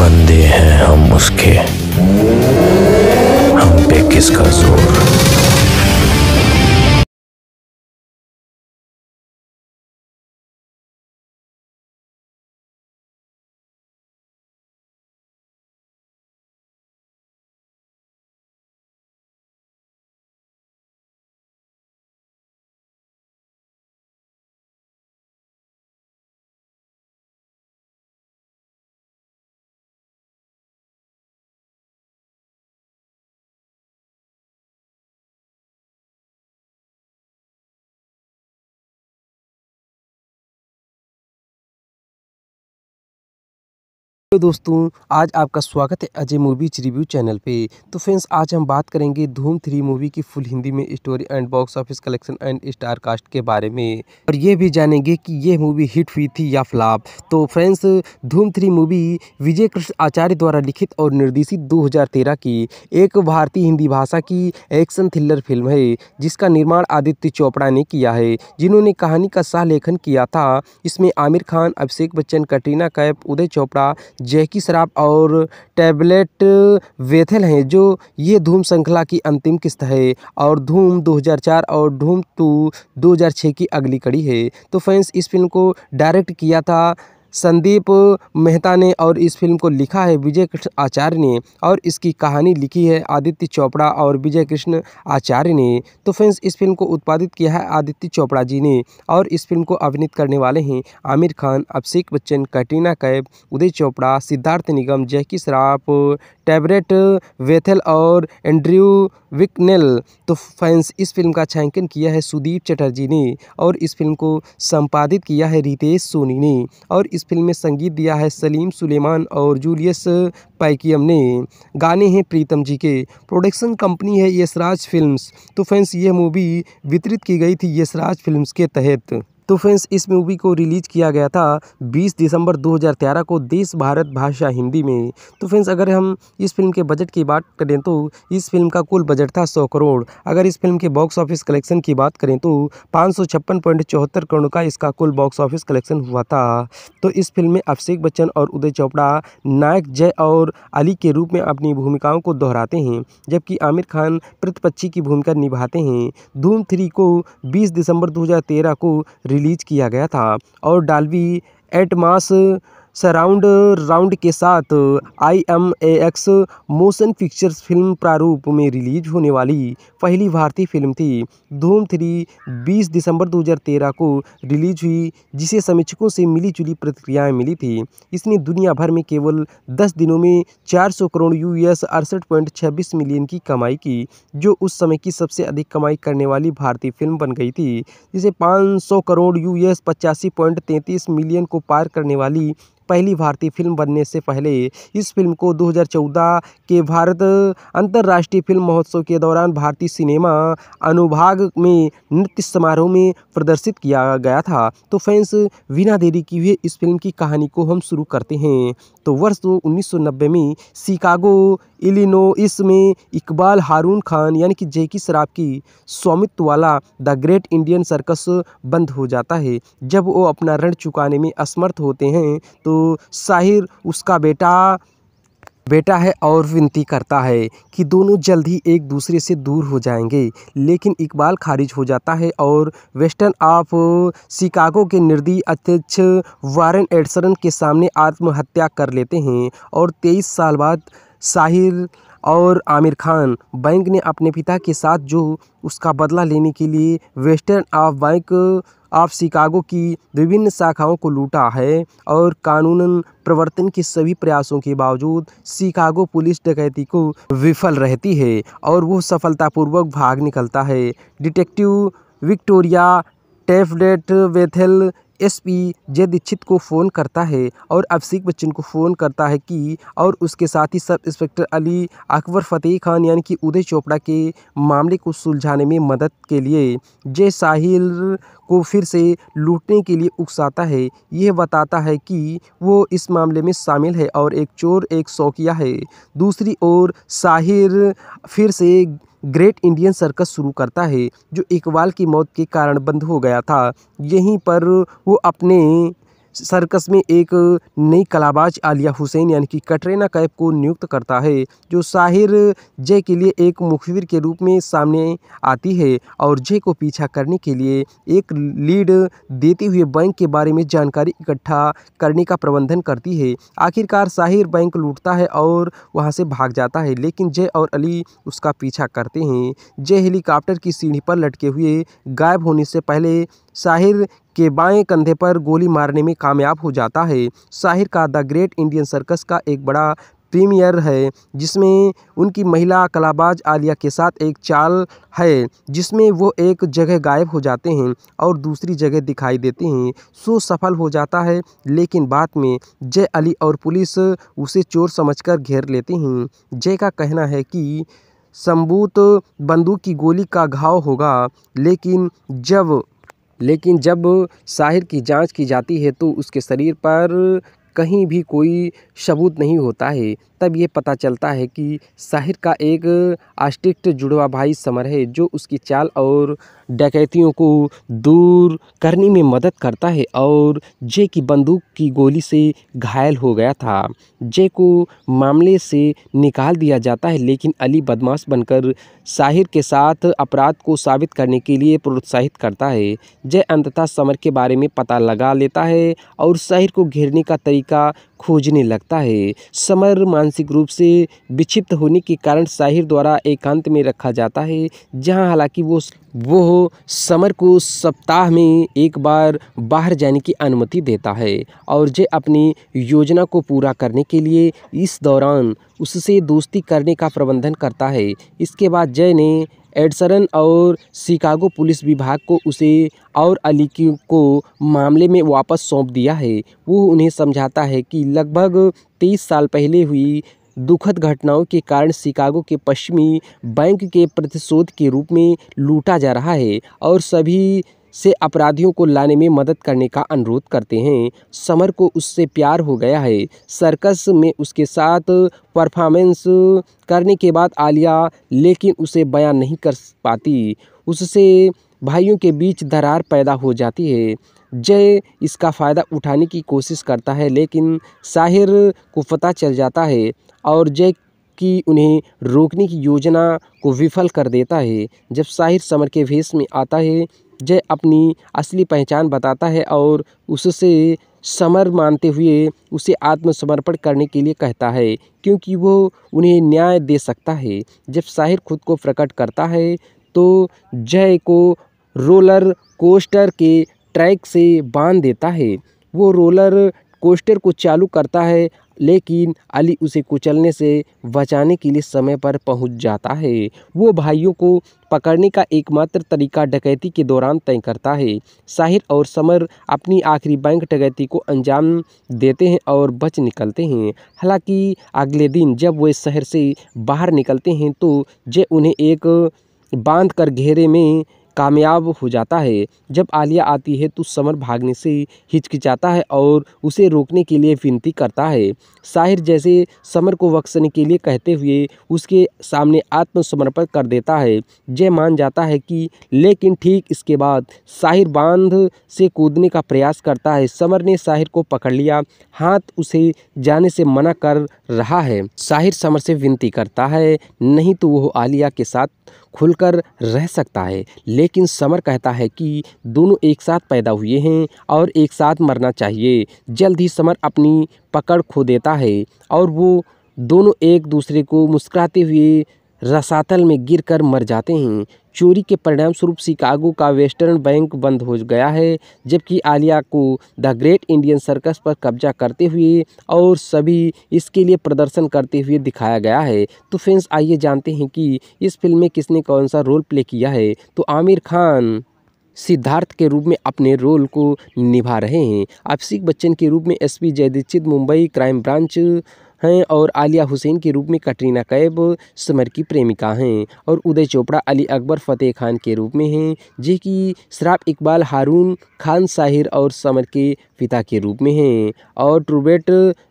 बंदे हैं हम उसके हम पे किसका जोर हेलो तो दोस्तों आज आपका स्वागत है अजय मूवीज रिव्यू चैनल पे तो फ्रेंड्स आज हम बात करेंगे धूम थ्री मूवी की फुल हिंदी में story and box office collection and star cast के बारे में और ये भी जानेंगे कि ये मूवी हिट हुई थी या फ्लॉप तो friends Dhoom three movie Vijay Krishna Acharya द्वारा लिखित और निर्देशित दो की एक भारतीय हिंदी भाषा की एक्शन थ्रिलर फिल्म है जिसका निर्माण आदित्य चोपड़ा ने किया है जिन्होंने कहानी का सह लेखन किया था इसमें आमिर खान अभिषेक बच्चन कटरीना कैफ उदय चोपड़ा जैकी शराब और टैबलेट वेथल हैं जो ये धूम श्रृंखला की अंतिम किस्त है और धूम 2004 और धूम टू 2006 की अगली कड़ी है तो फैंस इस फिल्म को डायरेक्ट किया था संदीप मेहता ने और इस फिल्म को लिखा है विजय कृष्ण आचार्य ने और इसकी कहानी लिखी है आदित्य चोपड़ा और विजय कृष्ण आचार्य ने तो फ्रेंड्स इस फिल्म को उत्पादित किया है आदित्य चोपड़ा जी ने और इस फिल्म को अभिनीत करने वाले हैं आमिर खान अभिषेक बच्चन कैटरीना कैफ उदय चोपड़ा सिद्धार्थ निगम जैकी श्राफ टैबरेट वेथल और एंड्रयू विकनेल तो फैंस इस फिल्म का छायांकन किया है सुदीप चटर्जी ने और इस फिल्म को संपादित किया है रितेश सोनी ने और इस फिल्म में संगीत दिया है सलीम सुलेमान और जूलियस पैकियम ने गाने हैं प्रीतम जी के प्रोडक्शन कंपनी है यशराज फिल्म्स तो फैंस यह मूवी वितरित की गई थी यशराज फिल्म्स के तहत तो फ्रेंड्स इस मूवी को रिलीज़ किया गया था 20 दिसंबर 2013 को देश भारत भाषा हिंदी में तो फ्रेंड्स अगर हम इस फिल्म के बजट की बात करें तो इस फिल्म का कुल बजट था सौ करोड़ अगर इस फिल्म के बॉक्स ऑफिस कलेक्शन की बात करें तो पाँच करोड़ का इसका कुल बॉक्स ऑफिस कलेक्शन हुआ था तो इस फिल्म में अभिषेक बच्चन और उदय चोपड़ा नायक जय और अली के रूप में अपनी भूमिकाओं को दोहराते हैं जबकि आमिर खान प्रतिपक्षी की भूमिका निभाते हैं धूम थ्री को बीस दिसंबर दो को रिलीज़ किया गया था और डाल्बी एटमास सराउंड राउंड के साथ I M A X motion pictures film प्रारूप में रिलीज होने वाली पहली भारतीय फिल्म थी धूम थ्री 20 दिसंबर 2013 को रिलीज हुई जिसे समीक्षकों से मिली जुली प्रतिक्रियाएँ मिली थी इसने दुनिया भर में केवल 10 दिनों में 400 करोड़ यूएस अड़सठ मिलियन की कमाई की जो उस समय की सबसे अधिक कमाई करने वाली भारतीय फिल्म बन गई थी जिसे पाँच करोड़ यूएस पचासी मिलियन को पार करने वाली पहली भारतीय फिल्म बनने से पहले इस फिल्म को 2014 के भारत अंतर्राष्ट्रीय फिल्म महोत्सव के दौरान भारतीय सिनेमा अनुभाग में नृत्य समारोह में प्रदर्शित किया गया था तो फैंस बिना देरी की हुए इस फिल्म की कहानी को हम शुरू करते हैं तो वर्ष उन्नीस में शिकागो इलिनो में इकबाल हारून खान यानी कि जेकी शराब की स्वामित्व वाला द ग्रेट इंडियन सर्कस बंद हो जाता है जब वो अपना ऋण चुकाने में असमर्थ होते हैं तो साहिर उसका बेटा बेटा है और विनती करता है कि दोनों जल्द ही एक दूसरे से दूर हो जाएंगे लेकिन इकबाल खारिज हो जाता है और वेस्टर्न ऑफ शिकागो के निर्दयी अध्यक्ष वारेन एडसन के सामने आत्महत्या कर लेते हैं और तेईस साल बाद साहिर और आमिर खान बैंक ने अपने पिता के साथ जो उसका बदला लेने के लिए western of bank of Chicago की विभिन्न शाखाओं को लूटा है और कानून प्रवर्तन के सभी प्रयासों के बावजूद शिकागो पुलिस डकैती को विफल रहती है और वो सफलतापूर्वक भाग निकलता है डिटेक्टिव विक्टोरिया टेफडेट वेथेल एसपी जय दीक्षित को फ़ोन करता है और अभिषेक बच्चन को फ़ोन करता है कि और उसके साथ ही सब इंस्पेक्टर अली अकबर फतेह खान यानी कि उदय चोपड़ा के मामले को सुलझाने में मदद के लिए जय साहिल को फिर से लूटने के लिए उकसाता है यह बताता है कि वो इस मामले में शामिल है और एक चोर एक शौकिया है दूसरी ओर साहिर फिर से ग्रेट इंडियन सर्कस शुरू करता है जो इकबाल की मौत के कारण बंद हो गया था यहीं पर वो अपने सर्कस में एक नई कलाबाज आलिया हुसैन यानी कि कटरीना कैफ को नियुक्त करता है जो साहिर जय के लिए एक मुखबिर के रूप में सामने आती है और जय को पीछा करने के लिए एक लीड देते हुए बैंक के बारे में जानकारी इकट्ठा करने का प्रबंधन करती है आखिरकार साहिर बैंक लूटता है और वहाँ से भाग जाता है लेकिन जय और अली उसका पीछा करते हैं जय हेलीकॉप्टर की सीढ़ी पर लटके हुए गायब होने से पहले साहिर के बाएं कंधे पर गोली मारने में कामयाब हो जाता है साहिर का द ग्रेट इंडियन सर्कस का एक बड़ा प्रीमियर है जिसमें उनकी महिला कलाबाज आलिया के साथ एक चाल है जिसमें वो एक जगह गायब हो जाते हैं और दूसरी जगह दिखाई देते हैं सो सफल हो जाता है लेकिन बाद में जय अली और पुलिस उसे चोर समझकर घेर लेते हैं जय का कहना है कि सम्बूत बंदूक की गोली का घाव होगा लेकिन जब लेकिन जब साहिर की जाँच की जाती है तो उसके शरीर पर कहीं भी कोई सबूत नहीं होता है तब ये पता चलता है कि साहिर का एक आस्टिक्ट जुड़वा भाई समर है जो उसकी चाल और डकैतियों को दूर करने में मदद करता है और जय की बंदूक की गोली से घायल हो गया था जय को मामले से निकाल दिया जाता है लेकिन अली बदमाश बनकर साहिर के साथ अपराध को साबित करने के लिए प्रोत्साहित करता है जय अंततः समर के बारे में पता लगा लेता है और साहिर को घेरने का तरीका खोजने लगता है समर मानसिक रूप से विक्षिप्त होने के कारण साहिर द्वारा एकांत में रखा जाता है जहां हालांकि वो वो समर को सप्ताह में एक बार बाहर जाने की अनुमति देता है और जय अपनी योजना को पूरा करने के लिए इस दौरान उससे दोस्ती करने का प्रबंधन करता है इसके बाद जय ने एडसरन और शिकागो पुलिस विभाग को उसे और अली को मामले में वापस सौंप दिया है वो उन्हें समझाता है कि लगभग तेईस साल पहले हुई दुखद घटनाओं के कारण शिकागो के पश्चिमी बैंक के प्रतिशोध के रूप में लूटा जा रहा है और सभी से अपराधियों को लाने में मदद करने का अनुरोध करते हैं समर को उससे प्यार हो गया है सर्कस में उसके साथ परफॉर्मेंस करने के बाद आलिया लेकिन उसे बयान नहीं कर पाती उससे भाइयों के बीच दरार पैदा हो जाती है जय इसका फ़ायदा उठाने की कोशिश करता है लेकिन साहिर को पता चल जाता है और जय की उन्हें रोकने की योजना को विफल कर देता है जब साहिर समर के भेष में आता है जय अपनी असली पहचान बताता है और उससे समर मानते हुए उसे आत्मसमर्पण करने के लिए कहता है क्योंकि वो उन्हें न्याय दे सकता है जब साहिर खुद को प्रकट करता है तो जय को रोलर कोस्टर के ट्रैक से बांध देता है वो रोलर कोस्टर को चालू करता है लेकिन अली उसे कुचलने से बचाने के लिए समय पर पहुंच जाता है वो भाइयों को पकड़ने का एकमात्र तरीका डकैती के दौरान तय करता है साहिर और समर अपनी आखिरी बैंक डकैती को अंजाम देते हैं और बच निकलते हैं हालांकि अगले दिन जब वे शहर से बाहर निकलते हैं तो जय उन्हें एक बांध कर घेरे में कामयाब हो जाता है जब आलिया आती है तो समर भागने से हिचकिचाता है और उसे रोकने के लिए विनती करता है साहिर जैसे समर को बख्शने के लिए कहते हुए उसके सामने आत्मसमर्पण कर देता है जय मान जाता है कि लेकिन ठीक इसके बाद साहिर बांध से कूदने का प्रयास करता है समर ने साहिर को पकड़ लिया हाथ उसे जाने से मना कर रहा है साहिर समर से विनती करता है नहीं तो वह आलिया के साथ खुलकर रह सकता है लेकिन समर कहता है कि दोनों एक साथ पैदा हुए हैं और एक साथ मरना चाहिए जल्द ही समर अपनी पकड़ खो देता है और वो दोनों एक दूसरे को मुस्कुराते हुए रसातल में गिरकर मर जाते हैं चोरी के परिणाम स्वरूप शिकागो का वेस्टर्न बैंक बंद हो गया है जबकि आलिया को द ग्रेट इंडियन सर्कस पर कब्जा करते हुए और सभी इसके लिए प्रदर्शन करते हुए दिखाया गया है तो फ्रेंड्स आइए जानते हैं कि इस फिल्म में किसने कौन सा रोल प्ले किया है तो आमिर खान सिद्धार्थ के रूप में अपने रोल को निभा रहे हैं अभिषेक बच्चन के रूप में SP P Mumbai crime branch हैं और आलिया हुसैन के रूप में कटरीना कैब समर की प्रेमिका हैं और उदय चोपड़ा अली अकबर फ़तेह खान के रूप में हैं जो कि शराब इकबाल हारून खान साहिर और समर के पिता के रूप में हैं और ट्रूबेट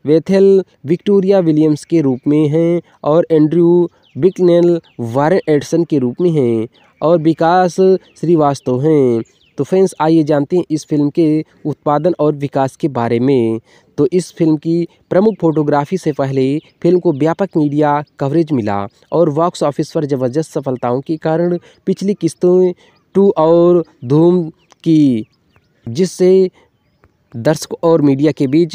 वेथेल विक्टोरिया विलियम्स के रूप में हैं और एंड्रयू बिकनेल वारेन एडसन के रूप में हैं और विकास श्रीवास्तव हैं तो फ्रेंड्स आइए जानते हैं इस फिल्म के उत्पादन और विकास के बारे में तो इस फिल्म की प्रमुख फोटोग्राफी से पहले फिल्म को व्यापक मीडिया कवरेज मिला और बॉक्स ऑफिस पर ज़बरदस्त सफलताओं के कारण पिछली किस्तों टू और धूम की जिससे दर्शक और मीडिया के बीच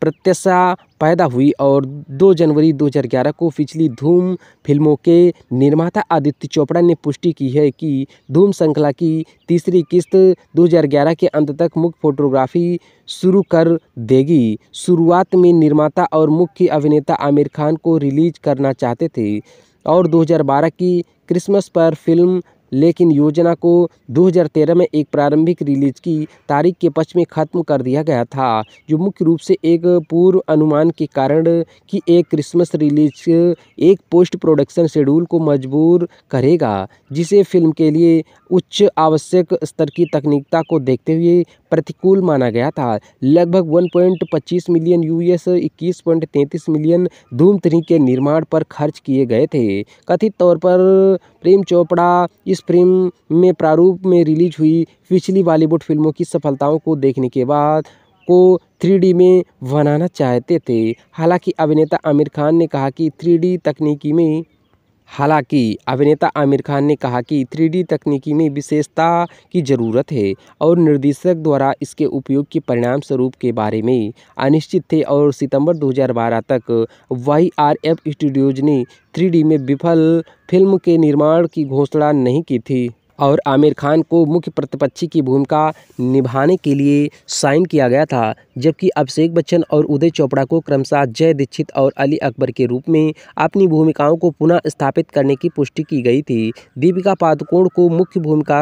प्रत्याशा पैदा हुई और 2 जनवरी 2011 को पिछली धूम फिल्मों के निर्माता आदित्य चोपड़ा ने पुष्टि की है कि धूम श्रृंखला की तीसरी किस्त 2011 के अंत तक मुख्य फोटोग्राफी शुरू कर देगी शुरुआत में निर्माता और मुख्य अभिनेता आमिर खान को रिलीज करना चाहते थे और 2012 की क्रिसमस पर फिल्म लेकिन योजना को 2013 में एक प्रारंभिक रिलीज की तारीख के पक्ष में खत्म कर दिया गया था जो मुख्य रूप से एक पूर्व अनुमान के कारण कि एक क्रिसमस रिलीज एक पोस्ट प्रोडक्शन शेड्यूल को मजबूर करेगा जिसे फिल्म के लिए उच्च आवश्यक स्तर की तकनीकता को देखते हुए प्रतिकूल माना गया था लगभग 1.25 million US 21.33 million Dhoom three के निर्माण पर खर्च किए गए थे कथित तौर पर प्रेम चोपड़ा इस फिल्म में प्रारूप में रिलीज हुई पिछली बॉलीवुड फिल्मों की सफलताओं को देखने के बाद को थ्री में बनाना चाहते थे हालांकि अभिनेता आमिर खान ने कहा कि थ्री तकनीकी में हालांकि अभिनेता आमिर खान ने कहा कि थ्री डी में विशेषता की ज़रूरत है और निर्देशक द्वारा इसके उपयोग के परिणाम स्वरूप के बारे में अनिश्चित थे और सितंबर 2012 तक वाई आर एफ स्टूडियोज ने थ्री डी में विफल फिल्म के निर्माण की घोषणा नहीं की थी और आमिर खान को मुख्य प्रतिपक्षी की भूमिका निभाने के लिए साइन किया गया था जबकि अभिषेक बच्चन और उदय चोपड़ा को क्रमशः जय दीक्षित और अली अकबर के रूप में अपनी भूमिकाओं को पुनः स्थापित करने की पुष्टि की गई थी दीपिका पादुकोण को मुख्य भूमिका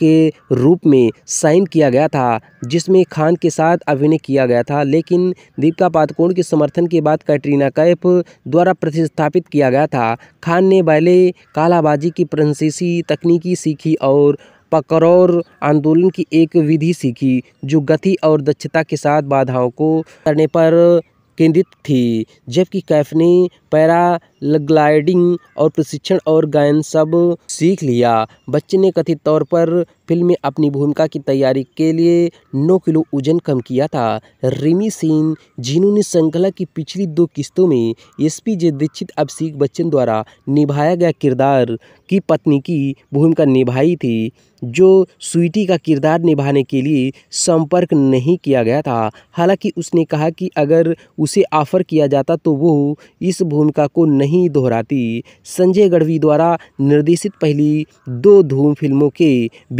के रूप में साइन किया गया था जिसमें खान के साथ अभिनय किया गया था लेकिन दीपिका पादुकोण के समर्थन के बाद कैटरीना कैफ द्वारा प्रतिस्थापित किया गया था खान ने पहले कालाबाजी की प्रंसीसी तकनीकी सीखी और पकरौर आंदोलन की एक विधि सीखी जो गति और दक्षता के साथ बाधाओं को करने पर केंद्रित थी जबकि कैफनी पैरा ग्लाइडिंग और प्रशिक्षण और गायन सब सीख लिया बच्चे ने कथित तौर पर फिल्म में अपनी भूमिका की तैयारी के लिए 9 किलो वजन कम किया था रिमी सिंह जिन्होंने श्रृंखला की पिछली दो किस्तों में एस पी जे दीक्षित अभिषेक बच्चन द्वारा निभाया गया किरदार की पत्नी की भूमिका निभाई थी जो स्वीटी का किरदार निभाने के लिए संपर्क नहीं किया गया था हालांकि उसने कहा कि अगर उसे ऑफर किया जाता तो वो इस भूमिका को नहीं नहीं दोहराती संजय गढ़वी द्वारा निर्देशित पहली दो धूम फिल्मों के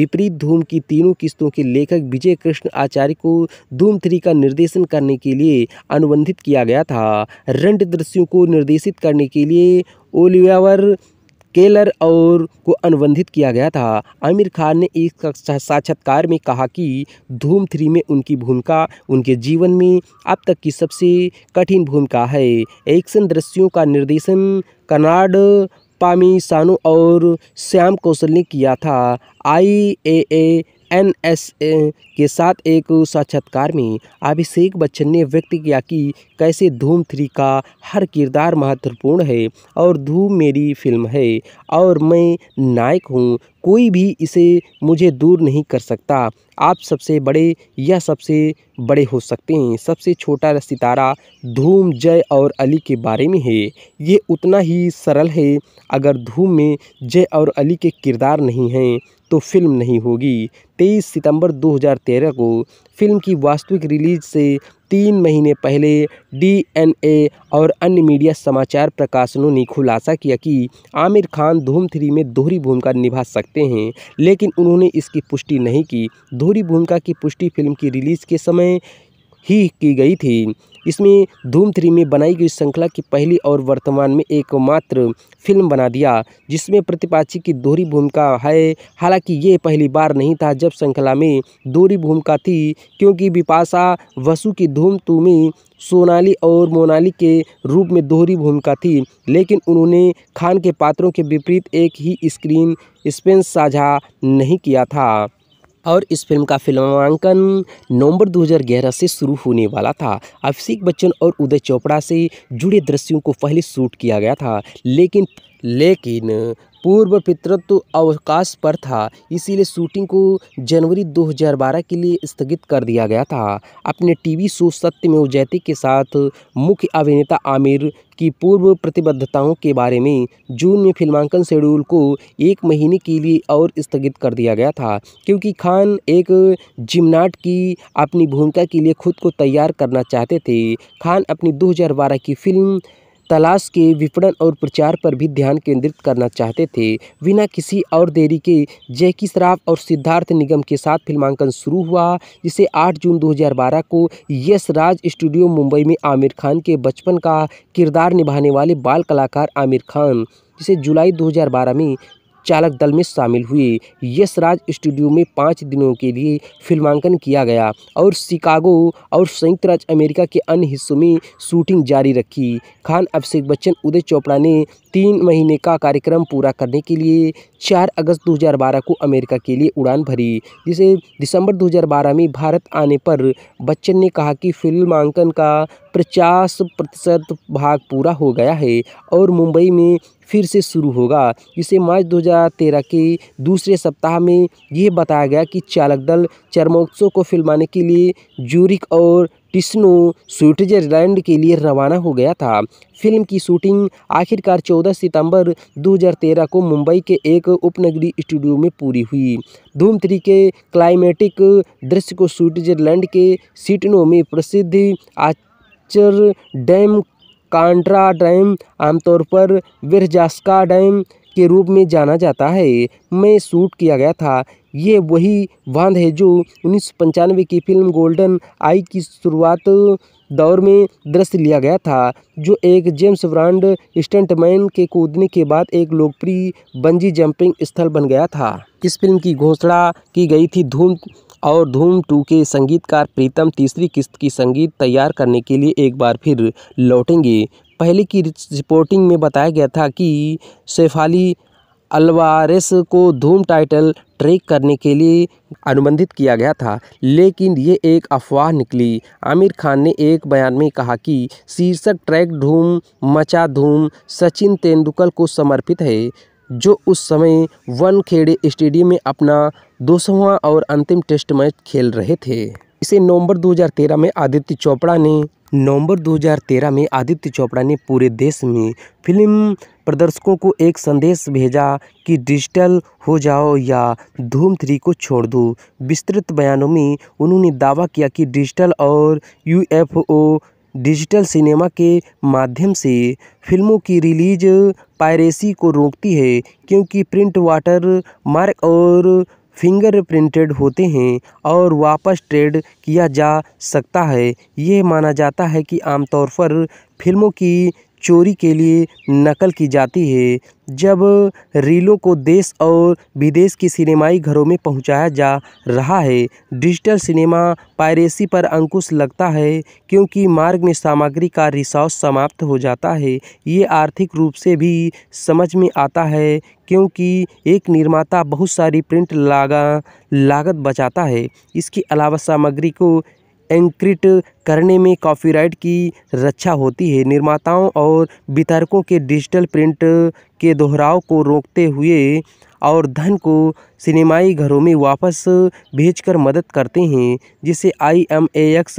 विपरीत धूम की तीनों किस्तों के लेखक विजय कृष्ण आचार्य को धूम थ्री का निर्देशन करने के लिए अनुबंधित किया गया था रेंट दृश्यों को निर्देशित करने के लिए ओलिवर केलर और को अनुबंधित किया गया था आमिर खान ने एक साक्षात्कार में कहा कि धूम थ्री में उनकी भूमिका उनके जीवन में अब तक की सबसे कठिन भूमिका है एक्शन दृश्यों का निर्देशन कनाड पामी सानू और श्याम कौशल ने किया था आई ए ए एन एस ए के साथ एक साक्षात्कार में अभिषेक बच्चन ने व्यक्त किया कि कैसे धूम थ्री का हर किरदार महत्वपूर्ण है और धूम मेरी फिल्म है और मैं नायक हूँ कोई भी इसे मुझे दूर नहीं कर सकता आप सबसे बड़े या सबसे बड़े हो सकते हैं सबसे छोटा सितारा धूम जय और अली के बारे में है ये उतना ही सरल है अगर धूम में जय और अली के किरदार नहीं हैं तो फिल्म नहीं होगी 23 सितंबर 2013 को फिल्म की वास्तविक रिलीज से तीन महीने पहले डीएनए और अन्य मीडिया समाचार प्रकाशनों ने खुलासा किया कि आमिर खान धूम थ्री में दोहरी भूमिका निभा सकते हैं लेकिन उन्होंने इसकी पुष्टि नहीं की दोहरी भूमिका की पुष्टि फिल्म की रिलीज़ के समय ही की गई थी इसमें धूम थ्री में बनाई गई श्रृंखला की पहली और वर्तमान में एकमात्र फिल्म बना दिया जिसमें प्रतिपाची की दोहरी भूमिका है हालांकि ये पहली बार नहीं था जब श्रृंखला में दोहरी भूमिका थी क्योंकि बिपाशा वसु की धूम तू में सोनाली और मोनाली के रूप में दोहरी भूमिका थी लेकिन उन्होंने खान के पात्रों के विपरीत एक ही स्क्रीन स्पेंस साझा नहीं किया था और इस फिल्म का फिल्मांकन नवंबर 2011 से शुरू होने वाला था अभिषेक बच्चन और उदय चोपड़ा से जुड़े दृश्यों को पहले शूट किया गया था लेकिन लेकिन पूर्व पितृत्व अवकाश पर था इसीलिए शूटिंग को जनवरी 2012 के लिए स्थगित कर दिया गया था अपने टीवी शो सत्य में जयते के साथ मुख्य अभिनेता आमिर की पूर्व प्रतिबद्धताओं के बारे में जून में फिल्मांकन शेड्यूल को एक महीने के लिए और स्थगित कर दिया गया था क्योंकि खान एक जिमनाट की अपनी भूमिका के लिए खुद को तैयार करना चाहते थे खान अपनी दो की फिल्म तलाश के विपणन और प्रचार पर भी ध्यान केंद्रित करना चाहते थे बिना किसी और देरी के जैकी श्राफ और सिद्धार्थ निगम के साथ फिल्मांकन शुरू हुआ जिसे 8 जून 2012 को यश राज स्टूडियो मुंबई में आमिर खान के बचपन का किरदार निभाने वाले बाल कलाकार आमिर खान जिसे जुलाई 2012 में चालक दल में शामिल हुए यशराज स्टूडियो में पाँच दिनों के लिए फिल्मांकन किया गया और शिकागो और संयुक्त राज्य अमेरिका के अन्य हिस्सों में शूटिंग जारी रखी खान अभिषेक बच्चन उदय चोपड़ा ने तीन महीने का कार्यक्रम पूरा करने के लिए 4 अगस्त 2012 को अमेरिका के लिए उड़ान भरी जिसे दिसंबर 2012 में भारत आने पर बच्चन ने कहा कि फिल्मांकन का पचास प्रतिशत भाग पूरा हो गया है और मुंबई में फिर से शुरू होगा इसे मार्च 2013 के दूसरे सप्ताह में यह बताया गया कि चालक दल चरमोत्सव को फिल्माने के लिए जूरिक और टिस्नो स्विट्जरलैंड के लिए रवाना हो गया था फिल्म की शूटिंग आखिरकार 14 सितंबर 2013 को मुंबई के एक उपनगरीय स्टूडियो में पूरी हुई धूम थ्री के क्लाइमेटिक दृश्य को स्विट्जरलैंड के सिटनो में प्रसिद्ध आचर डैम कांड्रा डैम आमतौर पर विरजास्का डैम के रूप में जाना जाता है मैं शूट किया गया था ये वही बांध है जो उन्नीस सौ पंचानवे की फिल्म गोल्डन आई की शुरुआत दौर में दृश्य लिया गया था जो एक जेम्स ब्रांड स्टंटमैन के कूदने के बाद एक लोकप्रिय बंजी जंपिंग स्थल बन गया था इस फिल्म की घोषणा की गई थी धूम और धूम टू के संगीतकार प्रीतम तीसरी किस्त की संगीत तैयार करने के लिए एक बार फिर लौटेंगे पहले की रिपोर्टिंग में बताया गया था कि शेफाली अल्वारेस को धूम टाइटल ट्रैक करने के लिए अनुबंधित किया गया था लेकिन ये एक अफवाह निकली आमिर खान ने एक बयान में कहा कि शीर्षक ट्रैक धूम मचा धूम सचिन तेंदुलकर को समर्पित है जो उस समय वनखेड़े स्टेडियम में अपना दो और अंतिम टेस्ट मैच खेल रहे थे इसे नवंबर 2013 में आदित्य चोपड़ा ने नवंबर 2013 में आदित्य चोपड़ा ने पूरे देश में फिल्म प्रदर्शकों को एक संदेश भेजा कि डिजिटल हो जाओ या धूम थ्री को छोड़ दो विस्तृत बयानों में उन्होंने दावा किया कि डिजिटल और यूएफओ डिजिटल सिनेमा के माध्यम से फिल्मों की रिलीज पायरेसी को रोकती है क्योंकि प्रिंट वाटर मार्क और फिंगर प्रिंटेड होते हैं और वापस ट्रेड किया जा सकता है ये माना जाता है कि आमतौर पर फिल्मों की चोरी के लिए नक़ल की जाती है जब रीलों को देश और विदेश की सिनेमाई घरों में पहुंचाया जा रहा है डिजिटल सिनेमा पायरेसी पर अंकुश लगता है क्योंकि मार्ग में सामग्री का रिसाव समाप्त हो जाता है ये आर्थिक रूप से भी समझ में आता है क्योंकि एक निर्माता बहुत सारी प्रिंट लागा लागत बचाता है इसके अलावा सामग्री को एंक्रिट करने में कॉपीराइट की रक्षा होती है निर्माताओं और वितरकों के डिजिटल प्रिंट के दोहराव को रोकते हुए और धन को सिनेमाई घरों में वापस भेजकर मदद करते हैं जिसे I M A X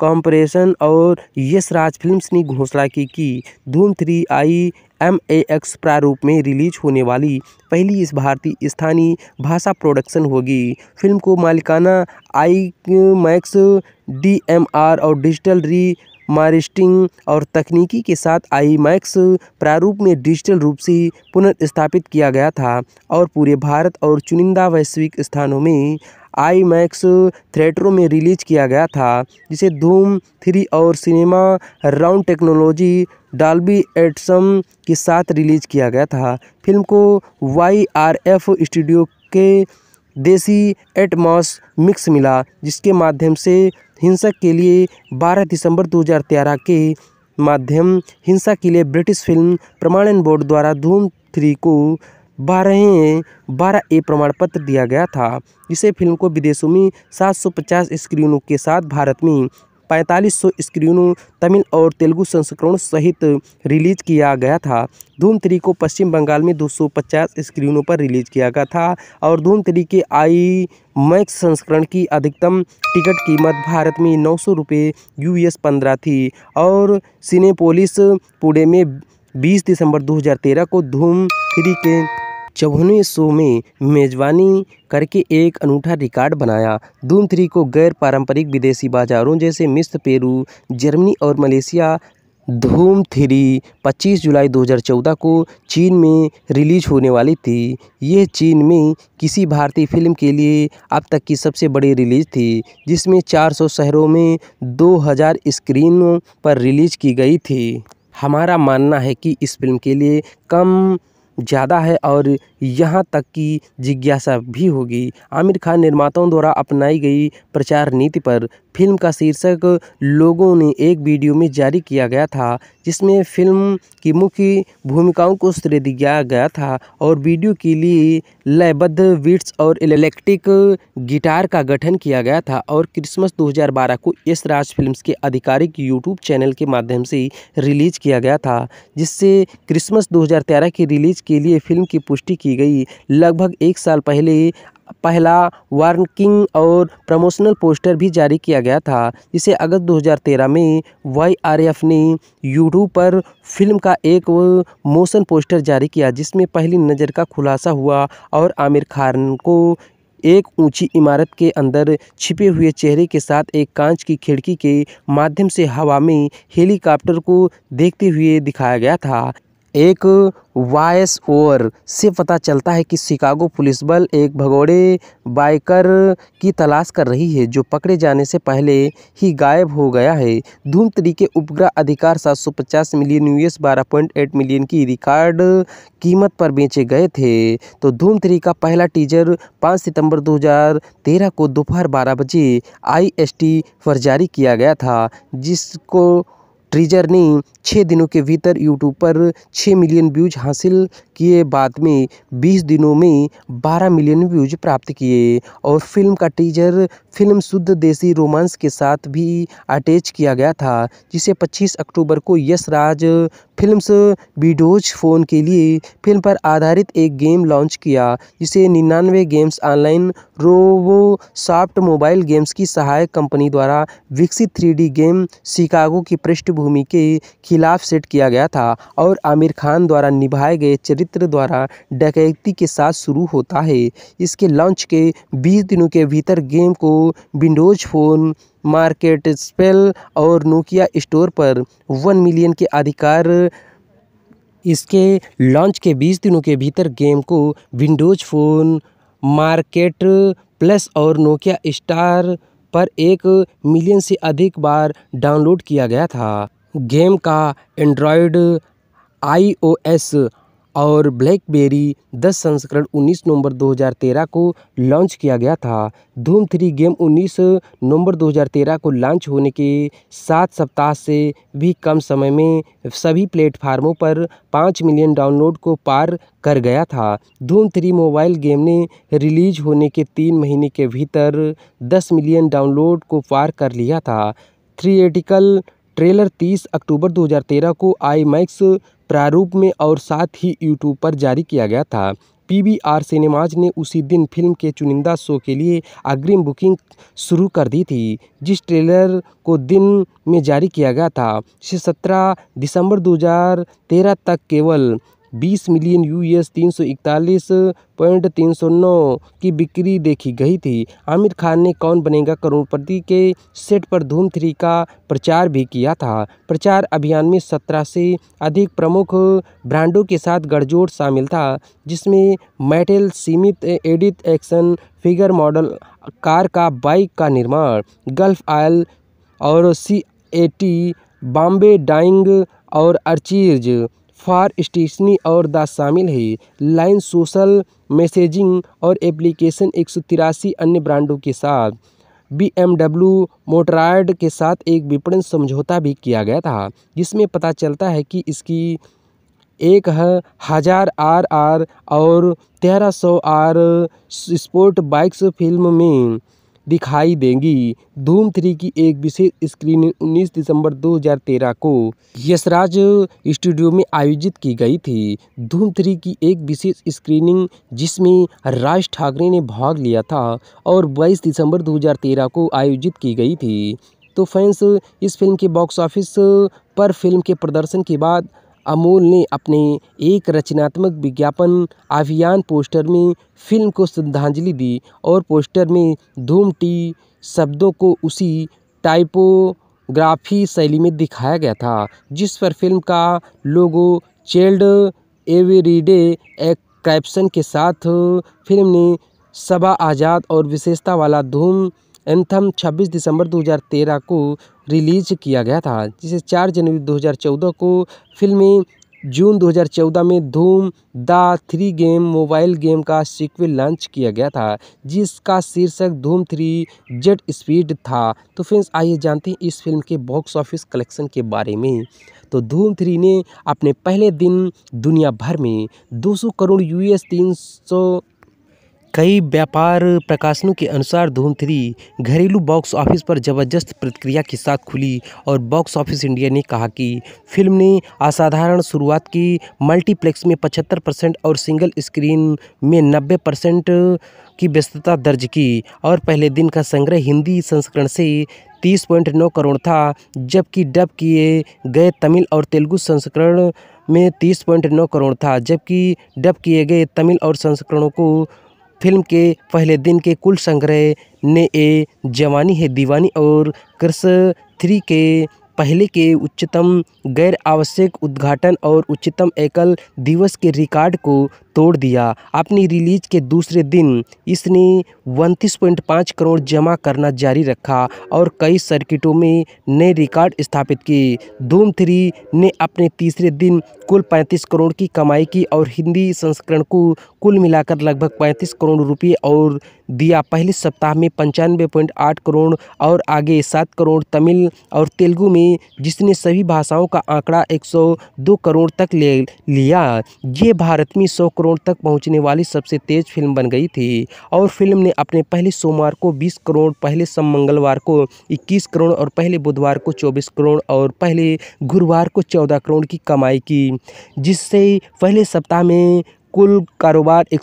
corporation और यश राज फिल्म्स ने घोषणा की कि Dhoom three I M A X प्रारूप में रिलीज होने वाली पहली इस भारतीय स्थानीय भाषा प्रोडक्शन होगी फिल्म को मालिकाना IMAX D M R और डिजिटल री मारिस्टिंग और तकनीकी के साथ आई मैक्स प्रारूप में डिजिटल रूप से पुनर्स्थापित किया गया था और पूरे भारत और चुनिंदा वैश्विक स्थानों में आई मैक्स थिएटरों में रिलीज किया गया था जिसे धूम थ्री और सिनेमा राउंड टेक्नोलॉजी डाल्बी एटसम के साथ रिलीज किया गया था फिल्म को वाई आर एफ स्टूडियो के देसी एटमॉस मिक्स मिला जिसके माध्यम से हिंसक के लिए 12 दिसंबर 2013 के माध्यम हिंसा के लिए ब्रिटिश फिल्म प्रमाणन बोर्ड द्वारा धूम थ्री को बारह बारह ए प्रमाण पत्र दिया गया था इसे फिल्म को विदेशों में 750 स्क्रीनों के साथ भारत में पैंतालीस सौ स्क्रीनों तमिल और तेलुगु संस्करण सहित रिलीज किया गया था धूम थ्री को पश्चिम बंगाल में 250 स्क्रीनों पर रिलीज किया गया था और धूम थ्री के आई मैक्स संस्करण की अधिकतम टिकट कीमत भारत में नौ सौ रुपये यू एस पंद्रह थी और सिनेपोलिस पुणे में 20 दिसंबर 2013 को धूम थ्री के चौवनवें शो में मेज़बानी करके एक अनूठा रिकॉर्ड बनाया धूम थ्री को गैर पारंपरिक विदेशी बाज़ारों जैसे मिस्र पेरू जर्मनी और मलेशिया धूम थ्री 25 जुलाई 2014 को चीन में रिलीज होने वाली थी यह चीन में किसी भारतीय फिल्म के लिए अब तक की सबसे बड़ी रिलीज थी जिसमें 400 शहरों में 2000 स्क्रीनों पर रिलीज की गई थी हमारा मानना है कि इस फिल्म के लिए कम ज़्यादा है और यहाँ तक की जिज्ञासा भी होगी आमिर खान निर्माताओं द्वारा अपनाई गई प्रचार नीति पर फिल्म का शीर्षक लोगों ने एक वीडियो में जारी किया गया था जिसमें फिल्म की मुख्य भूमिकाओं को श्रेय दिया गया था और वीडियो के लिए लयबद्ध वीट्स और इलेक्ट्रिक गिटार का गठन किया गया था और क्रिसमस 2012 को यश राज फिल्म्स के आधिकारिक यूट्यूब चैनल के माध्यम से रिलीज किया गया था जिससे क्रिसमस दो की रिलीज के लिए फिल्म की पुष्टि की की गई लगभग एक साल पहले पहला वार्किंग और प्रमोशनल पोस्टर भी जारी किया गया था जिसे अगस्त 2013 में वाईआरएफ ने यूट्यूब पर फिल्म का एक मोशन पोस्टर जारी किया जिसमें पहली नज़र का खुलासा हुआ और आमिर खान को एक ऊंची इमारत के अंदर छिपे हुए चेहरे के साथ एक कांच की खिड़की के माध्यम से हवा में हेलीकॉप्टर को देखते हुए दिखाया गया था एक वॉयस ओवर से पता चलता है कि शिकागो पुलिस बल एक भगोड़े बाइकर की तलाश कर रही है जो पकड़े जाने से पहले ही गायब हो गया है धूम तरीके उपग्रह अधिकार 750 मिलियन यूएस 12.8 मिलियन की रिकॉर्ड कीमत पर बेचे गए थे तो धूम थ्री का पहला टीजर 5 सितंबर 2013 को दोपहर बारह बजे आईएसटी पर जारी किया गया था जिसको ट्रीजर ने छः दिनों के भीतर यूट्यूब पर छः मिलियन व्यूज हासिल किए बाद में बीस दिनों में बारह मिलियन व्यूज प्राप्त किए और फिल्म का ट्रीजर फिल्म शुद्ध देसी रोमांस के साथ भी अटैच किया गया था जिसे पच्चीस अक्टूबर को यश फिल्म बीडोज फ़ोन के लिए फिल्म पर आधारित एक गेम लॉन्च किया जिसे निन्यानवे games online Robosoft mobile games की सहायक कंपनी द्वारा विकसित थ्री गेम शिकागो की पृष्ठभूमि के खिलाफ सेट किया गया था और आमिर खान द्वारा निभाए गए चरित्र द्वारा डकैती के साथ शुरू होता है इसके लॉन्च के बीस दिनों के भीतर गेम को विंडोज़ फ़ोन मार्केट स्पेल और नोकिया स्टोर पर वन मिलियन के अधिकार इसके लॉन्च के बीस दिनों के भीतर गेम को विंडोज फ़ोन मार्केट प्लस और नोकिया स्टार पर एक मिलियन से अधिक बार डाउनलोड किया गया था गेम का एंड्रॉयड आईओएस और ब्लैकबेरी दस संस्करण उन्नीस नवंबर 2013 को लॉन्च किया गया था धूम थ्री गेम उन्नीस नवंबर 2013 को लॉन्च होने के सात सप्ताह से भी कम समय में सभी प्लेटफार्मों पर पाँच मिलियन डाउनलोड को पार कर गया था धूम थ्री मोबाइल गेम ने रिलीज होने के तीन महीने के भीतर दस मिलियन डाउनलोड को पार कर लिया था थ्रिएटिकल ट्रेलर 30 अक्टूबर 2013 को आई मैक्स प्रारूप में और साथ ही यूट्यूब पर जारी किया गया था पीवीआर सिनेमाज ने उसी दिन फिल्म के चुनिंदा शो के लिए अग्रिम बुकिंग शुरू कर दी थी जिस ट्रेलर को दिन में जारी किया गया था से सत्रह दिसंबर 2013 तक केवल बीस मिलियन यूएस तीन सौ इकतालीस पॉइंट तीन सौ नौ की बिक्री देखी गई थी आमिर खान ने कौन बनेगा करोड़पति के सेट पर धूम थ्री का प्रचार भी किया था प्रचार अभियान में सत्रह से अधिक प्रमुख ब्रांडों के साथ गठजोड़ शामिल था जिसमें मेटल सीमित edit action figure model car का बाइक का निर्माण गल्फ आयल और C A T Bombay Dyeing और अर्चीज फार स्टेशनी और दास शामिल है लाइन सोशल मैसेजिंग और एप्लीकेशन एक सौ तिरासी अन्य ब्रांडों के साथ बी एम डब्ल्यू मोटराइड के साथ एक विपणन समझौता भी किया गया था जिसमें पता चलता है कि इसकी एक हज़ार आर आर और तेरह सौ आर स्पोर्ट बाइक्स फिल्म में दिखाई देंगी धूम थ्री की एक विशेष स्क्रीनिंग 19 दिसंबर 2013 को यशराज स्टूडियो में आयोजित की गई थी धूम थ्री की एक विशेष स्क्रीनिंग जिसमें राज ठाकरे ने भाग लिया था और 22 दिसंबर 2013 को आयोजित की गई थी तो फैंस इस फिल्म के बॉक्स ऑफिस पर फिल्म के प्रदर्शन के बाद अमूल ने अपने एक रचनात्मक विज्ञापन अभियान पोस्टर में फ़िल्म को श्रद्धांजलि दी और पोस्टर में धूम टी शब्दों को उसी टाइपोग्राफी शैली में दिखाया गया था जिस पर फ़िल्म का लोगो चेल्ड एवरीडे एक कैप्शन के साथ फिल्म ने सबा आज़ाद और विशेषता वाला धूम एंथम 26 दिसंबर 2013 को रिलीज किया गया था जिसे चार जनवरी 2014 को फिल्में जून 2014 में Dhoom the three game mobile game का सीक्वल लॉन्च किया गया था जिसका शीर्षक धूम थ्री जेट स्पीड था तो फ्रेंड्स आइए जानते हैं इस फिल्म के बॉक्स ऑफिस कलेक्शन के बारे में तो धूम थ्री ने अपने पहले दिन दुनिया भर में 200 करोड़ यूएस कई व्यापार प्रकाशनों के अनुसार धूम थ्री घरेलू बॉक्स ऑफिस पर ज़बरदस्त प्रतिक्रिया के साथ खुली और बॉक्स ऑफिस इंडिया ने कहा कि फिल्म ने असाधारण शुरुआत की मल्टीप्लेक्स में 75 परसेंट और सिंगल स्क्रीन में 90 परसेंट की व्यस्तता दर्ज की और पहले दिन का संग्रह हिंदी संस्करण से 30.9 करोड़ था जबकि डब किए गए तमिल और तेलुगु संस्करण में 30.9 करोड़ था जबकि डब किए गए तमिल और संस्करणों को फिल्म के पहले दिन के कुल संग्रह ने ए जवानी है दीवानी और क्रश थ्री के पहले के उच्चतम गैर आवश्यक उद्घाटन और उच्चतम एकल दिवस के रिकॉर्ड को तोड़ दिया अपनी रिलीज के दूसरे दिन इसने उनतीस करोड़ जमा करना जारी रखा और कई सर्किटों में नए रिकॉर्ड स्थापित किए धूम थ्री ने अपने तीसरे दिन कुल 35 करोड़ की कमाई की और हिंदी संस्करण को कुल मिलाकर लगभग 35 करोड़ रुपये और दिया पहले सप्ताह में पंचानवे पॉइंट आठ करोड़ और आगे सात करोड़ तमिल और तेलुगु में जिसने सभी भाषाओं का आंकड़ा दो करोड़ तक ले लिया ये भारत में सौ करोड़ तक पहुंचने वाली सबसे तेज़ फिल्म बन गई थी और फिल्म ने अपने पहले सोमवार को 20 करोड़ पहले सम मंगलवार को 21 करोड़ और पहले बुधवार को 24 करोड़ और पहले गुरुवार को 14 करोड़ की कमाई की जिससे पहले सप्ताह में कुल कारोबार एक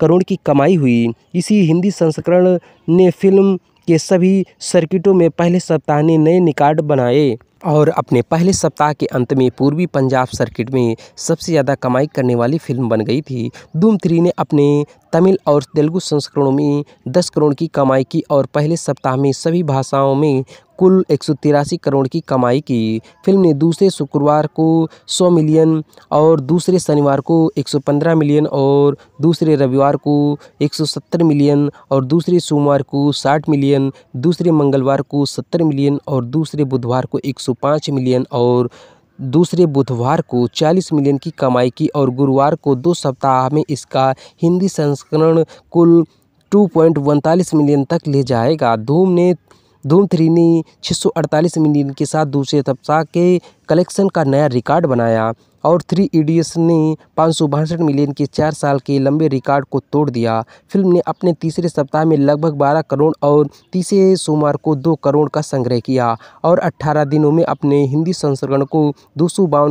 करोड़ की कमाई हुई इसी हिंदी संस्करण ने फिल्म के सभी सर्किटों में पहले सप्ताह ने नए निकार्ड बनाए और अपने पहले सप्ताह के अंत में पूर्वी पंजाब सर्किट में सबसे ज़्यादा कमाई करने वाली फिल्म बन गई थी धूम थ्री ने अपने तमिल और तेलुगु संस्करणों में 10 करोड़ की कमाई की और पहले सप्ताह में सभी भाषाओं में कुल एक करोड़ की कमाई की फिल्म ने दूसरे शुक्रवार को 100 मिलियन और दूसरे शनिवार को 115 मिलियन और दूसरे रविवार को 170 मिलियन और दूसरे सोमवार को 60 मिलियन दूसरे मंगलवार को 70 मिलियन और दूसरे बुधवार को 105 मिलियन और दूसरे बुधवार को 40 मिलियन की कमाई की और गुरुवार को दो सप्ताह में इसका हिंदी संस्करण कुल टू पॉइंट मिलियन तक ले जाएगा धूम ने थ्री ने छः सौ अड़तालीस मिलियन के साथ दूसरे सप्ताह के कलेक्शन का नया रिकॉर्ड बनाया और थ्री इडियट्स ने पाँच मिलियन के चार साल के लंबे रिकॉर्ड को तोड़ दिया फिल्म ने अपने तीसरे सप्ताह में लगभग 12 करोड़ और तीसरे सोमवार को 2 करोड़ का संग्रह किया और 18 दिनों में अपने हिंदी संस्करण को दो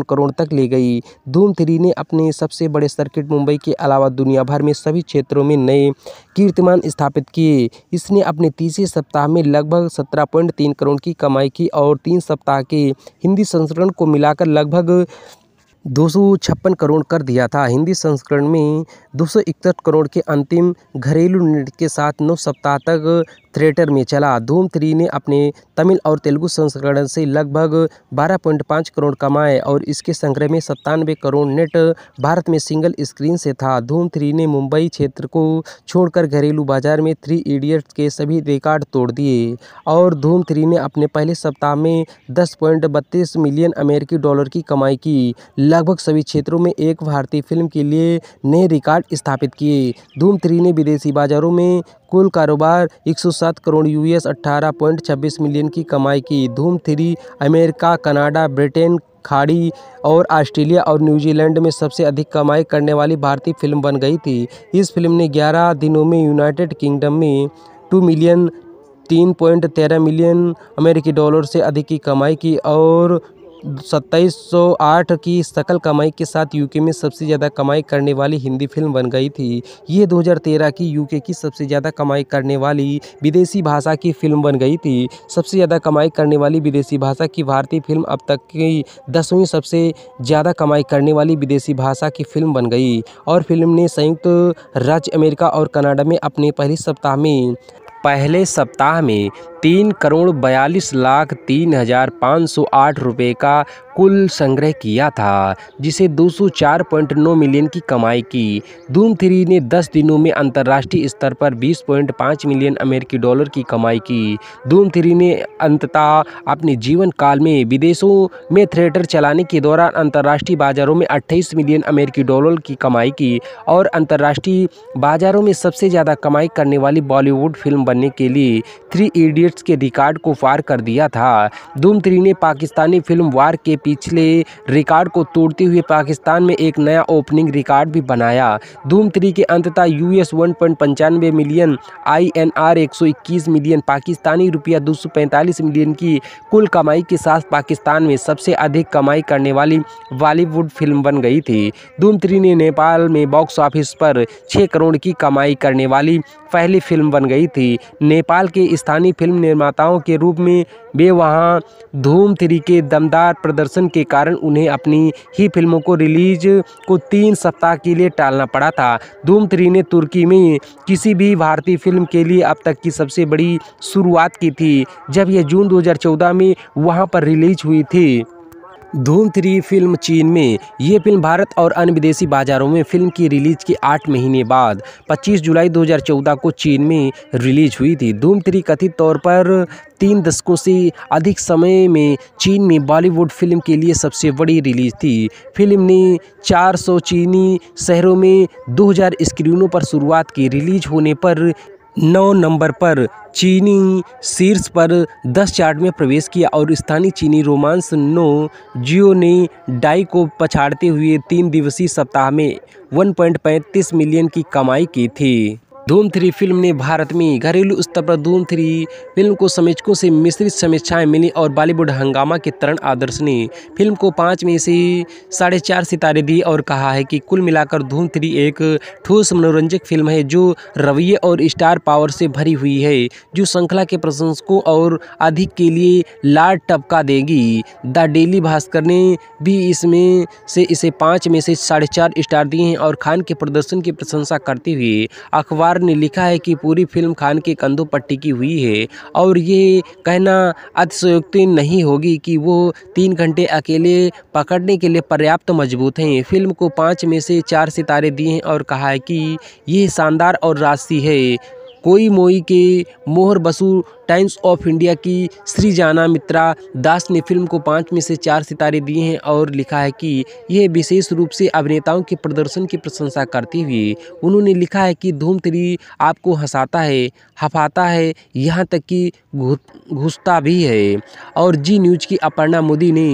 करोड़ तक ले गई धूम थ्री ने अपने सबसे बड़े सर्किट मुंबई के अलावा दुनिया भर में सभी क्षेत्रों में नए कीर्तिमान स्थापित किए इसने अपने तीसरे सप्ताह में लगभग सत्रह करोड़ की कमाई की और तीन सप्ताह के हिंदी संस्करण संस्करण को मिलाकर लगभग दो करोड़ कर दिया था हिंदी संस्करण में दो करोड़ के अंतिम घरेलू निर्णय के साथ नौ सप्ताह तक थिएटर में चला धूम थ्री ने अपने तमिल और तेलुगु संस्करण से लगभग 12.5 करोड़ कमाए और इसके संग्रह में सत्तानवे करोड़ नेट भारत में सिंगल स्क्रीन से था धूम थ्री ने मुंबई क्षेत्र को छोड़कर घरेलू बाजार में थ्री इडियट्स के सभी रिकॉर्ड तोड़ दिए और धूम थ्री ने अपने पहले सप्ताह में दस मिलियन अमेरिकी डॉलर की कमाई की लगभग सभी क्षेत्रों में एक भारतीय फिल्म के लिए नए रिकॉर्ड स्थापित किए धूम थ्री ने विदेशी बाजारों में कुल कारोबार 107 करोड़ यूएस 18.26 मिलियन की कमाई की धूम थ्री अमेरिका कनाडा ब्रिटेन खाड़ी और ऑस्ट्रेलिया और न्यूजीलैंड में सबसे अधिक कमाई करने वाली भारतीय फिल्म बन गई थी इस फिल्म ने 11 दिनों में यूनाइटेड किंगडम में 2 मिलियन तीन पॉइंट तेरह मिलियन अमेरिकी डॉलर से अधिक की कमाई की और सत्ताईस सौ आठ की सकल कमाई के साथ यूके में सबसे ज़्यादा कमाई करने वाली हिंदी फिल्म बन गई थी ये 2013 की यूके की सबसे ज़्यादा कमाई करने वाली विदेशी भाषा की फिल्म बन गई थी सबसे ज़्यादा कमाई करने वाली विदेशी भाषा की भारतीय फिल्म अब तक की दसवीं सबसे ज़्यादा कमाई करने वाली विदेशी भाषा की फिल्म बन गई और फिल्म ने संयुक्त राज्य अमेरिका और कनाडा में अपने पहले सप्ताह में पहले सप्ताह में तीन करोड़ बयालीस लाख तीन हज़ार पाँच सौ आठ रुपये का कुल संग्रह किया था जिसे 204.9 मिलियन की कमाई की धूम थ्री ने 10 दिनों में अंतर्राष्ट्रीय स्तर पर 20.5 मिलियन अमेरिकी डॉलर की कमाई की धूम थ्री ने अंततः अपने जीवन काल में विदेशों में थिएटर चलाने के दौरान अंतर्राष्ट्रीय बाजारों में 28 मिलियन अमेरिकी डॉलर की कमाई की और अंतर्राष्ट्रीय बाजारों में सबसे ज़्यादा कमाई करने वाली बॉलीवुड फिल्म बनने के लिए थ्री इडियट्स के रिकॉर्ड को पार कर दिया था धूम थ्री ने पाकिस्तानी फिल्म वार के पिछले रिकॉर्ड को तोड़ते हुए पाकिस्तान में एक नया ओपनिंग रिकॉर्ड भी बनाया धूम थ्री के अंततः यूएस वन पॉइंट पंचानवे मिलियन आई एन आर एक सौ इक्कीस मिलियन पाकिस्तानी रुपया दो सौ पैंतालीस मिलियन की कुल कमाई के साथ पाकिस्तान में सबसे अधिक कमाई करने वाली बॉलीवुड फिल्म बन गई थी धूम थ्री ने नेपाल में बॉक्स ऑफिस पर छः करोड़ की कमाई करने वाली पहली फिल्म बन गई थी नेपाल के स्थानीय फिल्म निर्माताओं के रूप में वे वहाँ धूम थ्री के दमदार प्रदर्शन प्रमोशन के कारण उन्हें अपनी ही फिल्मों को रिलीज को तीन सप्ताह के लिए टालना पड़ा था धूम थ्री ने तुर्की में किसी भी भारतीय फिल्म के लिए अब तक की सबसे बड़ी शुरुआत की थी जब यह जून 2014 में वहां पर रिलीज हुई थी धूम थ्री फिल्म चीन में ये फिल्म भारत और अन्य विदेशी बाजारों में फिल्म की रिलीज के आठ महीने बाद 25 जुलाई 2014 को चीन में रिलीज हुई थी धूम थ्री कथित तौर पर तीन दशकों से अधिक समय में चीन में बॉलीवुड फिल्म के लिए सबसे बड़ी रिलीज थी फिल्म ने 400 चीनी शहरों में 2000 स्क्रीनों पर शुरुआत की रिलीज होने पर नौ नंबर पर चीनी शीर्ष पर दस चार्ट में प्रवेश किया और स्थानीय चीनी रोमांस नो जियो ने डाई को पछाड़ते हुए तीन दिवसीय सप्ताह में 1.35 मिलियन की कमाई की थी धूम थ्री फिल्म ने भारत में घरेलू स्तर पर धूम थ्री फिल्म को समीक्षकों से मिश्रित समीक्षाएं मिली और बॉलीवुड हंगामा के तरण आदर्श ने फिल्म को पाँच में से साढ़े चार सितारे दिए और कहा है कि कुल मिलाकर धूम थ्री एक ठोस मनोरंजक फिल्म है जो रवैये और स्टार पावर से भरी हुई है जो श्रृंखला के प्रशंसकों और अधिक के लिए लाड टपका देगी द डेली भास्कर ने भी इसमें से इसे पाँच में से साढ़े चार स्टार दिए हैं और खान के प्रदर्शन की प्रशंसा करते हुए अखबार अखबार ने लिखा है कि पूरी फिल्म खान के कंधों पर टिकी हुई है और ये कहना अतिशयोक्ति नहीं होगी कि वो तीन घंटे अकेले पकड़ने के लिए पर्याप्त मजबूत हैं फिल्म को पाँच में से चार सितारे दिए हैं और कहा है कि ये शानदार और राशि है कोई मोई के मोहर बसु टाइम्स ऑफ इंडिया की जाना मित्रा दास ने फिल्म को पाँच में से चार सितारे दिए हैं और लिखा है कि यह विशेष रूप से अभिनेताओं के प्रदर्शन की प्रशंसा करते हुए उन्होंने लिखा है कि धूम थ्री आपको हंसाता है हफाता है यहाँ तक कि घुसता भी है और जी न्यूज़ की अपर्णा मोदी ने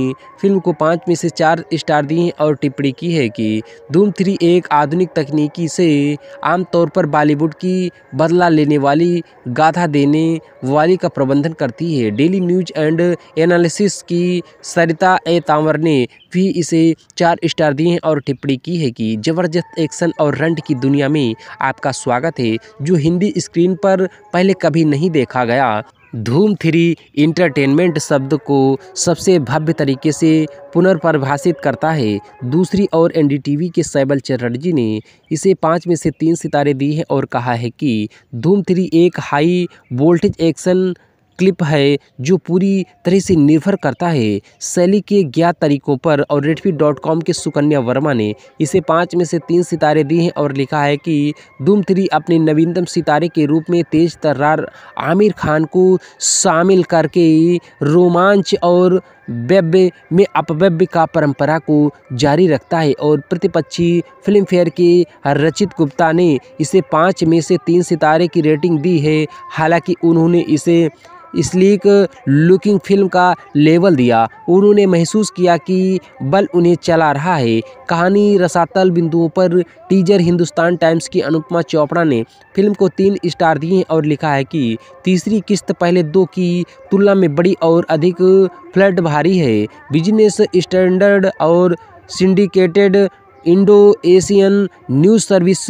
फिल्म को पाँच में से चार स्टार दिए हैं और टिप्पणी की है कि धूम थ्री एक आधुनिक तकनीकी से आमतौर पर बॉलीवुड की बदला लेने वाली गाथा देने वाली रखवाली का प्रबंधन करती है डेली न्यूज एंड एनालिसिस की सरिता ए तांवर ने भी इसे चार स्टार दिए हैं और टिप्पणी की है कि ज़बरदस्त एक्शन और रंट की दुनिया में आपका स्वागत है जो हिंदी स्क्रीन पर पहले कभी नहीं देखा गया धूम थ्री इंटरटेनमेंट शब्द को सबसे भव्य तरीके से पुनर्परिभाषित करता है दूसरी ओर एनडीटीवी के सैबल चटर्जी ने इसे पाँच में से तीन सितारे दिए हैं और कहा है कि धूम थ्री एक हाई वोल्टेज एक्शन क्लिप है जो पूरी तरह से निर्भर करता है शैली के ज्ञात तरीकों पर और रेडफी डॉट कॉम के सुकन्या वर्मा ने इसे पाँच में से तीन सितारे दिए हैं और लिखा है कि धूम थ्री अपने नवीनतम सितारे के रूप में तेज तर्रार आमिर खान को शामिल करके रोमांच और व्यव्य में अपव्यव्य का परंपरा को जारी रखता है और प्रतिपक्षी फिल्म फेयर के रचित गुप्ता ने इसे पाँच में से तीन सितारे की रेटिंग दी है हालांकि उन्होंने इसे स्लीक लुकिंग फिल्म का लेवल दिया उन्होंने महसूस किया कि बल उन्हें चला रहा है कहानी रसातल बिंदुओं पर टीजर हिंदुस्तान टाइम्स की अनुपमा चोपड़ा ने फिल्म को तीन स्टार दिए और लिखा है कि तीसरी किस्त पहले दो की तुलना में बड़ी और अधिक फ्लड भारी है बिजनेस स्टैंडर्ड और syndicated Indo Asian News Service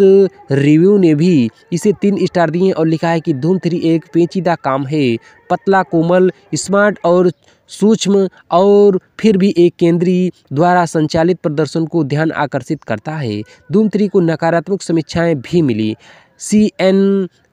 review ने भी इसे तीन स्टार दिए और लिखा है कि धूम थ्री एक पेचीदा काम है पतला कोमल स्मार्ट और सूक्ष्म और फिर भी एक केंद्रीय द्वारा संचालित प्रदर्शन को ध्यान आकर्षित करता है धूम थ्री को नकारात्मक समीक्षाएं भी मिली सी एन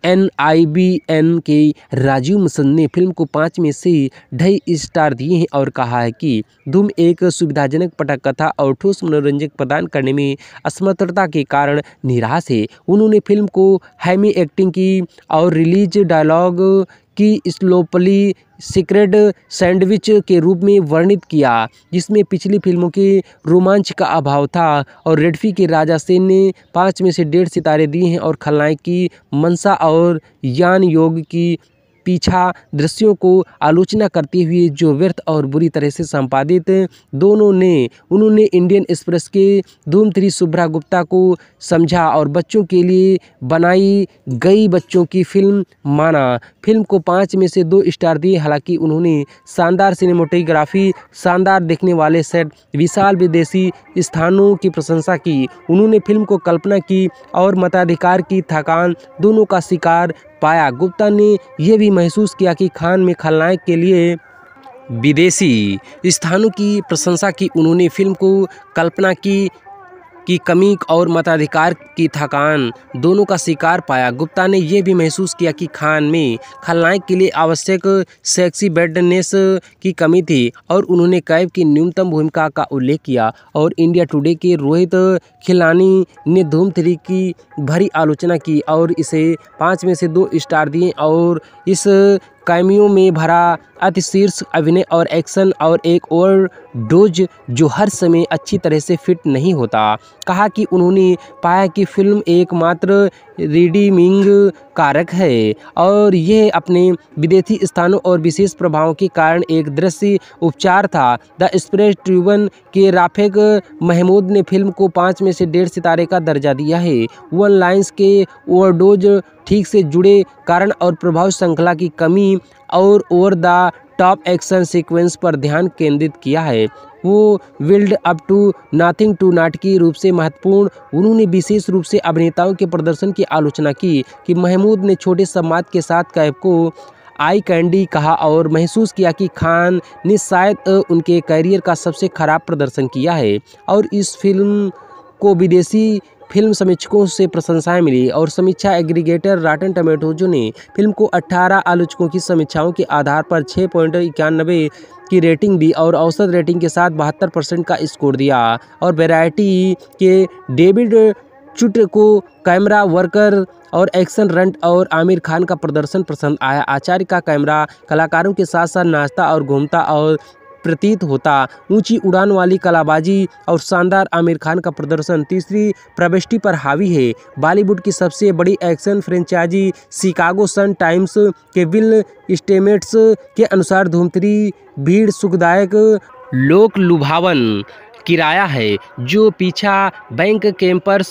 एनआईबीएन के राजीव मसन ने फिल्म को पाँच में से ढाई स्टार दिए हैं और कहा है कि धूम एक सुविधाजनक पटकथा और ठोस मनोरंजक प्रदान करने में असमर्थता के कारण निराश है उन्होंने फिल्म को हैमी एक्टिंग की और रिलीज डायलॉग की स्लोपली सीक्रेट सैंडविच के रूप में वर्णित किया जिसमें पिछली फिल्मों के रोमांच का अभाव था और रेडफी के राजा सेन ने पाँच में से डेढ़ सितारे दिए हैं और खलनायक की मनसा और यान योग की पीछा दृश्यों को आलोचना करते हुए जो व्यर्थ और बुरी तरह से संपादित दोनों ने उन्होंने इंडियन एक्सप्रेस के धूमथ्री शुभ्रा गुप्ता को समझा और बच्चों के लिए बनाई गई बच्चों की फिल्म माना फिल्म को पाँच में से दो स्टार दिए हालांकि उन्होंने शानदार सिनेमोटोग्राफी शानदार देखने वाले सेट विशाल विदेशी स्थानों की प्रशंसा की उन्होंने फिल्म को कल्पना की और मताधिकार की थकान दोनों का शिकार पाया गुप्ता ने यह भी महसूस किया कि खान में खलनायक के लिए विदेशी स्थानों की प्रशंसा की उन्होंने फिल्म को कल्पना की कि कमी और मताधिकार की थकान दोनों का शिकार पाया गुप्ता ने यह भी महसूस किया कि खान में खलनायक के लिए आवश्यक सेक्सी बेडनेस की कमी थी और उन्होंने कैब की न्यूनतम भूमिका का उल्लेख किया और इंडिया टुडे के रोहित खिलानी ने धूम थ्री की भरी आलोचना की और इसे पाँच में से दो स्टार दिए और इस कैमियो में भरा अति शीर्ष अभिनय और एक्शन और एक ओवर डोज जो हर समय अच्छी तरह से फिट नहीं होता कहा कि उन्होंने पाया कि फिल्म एकमात्र रिडीमिंग कारक है और यह अपने विदेशी स्थानों और विशेष प्रभावों के कारण एक दृश्य उपचार था द स्प्रेस ट्रिब्यून के राफेक महमूद ने फिल्म को पाँच में से डेढ़ सितारे का दर्जा दिया है वन लाइन्स के ओवरडोज ठीक से जुड़े कारण और प्रभाव श्रृंखला की कमी और over the top action sequence पर ध्यान केंद्रित किया है वो विल्ड अप टू नाथिंग टू नाटकीय रूप से महत्वपूर्ण उन्होंने विशेष रूप से अभिनेताओं के प्रदर्शन की आलोचना की कि महमूद ने छोटे समाज के साथ कैब को आई कैंडी कहा और महसूस किया कि खान ने शायद उनके करियर का सबसे खराब प्रदर्शन किया है और इस फिल्म को विदेशी फिल्म समीक्षकों से प्रशंसाएं मिली और समीक्षा एग्रीगेटर राटन टमेटोजो ने फिल्म को 18 आलोचकों की समीक्षाओं के आधार पर छः पॉइंट इक्यानबे की रेटिंग दी और औसत रेटिंग के साथ बहत्तर परसेंट का स्कोर दिया और वेराइटी के डेविड चुट को कैमरा वर्कर और एक्शन रंट और आमिर खान का प्रदर्शन पसंद आया आचार्य का कैमरा कलाकारों के साथ साथ नाचता और घूमता और प्रतीत होता ऊंची उड़ान वाली कलाबाजी और शानदार आमिर खान का प्रदर्शन तीसरी प्रविष्टि पर हावी है बॉलीवुड की सबसे बड़ी action franchise Chicago Sun Times के विल स्टेमेट्स के अनुसार धूमत्री भीड़ सुखदायक लोक लुभावन किराया है जो पीछा बैंक कैंपर्स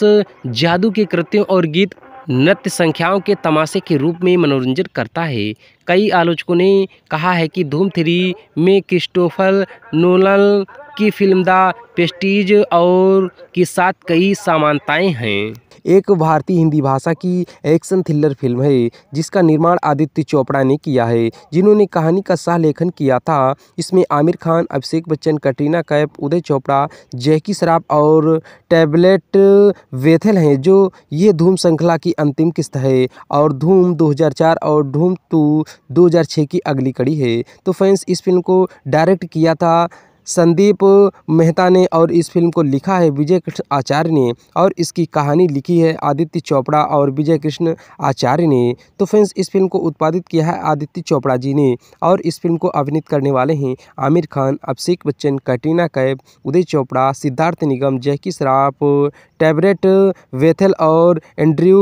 जादू के कृत्यों और गीत नृत्य संख्याओं के तमाशे के रूप में मनोरंजन करता है कई आलोचकों ने कहा है कि धूम थ्री में क्रिस्टोफल नोलन की फिल्म द पेस्टीज और के साथ कई समानताएं हैं एक भारतीय हिंदी भाषा की एक्शन थ्रिलर फिल्म है जिसका निर्माण आदित्य चोपड़ा ने किया है जिन्होंने कहानी का सह लेखन किया था इसमें आमिर खान अभिषेक बच्चन कटरीना कैफ उदय चोपड़ा जैकी श्राफ और टैबलेट वेथल हैं जो ये धूम श्रृंखला की अंतिम किस्त है और धूम 2004 और धूम टू 2006 की अगली कड़ी है तो फैंस इस फिल्म को डायरेक्ट किया था संदीप मेहता ने और इस फिल्म को लिखा है विजय कृष्ण आचार्य ने और इसकी कहानी लिखी है आदित्य चोपड़ा और विजय कृष्ण आचार्य ने तो फ्रेंड्स इस फिल्म को उत्पादित किया है आदित्य चोपड़ा जी ने और इस फिल्म को अभिनीत करने वाले हैं आमिर खान अभिषेक बच्चन कैटरीना कैफ उदय चोपड़ा सिद्धार्थ निगम जैकी श्राफ टैबरेट वेथल और एंड्रयू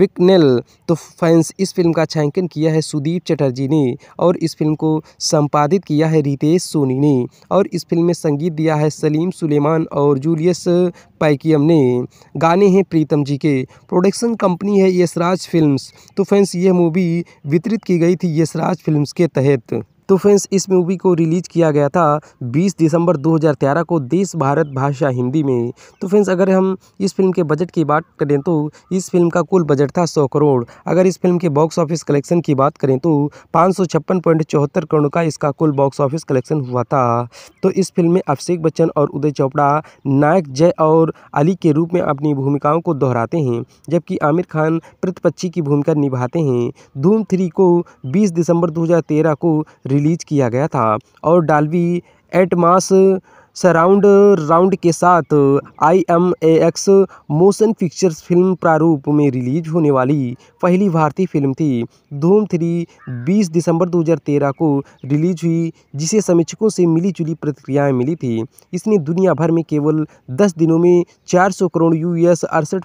विकनेल तो फैंस इस फिल्म का छायांकन किया है सुदीप चटर्जी ने और इस फिल्म को संपादित किया है रितेश सोनी ने और इस फिल्म में संगीत दिया है सलीम सुलेमान और जूलियस पैकियम ने गाने हैं प्रीतम जी के प्रोडक्शन कंपनी है यशराज फिल्म्स तो फ्रेंड्स यह मूवी वितरित की गई थी यशराज फिल्म्स के तहत तो फ्रेंड्स इस मूवी को रिलीज़ किया गया था 20 दिसंबर 2013 को देश भारत भाषा हिंदी में तो फ्रेंड्स अगर हम इस फिल्म के बजट की बात करें तो इस फिल्म का कुल बजट था 100 करोड़ अगर इस फिल्म के बॉक्स ऑफिस कलेक्शन की बात करें तो पाँच करोड़ का इसका कुल बॉक्स ऑफिस कलेक्शन हुआ था तो इस फिल्म में अभिषेक बच्चन और उदय चोपड़ा नायक जय और अली के रूप में अपनी भूमिकाओं को दोहराते हैं जबकि आमिर खान प्रतिपक्षी की भूमिका निभाते हैं धूम थ्री को बीस दिसंबर दो को रिलीज़ किया गया था और डाल्बी एटमास सराउंड राउंड के साथ I M A X motion pictures film प्रारूप में रिलीज होने वाली पहली भारतीय फिल्म थी धूम थ्री 20 दिसंबर 2013 को रिलीज हुई जिसे समीक्षकों से मिली जुली प्रतिक्रियाएँ मिली थी इसने दुनिया भर में केवल 10 दिनों में 400 करोड़ यूएस अड़सठ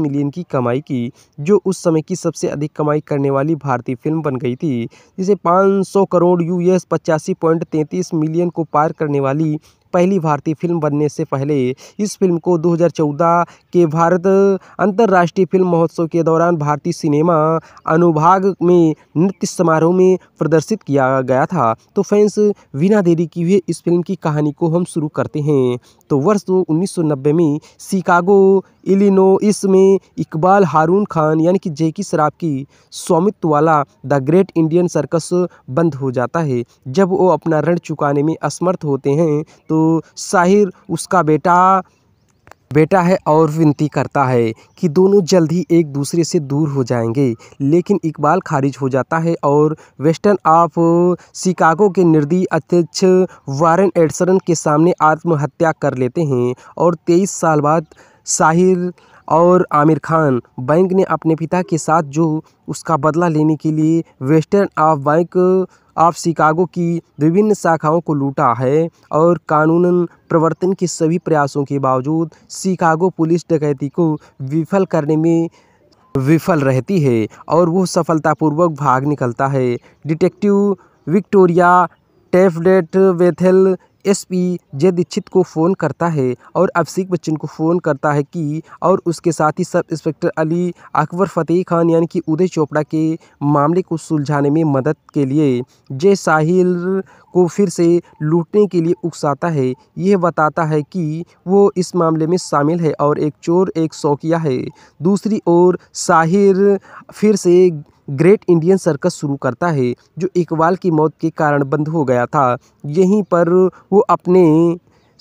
मिलियन की कमाई की जो उस समय की सबसे अधिक कमाई करने वाली भारतीय फिल्म बन गई थी जिसे पाँच करोड़ यू पचासी मिलियन को पार करने वाली पहली भारतीय फ़िल्म बनने से पहले इस फ़िल्म को दो हज़ार चौदह कि भारत अंतर्राष्ट्रीय फिल्म महोत्सव के दौरान भारतीय सिनेमा अनुभाग में नृत्य समारोह में प्रदर्शित किया गया था तो फैंस बिना देरी की हुए इस फिल्म की कहानी को हम शुरू करते हैं तो वर्ष दो में शिकागो इलिनो में इकबाल हारून खान यानी कि जेकी शराब की स्वामित्व वाला द ग्रेट इंडियन सर्कस बंद हो जाता है जब वो अपना ऋण चुकाने में असमर्थ होते हैं तो साहिर उसका बेटा बेटा है और विनती करता है कि दोनों जल्द ही एक दूसरे से दूर हो जाएंगे लेकिन इकबाल खारिज हो जाता है और वेस्टर्न ऑफ शिकागो के निर्दलीय अध्यक्ष वारेन एडसन के सामने आत्महत्या कर लेते हैं और तेईस साल बाद साहिर और आमिर खान बैंक ने अपने पिता के साथ जो उसका बदला लेने के लिए western of bank of Chicago की विभिन्न शाखाओं को लूटा है और कानून प्रवर्तन के सभी प्रयासों के बावजूद शिकागो पुलिस डकैती को विफल करने में विफल रहती है और वो सफलतापूर्वक भाग निकलता है डिटेक्टिव विक्टोरिया टेफडेट वेथेल एसपी जय दीक्षित को फ़ोन करता है और अभिषेक बच्चन को फ़ोन करता है कि और उसके साथ ही सब इंस्पेक्टर अली अकबर फतेह खान यानी कि उदय चोपड़ा के मामले को सुलझाने में मदद के लिए जय साहिल को फिर से लूटने के लिए उकसाता है यह बताता है कि वो इस मामले में शामिल है और एक चोर एक शौकिया है दूसरी ओर साहिर फिर से ग्रेट इंडियन सर्कस शुरू करता है जो इकबाल की मौत के कारण बंद हो गया था यहीं पर वो अपने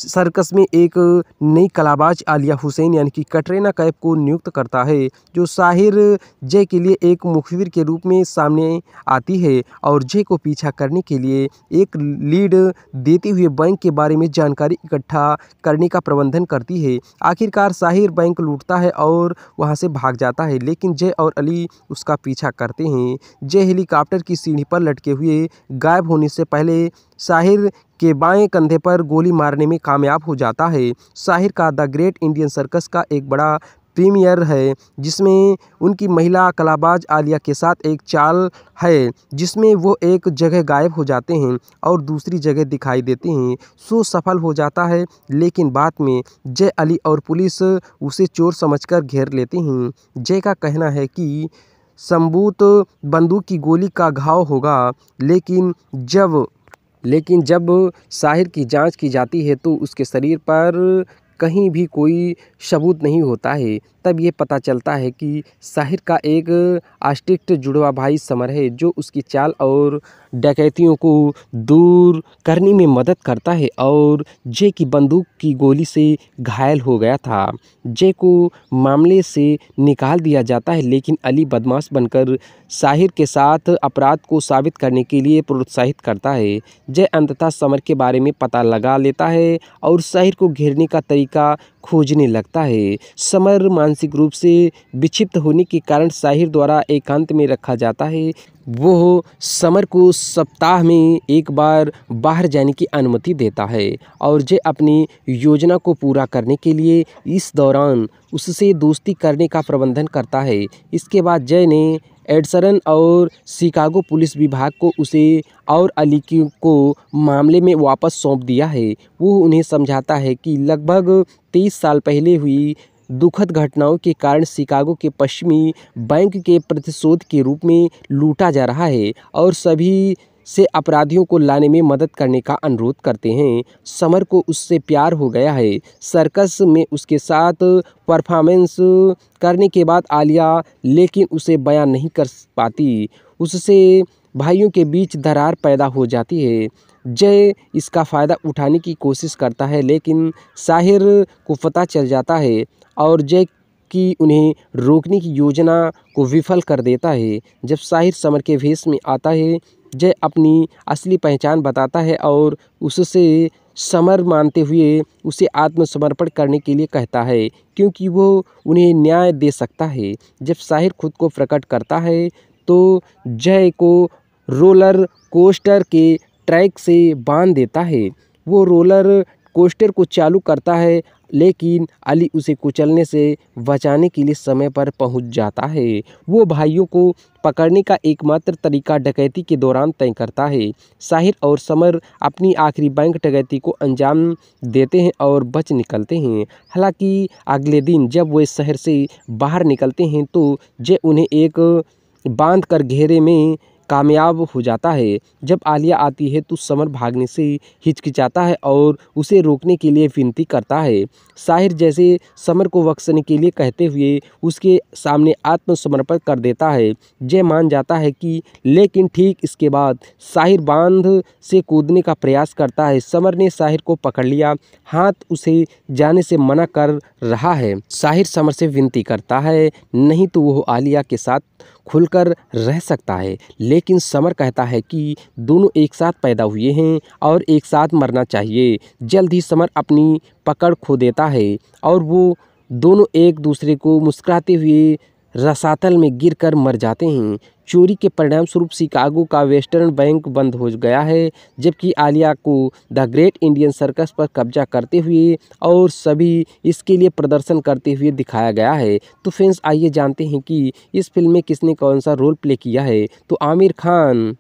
सर्कस में एक नई कलाबाज आलिया हुसैन यानी कि कटरीना कैफ को नियुक्त करता है जो साहिर जय के लिए एक मुखबिर के रूप में सामने आती है और जय को पीछा करने के लिए एक लीड देते हुए बैंक के बारे में जानकारी इकट्ठा करने का प्रबंधन करती है आखिरकार साहिर बैंक लूटता है और वहाँ से भाग जाता है लेकिन जय और अली उसका पीछा करते हैं जय हेलीकॉप्टर की सीढ़ी पर लटके हुए गायब होने से पहले साहिर के बाएं कंधे पर गोली मारने में कामयाब हो जाता है साहिर का द ग्रेट इंडियन सर्कस का एक बड़ा प्रीमियर है जिसमें उनकी महिला कलाबाज आलिया के साथ एक चाल है जिसमें वो एक जगह गायब हो जाते हैं और दूसरी जगह दिखाई देते हैं सो सफल हो जाता है लेकिन बाद में जय अली और पुलिस उसे चोर समझकर घेर लेते हैं जय का कहना है कि सम्बूत बंदूक की गोली का घाव होगा लेकिन जब लेकिन जब साहिर की जाँच की जाती है तो उसके शरीर पर कहीं भी कोई सबूत नहीं होता है तब ये पता चलता है कि साहिर का एक आस्टिक्ट जुड़वा भाई समर है जो उसकी चाल और डकैतियों को दूर करने में मदद करता है और जय की बंदूक की गोली से घायल हो गया था जय को मामले से निकाल दिया जाता है लेकिन अली बदमाश बनकर साहिर के साथ अपराध को साबित करने के लिए प्रोत्साहित करता है जय अंततः समर के बारे में पता लगा लेता है और साहिर को घेरने का तरीका खोजने लगता है समर मानसिक रूप से विक्षिप्त होने के कारण साहिर द्वारा एकांत में रखा जाता है वो समर को सप्ताह में एक बार बाहर जाने की अनुमति देता है और जय अपनी योजना को पूरा करने के लिए इस दौरान उससे दोस्ती करने का प्रबंधन करता है इसके बाद जय ने एडसरन और शिकागो पुलिस विभाग को उसे और अली को मामले में वापस सौंप दिया है वो उन्हें समझाता है कि लगभग तेईस साल पहले हुई दुखद घटनाओं के कारण शिकागो के पश्चिमी बैंक के प्रतिशोध के रूप में लूटा जा रहा है और सभी से अपराधियों को लाने में मदद करने का अनुरोध करते हैं समर को उससे प्यार हो गया है सर्कस में उसके साथ परफॉर्मेंस करने के बाद आलिया लेकिन उसे बयान नहीं कर पाती उससे भाइयों के बीच दरार पैदा हो जाती है जय इसका फ़ायदा उठाने की कोशिश करता है लेकिन साहिर को पता चल जाता है और जय की उन्हें रोकने की योजना को विफल कर देता है जब साहिर समर के भेष में आता है जय अपनी असली पहचान बताता है और उससे समर मानते हुए उसे आत्मसमर्पण करने के लिए कहता है क्योंकि वो उन्हें न्याय दे सकता है जब साहिर खुद को प्रकट करता है तो जय को रोलर कोस्टर के ट्रैक से बांध देता है वो रोलर कोस्टर को चालू करता है लेकिन अली उसे कुचलने से बचाने के लिए समय पर पहुंच जाता है वो भाइयों को पकड़ने का एकमात्र तरीका डकैती के दौरान तय करता है साहिर और समर अपनी आखिरी बैंक डकैती को अंजाम देते हैं और बच निकलते हैं हालांकि अगले दिन जब वे शहर से बाहर निकलते हैं तो जय उन्हें एक बांध कर घेरे में कामयाब हो जाता है जब आलिया आती है तो समर भागने से हिचकिचाता है और उसे रोकने के लिए विनती करता है साहिर जैसे समर को बख्शने के लिए कहते हुए उसके सामने आत्मसमर्पण कर देता है जय मान जाता है कि लेकिन ठीक इसके बाद साहिर बांध से कूदने का प्रयास करता है समर ने साहिर को पकड़ लिया हाथ उसे जाने से मना कर रहा है साहिर समर से विनती करता है नहीं तो वह आलिया के साथ खुलकर रह सकता है लेकिन समर कहता है कि दोनों एक साथ पैदा हुए हैं और एक साथ मरना चाहिए जल्द ही समर अपनी पकड़ खो देता है और वो दोनों एक दूसरे को मुस्कुराते हुए रसातल में गिरकर मर जाते हैं चोरी के परिणामस्वरूप शिकागो का वेस्टर्न बैंक बंद हो गया है जबकि आलिया को द ग्रेट इंडियन सर्कस पर कब्जा करते हुए और सभी इसके लिए प्रदर्शन करते हुए दिखाया गया है तो फ्रेंड्स आइए जानते हैं कि इस फिल्म में किसने कौन सा रोल प्ले किया है तो आमिर खान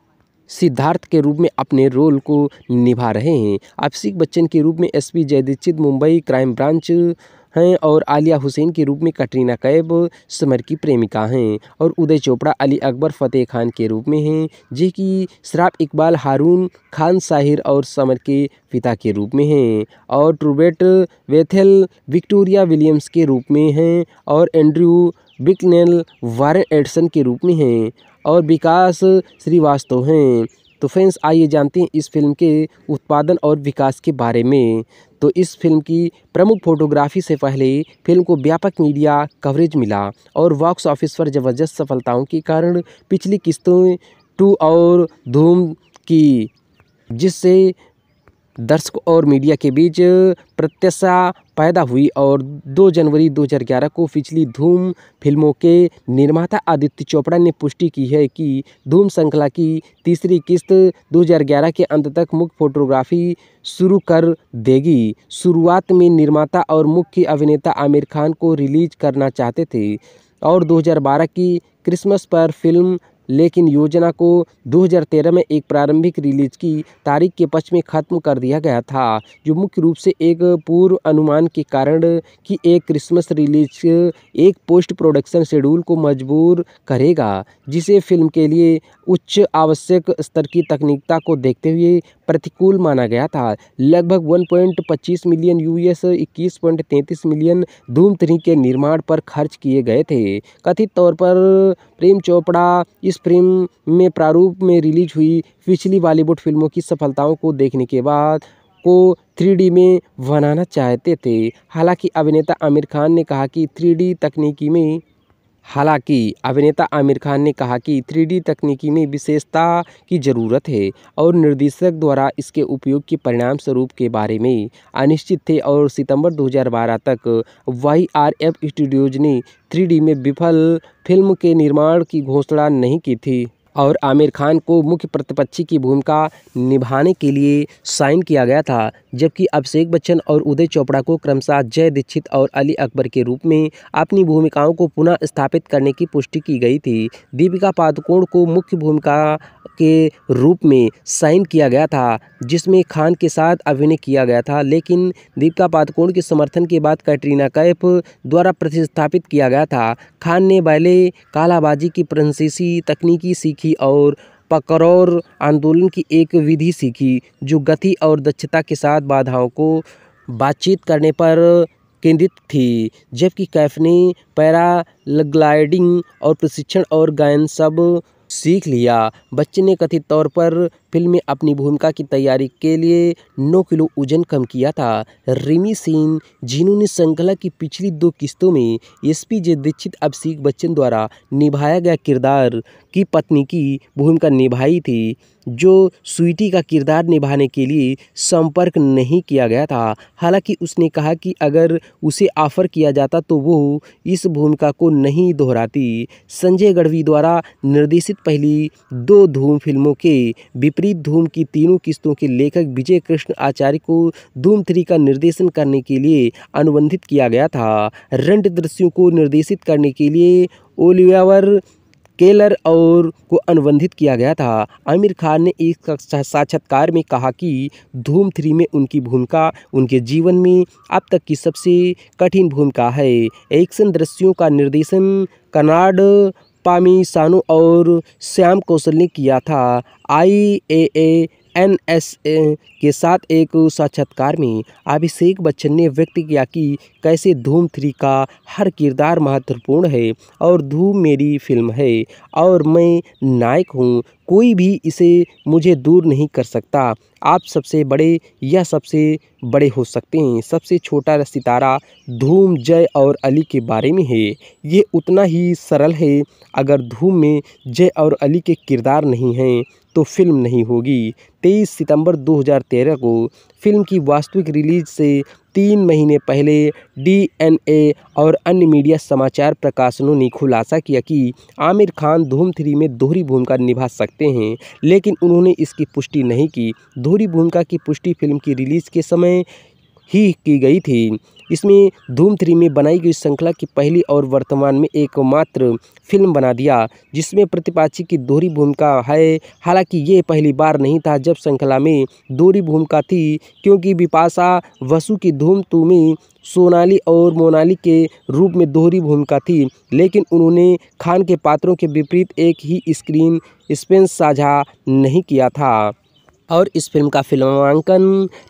सिद्धार्थ के रूप में अपने रोल को निभा रहे हैं अभिषेक बच्चन के रूप में SP P Mumbai crime branch हैं और आलिया हुसैन के रूप में कटरीना कैब समर की प्रेमिका हैं और उदय चोपड़ा अली अकबर फ़तेह खान के रूप में हैं जो कि शराब इकबाल हारून खान साहिर और समर के पिता के रूप में हैं और ट्रूबेट वेथेल विक्टोरिया विलियम्स के रूप में हैं और एंड्रयू बिकनेल वारेन एडसन के रूप में हैं और विकास श्रीवास्तव हैं तो फ्रेंड्स आइए जानते हैं इस फिल्म के उत्पादन और विकास के बारे में तो इस फिल्म की प्रमुख फोटोग्राफी से पहले फिल्म को व्यापक मीडिया कवरेज मिला और बॉक्स ऑफिस पर ज़बरदस्त सफलताओं के कारण पिछली किस्तों टू और धूम की जिससे दर्शकों और मीडिया के बीच प्रत्याशा पैदा हुई और 2 जनवरी 2011 को पिछली धूम फिल्मों के निर्माता आदित्य चोपड़ा ने पुष्टि की है कि धूम श्रृंखला की तीसरी किस्त 2011 के अंत तक मुख्य फोटोग्राफी शुरू कर देगी शुरुआत में निर्माता और मुख्य अभिनेता आमिर खान को रिलीज करना चाहते थे और 2012 की क्रिसमस पर फिल्म लेकिन योजना को 2013 में एक प्रारंभिक रिलीज की तारीख के पक्ष में खत्म कर दिया गया था जो मुख्य रूप से एक पूर्व अनुमान के कारण कि एक क्रिसमस रिलीज एक पोस्ट प्रोडक्शन शेड्यूल को मजबूर करेगा जिसे फिल्म के लिए उच्च आवश्यक स्तर की तकनीकता को देखते हुए प्रतिकूल माना गया था लगभग 1.25 million US 21.33 million Dhoom three के निर्माण पर खर्च किए गए थे कथित तौर पर प्रेम चोपड़ा इस फिल्म में प्रारूप में रिलीज़ हुई पिछली बॉलीवुड फिल्मों की सफलताओं को देखने के बाद को थ्री डी में बनाना चाहते थे हालांकि अभिनेता आमिर खान ने कहा कि थ्री डी तकनीकी में हालांकि अभिनेता आमिर खान ने कहा कि थ्री तकनीकी में विशेषता की ज़रूरत है और निर्देशक द्वारा इसके उपयोग के परिणामस्वरूप के बारे में अनिश्चित थे और सितंबर 2012 तक वाई आर एफ स्टूडियोज़ ने थ्री में विफल फिल्म के निर्माण की घोषणा नहीं की थी और आमिर खान को मुख्य प्रतिपक्षी की भूमिका निभाने के लिए साइन किया गया था जबकि अभिषेक बच्चन और उदय चोपड़ा को क्रमशः जय दीक्षित और अली अकबर के रूप में अपनी भूमिकाओं को पुनः स्थापित करने की पुष्टि की गई थी दीपिका पादुकोण को मुख्य भूमिका के रूप में साइन किया गया था जिसमें खान के साथ अभिनय किया गया था लेकिन दीपिका पादुकोण के समर्थन के बाद कैटरीना कैफ द्वारा प्रतिस्थापित किया गया था खान ने पहले कालाबाजी की प्रंसीसी तकनीकी सीख सीखी और पकरौर आंदोलन की एक विधि सीखी जो गति और दक्षता के साथ बाधाओं को बातचीत करने पर केंद्रित थी जबकि कैफने पैराग्लाइडिंग और प्रशिक्षण और गायन सब सीख लिया बच्चे ने कथित तौर पर फिल्म में अपनी भूमिका की तैयारी के लिए 9 किलो वजन कम किया था रिमी सिंह जिन्होंने श्रृंखला की पिछली दो किस्तों में एस पी जे दीक्षित अभिषेक बच्चन द्वारा निभाया गया किरदार की पत्नी की भूमिका निभाई थी जो स्वीटी का किरदार निभाने के लिए संपर्क नहीं किया गया था हालांकि उसने कहा कि अगर उसे ऑफर किया जाता तो वो इस भूमिका को नहीं दोहराती संजय गढ़वी द्वारा निर्देशित पहली दो धूम फिल्मों के विपरीत धूम की तीनों किस्तों के लेखक विजय कृष्ण आचार्य को धूम थ्री का निर्देशन करने के लिए अनुबंधित किया गया था रेंट दृश्यों को निर्देशित करने के लिए ओलिवर केलर और को अनुबंधित किया गया था आमिर खान ने एक साक्षात्कार में कहा कि धूम थ्री में उनकी भूमिका उनके जीवन में अब तक की सबसे कठिन भूमिका है एक्शन दृश्यों का निर्देशन कनाड पामी सानू और श्याम कौशल ने किया था आई ए ए एन एस ए के साथ एक साक्षात्कार में अभिषेक बच्चन ने व्यक्त किया कि कैसे धूम थ्री का हर किरदार महत्वपूर्ण है और धूम मेरी फिल्म है और मैं नायक हूँ कोई भी इसे मुझे दूर नहीं कर सकता आप सबसे बड़े या सबसे बड़े हो सकते हैं सबसे छोटा सितारा धूम जय और अली के बारे में है ये उतना ही सरल है अगर धूम में जय और अली के किरदार नहीं हैं तो फिल्म नहीं होगी 23 सितंबर 2013 को फिल्म की वास्तविक रिलीज से तीन महीने पहले डीएनए और अन्य मीडिया समाचार प्रकाशनों ने खुलासा किया कि आमिर खान धूम थ्री में दोहरी भूमिका निभा सकते हैं लेकिन उन्होंने इसकी पुष्टि नहीं की दोहरी भूमिका की पुष्टि फिल्म की रिलीज़ के समय ही की गई थी इसमें धूम थ्री में बनाई गई श्रृंखला की पहली और वर्तमान में एकमात्र फिल्म बना दिया जिसमें प्रतिपाची की दोहरी भूमिका है हालांकि ये पहली बार नहीं था जब श्रृंखला में दोहरी भूमिका थी क्योंकि बिपाशा वसु की धूम टू में सोनाली और मोनाली के रूप में दोहरी भूमिका थी लेकिन उन्होंने खान के पात्रों के विपरीत एक ही स्क्रीन स्पेस साझा नहीं किया था और इस फिल्म का फिल्मांकन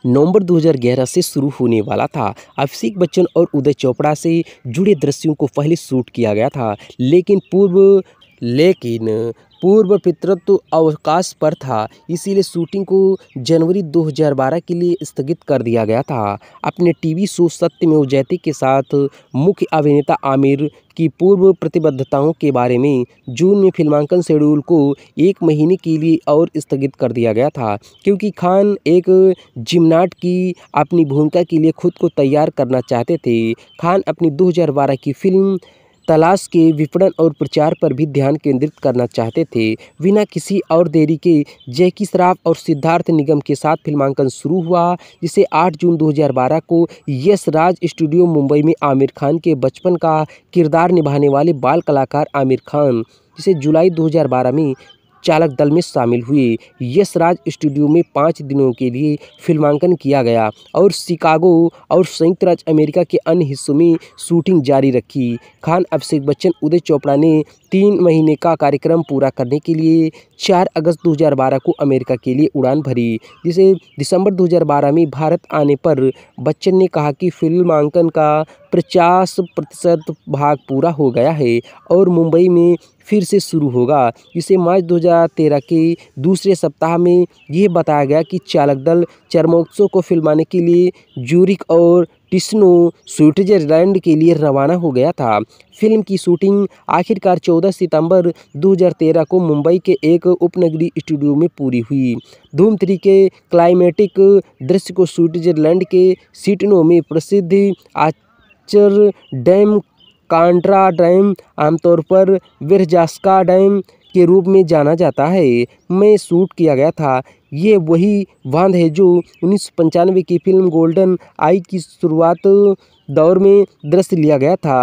नवंबर 2011 से शुरू होने वाला था अभिषेक बच्चन और उदय चोपड़ा से जुड़े दृश्यों को पहले शूट किया गया था लेकिन पूर्व लेकिन पूर्व पितृत्व अवकाश पर था इसीलिए शूटिंग को जनवरी 2012 के लिए स्थगित कर दिया गया था अपने टीवी शो सत्य में जैती के साथ मुख्य अभिनेता आमिर की पूर्व प्रतिबद्धताओं के बारे में जून में फिल्मांकन शेड्यूल को एक महीने के लिए और स्थगित कर दिया गया था क्योंकि खान एक जिमनाट की अपनी भूमिका के लिए खुद को तैयार करना चाहते थे खान अपनी दो की फिल्म तलाश के विपणन और प्रचार पर भी ध्यान केंद्रित करना चाहते थे बिना किसी और देरी के जैकी श्राफ और सिद्धार्थ निगम के साथ फिल्मांकन शुरू हुआ जिसे 8 जून 2012 को यश राज स्टूडियो मुंबई में आमिर खान के बचपन का किरदार निभाने वाले बाल कलाकार आमिर खान जिसे जुलाई 2012 में चालक दल में शामिल हुए यश राज स्टूडियो में पाँच दिनों के लिए फिल्मांकन किया गया और शिकागो और संयुक्त राज्य अमेरिका के अन्य हिस्सों में शूटिंग जारी रखी खान अभिषेक बच्चन उदय चोपड़ा ने तीन महीने का कार्यक्रम पूरा करने के लिए 4 अगस्त 2012 को अमेरिका के लिए उड़ान भरी जिसे दिसंबर 2012 में भारत आने पर बच्चन ने कहा कि फिल्मांकन का पचास प्रतिशत भाग पूरा हो गया है और मुंबई में फिर से शुरू होगा इसे मार्च 2013 के दूसरे सप्ताह में यह बताया गया कि चालक दल चर्मोत्सव को फिल्माने के लिए जूरिक और टिस्नो स्विट्जरलैंड के लिए रवाना हो गया था फिल्म की शूटिंग आखिरकार 14 सितंबर 2013 को मुंबई के एक उपनगरी स्टूडियो में पूरी हुई धूम थ्री के क्लाइमेटिक दृश्य को स्विट्जरलैंड के सिटनो में प्रसिद्ध आचर डैम कांट्रा डैम आमतौर पर विरजास्का डैम के रूप में जाना जाता है में शूट किया गया था ये वही बांध है जो उन्नीस की फिल्म गोल्डन आई की शुरुआत दौर में दृश्य लिया गया था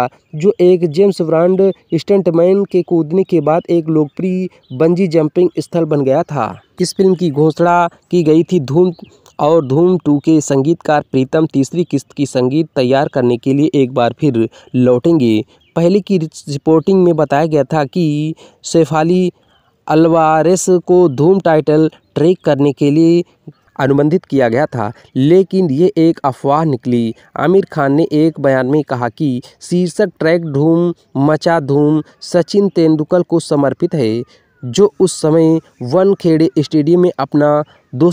जो एक जेम्स ब्रांड स्टंटमैन के कूदने के बाद एक लोकप्रिय बंजी जंपिंग स्थल बन गया था इस फिल्म की घोषणा की गई थी धूम और धूम टू के संगीतकार प्रीतम तीसरी किस्त की संगीत तैयार करने के लिए एक बार फिर लौटेंगे पहले की रिपोर्टिंग में बताया गया था कि शेफाली अलवारस को धूम टाइटल ट्रैक करने के लिए अनुबंधित किया गया था लेकिन ये एक अफवाह निकली आमिर खान ने एक बयान में कहा कि शीर्षक ट्रैक धूम मचा धूम सचिन तेंदुलकर को समर्पित है जो उस समय वनखेड़े स्टेडियम में अपना दो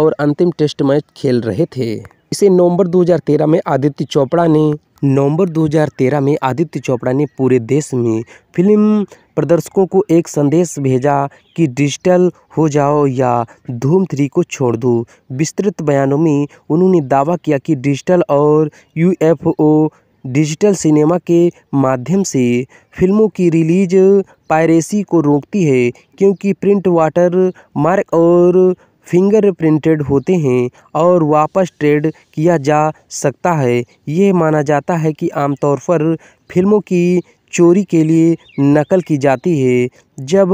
और अंतिम टेस्ट मैच खेल रहे थे इसे नवंबर 2013 में आदित्य चोपड़ा ने नवंबर 2013 में आदित्य चोपड़ा ने पूरे देश में फिल्म प्रदर्शकों को एक संदेश भेजा कि डिजिटल हो जाओ या धूम थ्री को छोड़ दो विस्तृत बयानों में उन्होंने दावा किया कि डिजिटल और यूएफओ डिजिटल सिनेमा के माध्यम से फिल्मों की रिलीज पायरेसी को रोकती है क्योंकि प्रिंट वाटर मार्क और फिंगर प्रिंटेड होते हैं और वापस ट्रेड किया जा सकता है ये माना जाता है कि आमतौर पर फिल्मों की चोरी के लिए नकल की जाती है जब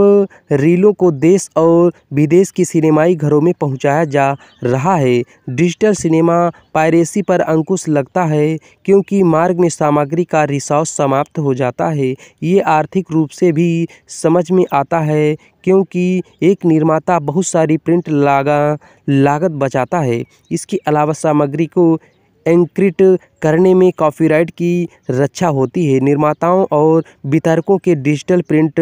रीलों को देश और विदेश की सिनेमाई घरों में पहुंचाया जा रहा है डिजिटल सिनेमा पायरेसी पर अंकुश लगता है क्योंकि मार्ग में सामग्री का रिसाव समाप्त हो जाता है ये आर्थिक रूप से भी समझ में आता है क्योंकि एक निर्माता बहुत सारी प्रिंट लागा लागत बचाता है इसके अलावा सामग्री को एंक्रिट करने में कॉपीराइट की रक्षा होती है निर्माताओं और वितरकों के डिजिटल प्रिंट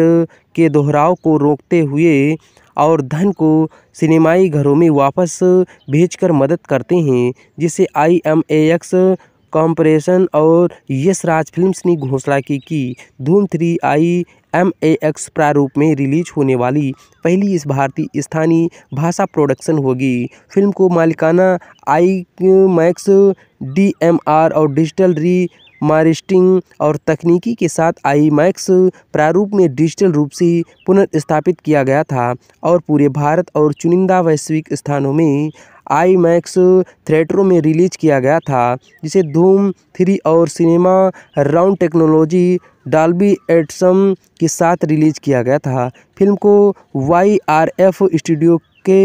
के दोहराव को रोकते हुए और धन को सिनेमाई घरों में वापस भेजकर मदद करते हैं जिसे I M A X corporation और यश राज फिल्म्स ने घोषणा की कि Dhoom three I M A X प्रारूप में रिलीज होने वाली पहली इस भारतीय स्थानीय भाषा प्रोडक्शन होगी फिल्म को मालिकाना IMAX D M R और डिजिटल री मारिस्टिंग और तकनीकी के साथ आई मैक्स प्रारूप में डिजिटल रूप से पुनर्स्थापित किया गया था और पूरे भारत और चुनिंदा वैश्विक स्थानों में आई मैक्स थिएटरों में रिलीज किया गया था जिसे धूम थ्री और सिनेमा राउंड टेक्नोलॉजी डाल्बी एडसम के साथ रिलीज़ किया गया था फिल्म को वाई आर एफ स्टूडियो के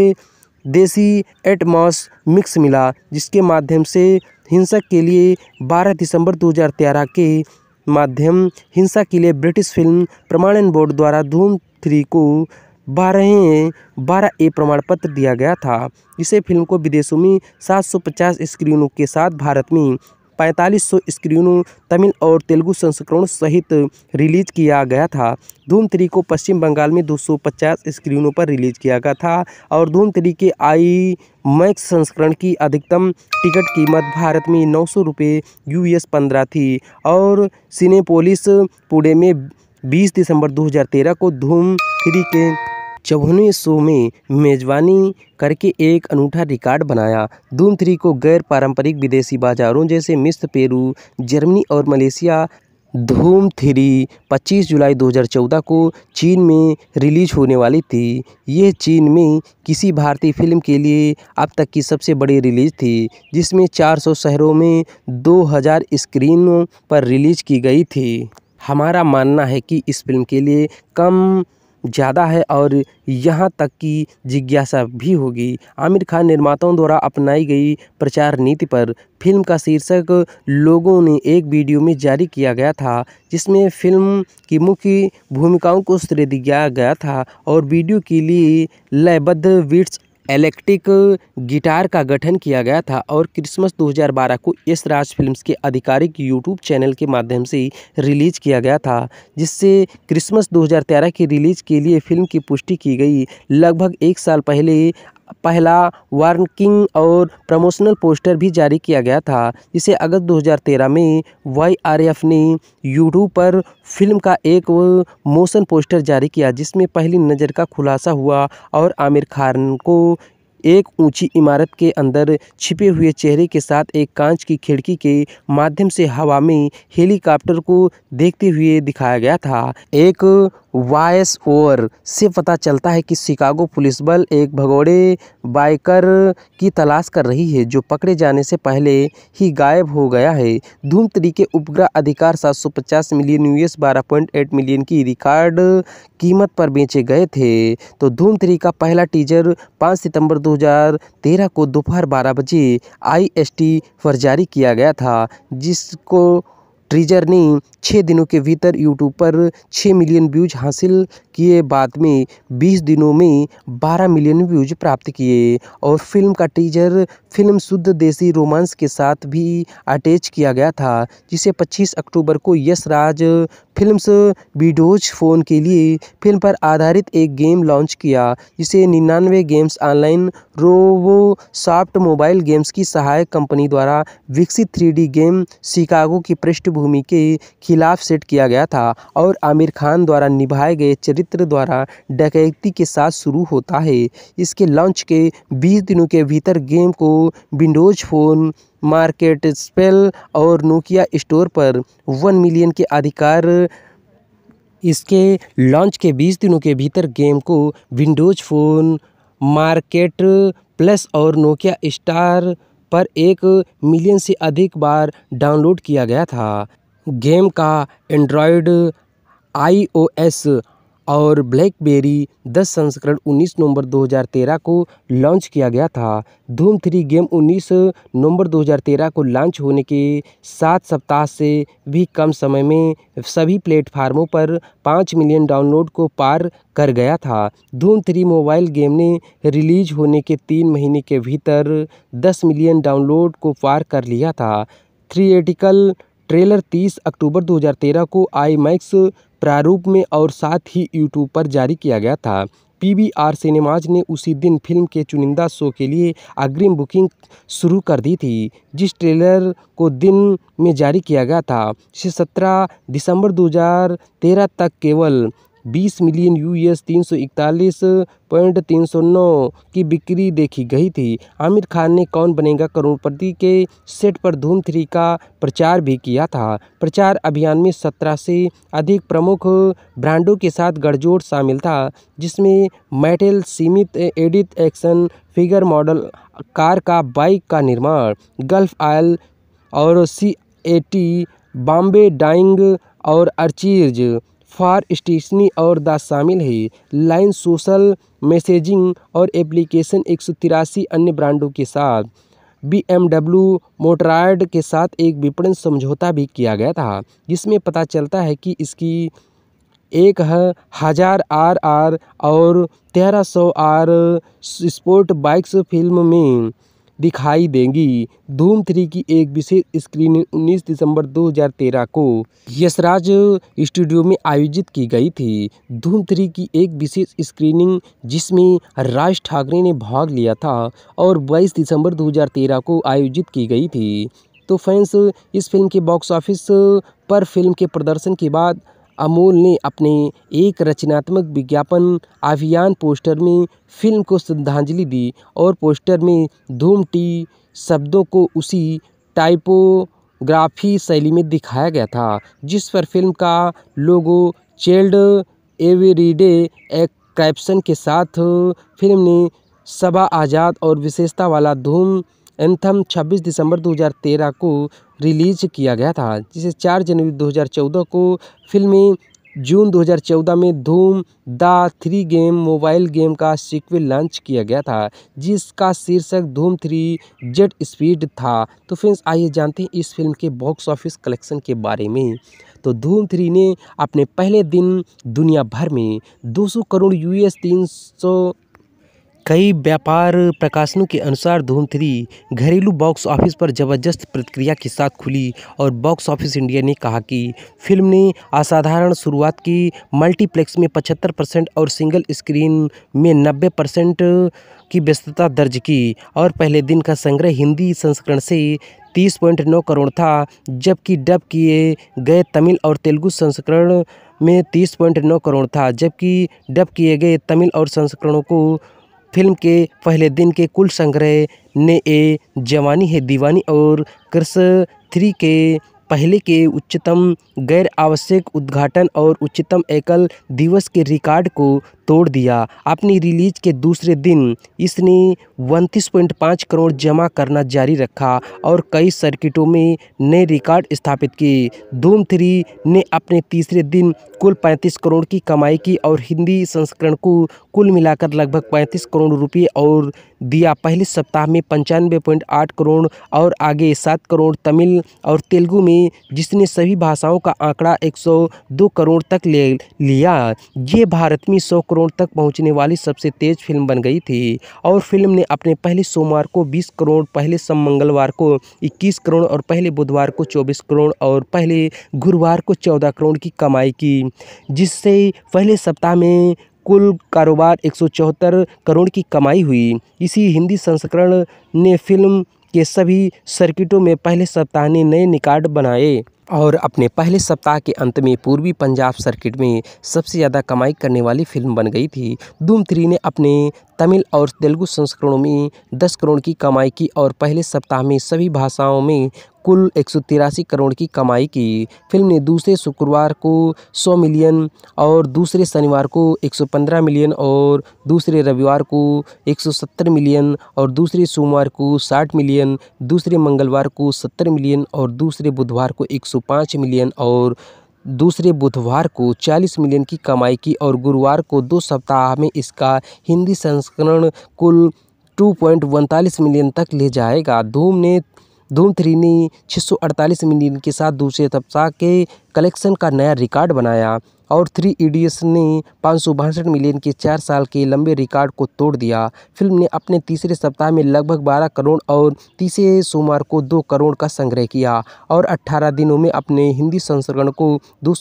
देसी एटमॉस मिक्स मिला जिसके माध्यम से हिंसक के लिए 12 दिसंबर 2013 के माध्यम हिंसा के लिए ब्रिटिश फिल्म प्रमाणन बोर्ड द्वारा धूम थ्री को बारह बारह ए प्रमाण पत्र दिया गया था इसे फिल्म को विदेशों में 750 स्क्रीनों के साथ भारत में पैंतालीस स्क्रीनों तमिल और तेलुगु संस्करण सहित रिलीज किया गया था धूम थ्री को पश्चिम बंगाल में 250 स्क्रीनों पर रिलीज किया गया था और धूम थ्री के आई मैक्स संस्करण की अधिकतम टिकट कीमत भारत में नौ सौ रुपये यू एस पंद्रह थी और सिनेपोलिस पुणे में 20 दिसंबर 2013 को धूम थ्री के चौवनवें शो में मेज़बानी करके एक अनूठा रिकॉर्ड बनाया धूम थ्री को गैर पारंपरिक विदेशी बाज़ारों जैसे मिस्र पेरू जर्मनी और मलेशिया धूम थ्री 25 जुलाई 2014 को चीन में रिलीज होने वाली थी यह चीन में किसी भारतीय फिल्म के लिए अब तक की सबसे बड़ी रिलीज थी जिसमें 400 शहरों में 2000 स्क्रीनों पर रिलीज की गई थी हमारा मानना है कि इस फिल्म के लिए कम ज़्यादा है और यहाँ तक कि जिज्ञासा भी होगी आमिर खान निर्माताओं द्वारा अपनाई गई प्रचार नीति पर फिल्म का शीर्षक लोगों ने एक वीडियो में जारी किया गया था जिसमें फिल्म की मुख्य भूमिकाओं को श्रेय दिया गया था और वीडियो के लिए लयबद्ध वीट्स इलेक्ट्रिक गिटार का गठन किया गया था और क्रिसमस 2012 को यश राज फिल्म्स के आधिकारिक यूट्यूब चैनल के माध्यम से रिलीज किया गया था जिससे क्रिसमस 2013 की रिलीज के लिए फिल्म की पुष्टि की गई लगभग एक साल पहले पहला वर्किंग और प्रमोशनल पोस्टर भी जारी किया गया था जिसे अगस्त 2013 में वाईआरएफ ने यूट्यूब पर फिल्म का एक मोशन पोस्टर जारी किया जिसमें पहली नज़र का खुलासा हुआ और आमिर खान को एक ऊंची इमारत के अंदर छिपे हुए चेहरे के साथ एक कांच की खिड़की के माध्यम से हवा में हेलीकॉप्टर को देखते हुए दिखाया गया था एक वॉयस ओवर से पता चलता है कि शिकागो पुलिस बल एक भगोड़े बाइकर की तलाश कर रही है जो पकड़े जाने से पहले ही गायब हो गया है धूम तरीके उपग्रह अधिकार 750 मिलियन यूएस 12.8 मिलियन की रिकॉर्ड कीमत पर बेचे गए थे तो धूम थ्री का पहला टीजर 5 सितंबर 2013 को दोपहर बारह बजे आईएसटी पर जारी किया गया था जिसको ट्रीजर ने छः दिनों के भीतर यूट्यूब पर छः मिलियन व्यूज हासिल किए बाद में बीस दिनों में बारह मिलियन व्यूज प्राप्त किए और फिल्म का टीजर फिल्म शुद्ध देसी रोमांस के साथ भी अटैच किया गया था जिसे 25 अक्टूबर को यश राज फिल्म्स वीडोज फ़ोन के लिए फिल्म पर आधारित एक गेम लॉन्च किया जिसे निन्यानवे games online Robosoft mobile games की सहायक कंपनी द्वारा विकसित थ्री गेम शिकागो की पृष्ठभूमि के खिलाफ सेट किया गया था और आमिर खान द्वारा निभाए गए चरित्र द्वारा डकैती के साथ शुरू होता है इसके लॉन्च के बीस दिनों के भीतर गेम को विंडोज़ फ़ोन मार्केट स्पेल और नोकिया स्टोर पर वन मिलियन के अधिकार इसके लॉन्च के बीस दिनों के भीतर गेम को विंडोज़ फ़ोन मार्केट प्लस और नोकिया स्टार पर एक मिलियन से अधिक बार डाउनलोड किया गया था गेम का एंड्रॉयड आईओएस और ब्लैकबेरी दस संस्करण उन्नीस नवंबर 2013 को लॉन्च किया गया था धूम थ्री गेम उन्नीस नवंबर 2013 को लॉन्च होने के सात सप्ताह से भी कम समय में सभी प्लेटफार्मों पर पाँच मिलियन डाउनलोड को पार कर गया था धूम थ्री मोबाइल गेम ने रिलीज होने के तीन महीने के भीतर दस मिलियन डाउनलोड को पार कर लिया था थ्रिएटिकल ट्रेलर 30 अक्टूबर 2013 को आई मैक्स प्रारूप में और साथ ही यूट्यूब पर जारी किया गया था पीवीआर सिनेमाज ने उसी दिन फिल्म के चुनिंदा शो के लिए अग्रिम बुकिंग शुरू कर दी थी जिस ट्रेलर को दिन में जारी किया गया था से सत्रह दिसंबर 2013 तक केवल बीस मिलियन यूएस तीन सौ इकतालीस पॉइंट तीन सौ नौ की बिक्री देखी गई थी आमिर खान ने कौन बनेगा करोड़पति के सेट पर धूम थ्री का प्रचार भी किया था प्रचार अभियान में सत्रह से अधिक प्रमुख ब्रांडों के साथ गठजोड़ शामिल था जिसमें मेटल सीमित edit action figure model car का बाइक का निर्माण गल्फ आयल और C A T Bombay Dyeing और अर्चीज फार स्टेशनी और दास शामिल है लाइन सोशल मैसेजिंग और एप्लीकेशन एक अन्य ब्रांडों के साथ बी एम डब्ल्यू मोटराइड के साथ एक विपणन समझौता भी किया गया था जिसमें पता चलता है कि इसकी एक हज़ार आर आर और तेरह सौ आर स्पोर्ट बाइक्स फिल्म में दिखाई देंगी धूम थ्री की एक विशेष स्क्रीनिंग 19 दिसंबर 2013 को यशराज स्टूडियो में आयोजित की गई थी धूम थ्री की एक विशेष स्क्रीनिंग जिसमें राज ठाकरे ने भाग लिया था और 22 दिसंबर 2013 को आयोजित की गई थी तो फैंस इस फिल्म के बॉक्स ऑफिस पर फिल्म के प्रदर्शन के बाद अमूल ने अपने एक रचनात्मक विज्ञापन अभियान पोस्टर में फ़िल्म को श्रद्धांजलि दी और पोस्टर में धूम टी शब्दों को उसी टाइपोग्राफी शैली में दिखाया गया था जिस पर फ़िल्म का लोगो चेल्ड एवरीडे एक कैप्शन के साथ फिल्म ने सबा आज़ाद और विशेषता वाला धूम एंथम 26 दिसंबर 2013 को रिलीज किया गया था जिसे चार जनवरी 2014 को फिल्में जून 2014 में Dhoom the three game mobile game का सीक्वल लॉन्च किया गया था जिसका शीर्षक धूम थ्री जेट स्पीड था तो फ्रेंड्स आइए जानते हैं इस फिल्म के बॉक्स ऑफिस कलेक्शन के बारे में तो धूम थ्री ने अपने पहले दिन दुनिया भर में 200 करोड़ यूएस कई व्यापार प्रकाशनों के अनुसार धूम थ्री घरेलू बॉक्स ऑफिस पर ज़बरदस्त प्रतिक्रिया के साथ खुली और बॉक्स ऑफिस इंडिया ने कहा कि फिल्म ने असाधारण शुरुआत की मल्टीप्लेक्स में 75 परसेंट और सिंगल स्क्रीन में 90 परसेंट की व्यस्तता दर्ज की और पहले दिन का संग्रह हिंदी संस्करण से 30.9 करोड़ था जबकि डब किए गए तमिल और तेलुगु संस्करण में 30.9 करोड़ था जबकि डब किए गए तमिल और संस्करणों को फिल्म के पहले दिन के कुल संग्रह ने ए जवानी है दीवानी और क्रश थ्री के पहले के उच्चतम गैर आवश्यक उद्घाटन और उच्चतम एकल दिवस के रिकॉर्ड को तोड़ दिया अपनी रिलीज के दूसरे दिन इसने उनतीस करोड़ जमा करना जारी रखा और कई सर्किटों में नए रिकॉर्ड स्थापित किए धूम थ्री ने अपने तीसरे दिन कुल पैंतीस करोड़ की कमाई की और हिंदी संस्करण को कुल मिलाकर लगभग पैंतीस करोड़ रुपये और दिया पहले सप्ताह में पंचानवे पॉइंट आठ करोड़ और आगे सात करोड़ तमिल और तेलुगु में जिसने सभी भाषाओं का आंकड़ा दो करोड़ तक ले लिया ये भारत में सौ करोड़ तक पहुंचने वाली सबसे तेज़ फिल्म बन गई थी और फिल्म ने अपने पहले सोमवार को 20 करोड़ पहले सम मंगलवार को 21 करोड़ और पहले बुधवार को 24 करोड़ और पहले गुरुवार को 14 करोड़ की कमाई की जिससे पहले सप्ताह में कुल कारोबार एक करोड़ की कमाई हुई इसी हिंदी संस्करण ने फिल्म के सभी सर्किटों में पहले सप्ताह ने नए निकार्ड बनाए और अपने पहले सप्ताह के अंत में पूर्वी पंजाब सर्किट में सबसे ज़्यादा कमाई करने वाली फिल्म बन गई थी धूम थ्री ने अपने तमिल और तेलुगु संस्करणों में 10 करोड़ की कमाई की और पहले सप्ताह में सभी भाषाओं में कुल एक करोड़ की कमाई की फिल्म ने दूसरे शुक्रवार को 100 मिलियन और दूसरे शनिवार को 115 मिलियन और दूसरे रविवार को 170 मिलियन और दूसरे सोमवार को 60 मिलियन दूसरे मंगलवार को 70 मिलियन और दूसरे बुधवार को 105 मिलियन और दूसरे बुधवार को 40 मिलियन की कमाई की और गुरुवार को दो सप्ताह में इसका हिंदी संस्करण कुल टू पॉइंट मिलियन तक ले जाएगा धूम ने धूम थ्री ने 648 मिलियन के साथ दूसरे सप्ताह के कलेक्शन का नया रिकॉर्ड बनाया और थ्री इडियट्स ने पाँच मिलियन के चार साल के लंबे रिकॉर्ड को तोड़ दिया फिल्म ने अपने तीसरे सप्ताह में लगभग 12 करोड़ और तीसरे सोमवार को 2 करोड़ का संग्रह किया और 18 दिनों में अपने हिंदी संस्करण को दो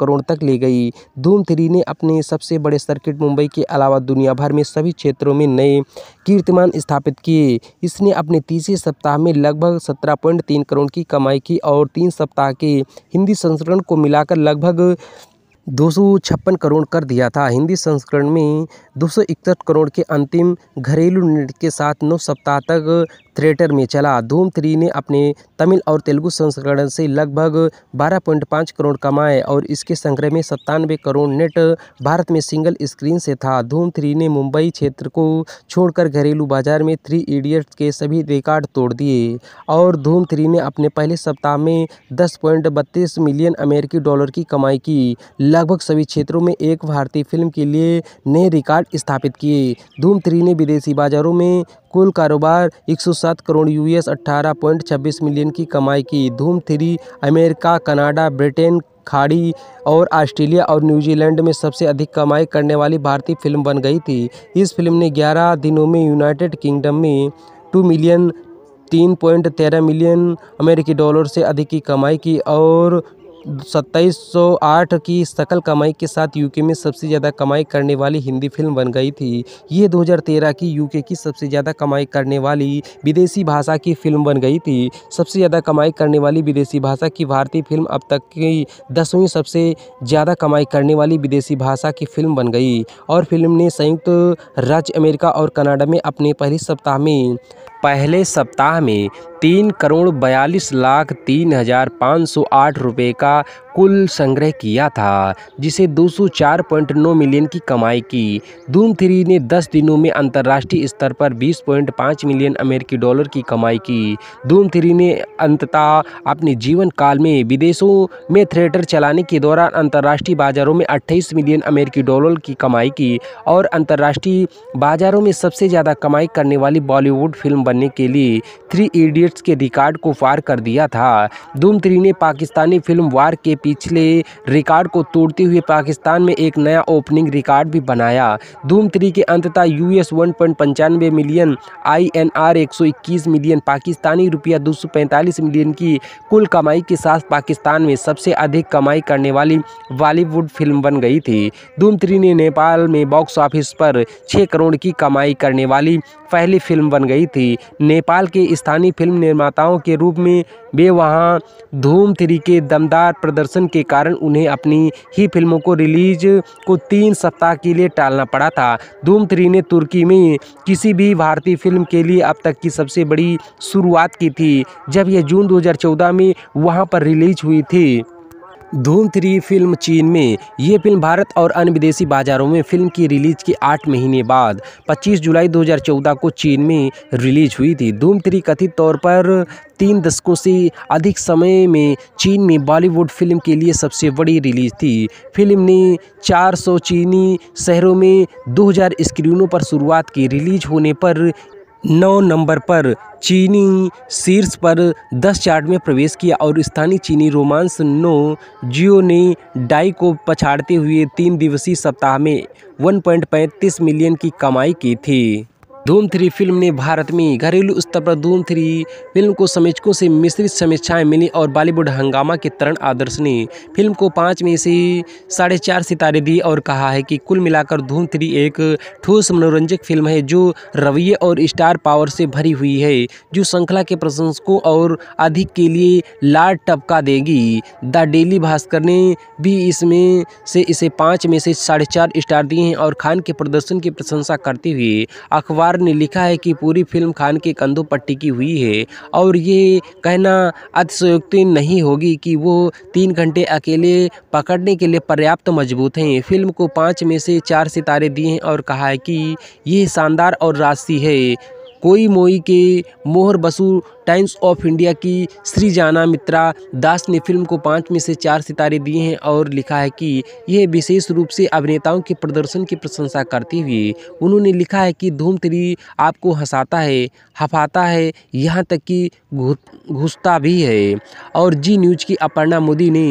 करोड़ तक ले गई धूम थ्री ने अपने सबसे बड़े सर्किट मुंबई के अलावा दुनिया भर में सभी क्षेत्रों में नए कीर्तिमान स्थापित किए इसने अपने तीसरे सप्ताह में लगभग सत्रह करोड़ की कमाई की और तीन सप्ताह के हिंदी संस्करण को मिलाकर लगभग दो सौ छप्पन करोड़ कर दिया था हिंदी संस्करण में दो सौ इकसठ करोड़ के अंतिम घरेलू के साथ नौ सप्ताह तक थिएटर में चला धूम थ्री ने अपने तमिल और तेलुगु संस्करण से लगभग 12.5 करोड़ कमाए और इसके संग्रह में सत्तानवे करोड़ नेट भारत में सिंगल स्क्रीन से था धूम थ्री ने मुंबई क्षेत्र को छोड़कर घरेलू बाजार में थ्री इडियट्स के सभी रिकॉर्ड तोड़ दिए और धूम थ्री ने अपने पहले सप्ताह में दस मिलियन अमेरिकी डॉलर की कमाई की लगभग सभी क्षेत्रों में एक भारतीय फिल्म के लिए नए रिकॉर्ड स्थापित किए धूम थ्री ने विदेशी बाजारों में कुल कारोबार 107 करोड़ यूएस 18.26 मिलियन की कमाई की धूम थ्री अमेरिका कनाडा ब्रिटेन खाड़ी और ऑस्ट्रेलिया और न्यूजीलैंड में सबसे अधिक कमाई करने वाली भारतीय फिल्म बन गई थी इस फिल्म ने 11 दिनों में यूनाइटेड किंगडम में 2 मिलियन तीन पॉइंट तेरह मिलियन अमेरिकी डॉलर से अधिक की कमाई की और सत्ताईस सौ आठ की सकल कमाई के साथ यूके में सबसे ज़्यादा कमाई करने वाली हिंदी फिल्म बन गई थी ये 2013 की यूके की सबसे ज़्यादा कमाई करने वाली विदेशी भाषा की फिल्म बन गई थी सबसे ज़्यादा कमाई करने वाली विदेशी भाषा की भारतीय फिल्म अब तक की दसवीं सबसे ज़्यादा कमाई करने वाली विदेशी भाषा की फिल्म बन गई और फिल्म ने संयुक्त राज्य अमेरिका और कनाडा में अपने पहले सप्ताह में पहले सप्ताह में तीन करोड़ बयालीस लाख तीन हज़ार पाँच सौ आठ रुपये का कुल संग्रह किया था जिसे दो सौ चार पॉइंट नौ मिलियन की कमाई की धूम थ्री ने दस दिनों में अंतर्राष्ट्रीय स्तर पर बीस पॉइंट पाँच मिलियन अमेरिकी डॉलर की कमाई की धूम थ्री ने अंततः अपने जीवन काल में विदेशों में थिएटर चलाने के दौरान अंतर्राष्ट्रीय बाजारों में अट्ठाईस मिलियन अमेरिकी डॉलर की कमाई की और अंतर्राष्ट्रीय बाजारों में सबसे ज़्यादा कमाई करने वाली बॉलीवुड फिल्म बनने के लिए थ्री इडियट हिट्स के रिकॉर्ड को पार कर दिया था धूम थ्री ने पाकिस्तानी फिल्म वार के पिछले रिकॉर्ड को तोड़ते हुए पाकिस्तान में एक नया ओपनिंग रिकॉर्ड भी बनाया धूम थ्री के अंततः यू एस वन पॉइंट पंचानवे मिलियन आई एन आर एक सौ इक्कीस मिलियन पाकिस्तानी रुपया दो सौ पैंतालीस मिलियन की कुल कमाई के साथ पाकिस्तान में सबसे अधिक कमाई करने वाली बॉलीवुड फिल्म बन गई थी धूम थ्री ने नेपाल में बॉक्स ऑफिस पर छः करोड़ की कमाई करने वाली पहली फिल्म बन गई थी नेपाल के स्थानीय फिल्म निर्माताओं के रूप में वे वहाँ धूम थ्री के दमदार प्रदर्शन के कारण उन्हें अपनी ही फिल्मों को रिलीज को तीन सप्ताह के लिए टालना पड़ा था धूम थ्री ने तुर्की में किसी भी भारतीय फिल्म के लिए अब तक की सबसे बड़ी शुरुआत की थी जब यह जून 2014 में वहाँ पर रिलीज हुई थी धूम थ्री फिल्म चीन में ये फिल्म भारत और अन्य विदेशी बाज़ारों में फिल्म की रिलीज़ के आठ महीने बाद 25 जुलाई 2014 को चीन में रिलीज हुई थी धूम थ्री कथित तौर पर तीन दशकों से अधिक समय में चीन में बॉलीवुड फिल्म के लिए सबसे बड़ी रिलीज थी फिल्म ने 400 चीनी शहरों में 2000 स्क्रीनों पर शुरुआत की रिलीज होने पर नौ नंबर पर चीनी शीर्ष पर दस चार्ट में प्रवेश किया और स्थानीय चीनी रोमांस नो जियो ने डाई को पछाड़ते हुए तीन दिवसीय सप्ताह में 1.35 मिलियन की कमाई की थी धूम थ्री फिल्म ने भारत में घरेलू स्तर पर धूम थ्री फिल्म को समीक्षकों से मिश्रित समीक्षाएं मिली और बॉलीवुड हंगामा के तरण आदर्श ने फिल्म को पाँच में से साढ़े चार सितारे दिए और कहा है कि कुल मिलाकर धूम थ्री एक ठोस मनोरंजक फिल्म है जो रवैये और स्टार पावर से भरी हुई है जो श्रृंखला के प्रशंसकों और अधिक के लिए लाड टपका देगी द डेली भास्कर ने भी इसमें से इसे पाँच में से साढ़े चार स्टार दिए हैं और खान के प्रदर्शन की प्रशंसा करते हुए अखबार ने लिखा है कि पूरी फिल्म खान के कंधों पर टिकी हुई है और ये कहना अतिशयोक्ति नहीं होगी कि वो तीन घंटे अकेले पकड़ने के लिए पर्याप्त मजबूत हैं फिल्म को पाँच में से चार सितारे दिए हैं और कहा है कि ये शानदार और राशि है कोई मोई के मोहर बसू टाइम्स ऑफ इंडिया की जाना मित्रा दास ने फिल्म को पाँच में से चार सितारे दिए हैं और लिखा है कि यह विशेष रूप से अभिनेताओं के प्रदर्शन की प्रशंसा करते हुए उन्होंने लिखा है कि धूम थ्री आपको हंसाता है हफाता है यहाँ तक कि घुसता भी है और जी न्यूज की अपर्णा मोदी ने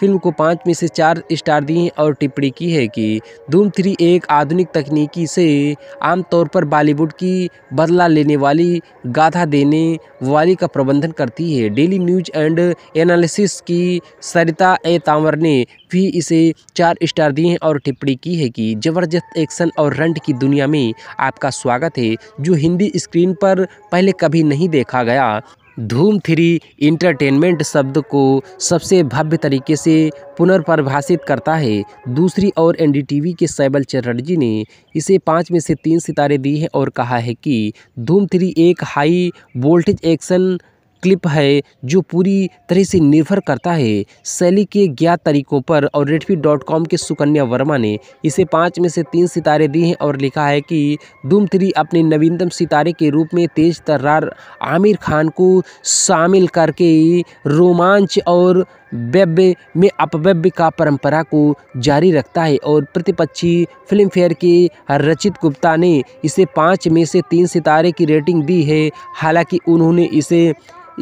फिल्म को पाँच में से चार स्टार दिए और टिप्पणी की है कि धूम थ्री एक आधुनिक तकनीकी से आमतौर पर बॉलीवुड की बदला लेने वाली गाथा देने वाली प्रणाली का प्रबंधन करती है डेली न्यूज एंड एनालिसिस की सरिता ए तांवर ने भी इसे चार स्टार दिए हैं और टिप्पणी की है कि ज़बरदस्त एक्शन और रंट की दुनिया में आपका स्वागत है जो हिंदी स्क्रीन पर पहले कभी नहीं देखा गया धूम थ्री इंटरटेनमेंट शब्द को सबसे भव्य तरीके से पुनर्परिभाषित करता है दूसरी ओर एनडीटीवी के सैबल चटर्जी ने इसे पाँच में से तीन सितारे दी हैं और कहा है कि धूम थ्री एक हाई वोल्टेज एक्शन क्लिप है जो पूरी तरह से निर्भर करता है शैली के ज्ञात तरीकों पर और रेडफी डॉट कॉम के सुकन्या वर्मा ने इसे पाँच में से तीन सितारे दिए हैं और लिखा है कि धूम थ्री अपने नवीनतम सितारे के रूप में तेज तर्रार आमिर खान को शामिल करके रोमांच और व्यव्य में अपव्यव्य का परंपरा को जारी रखता है और प्रतिपक्षी फिल्म फेयर के रचित गुप्ता ने इसे पाँच में से तीन सितारे की रेटिंग दी है हालांकि उन्होंने इसे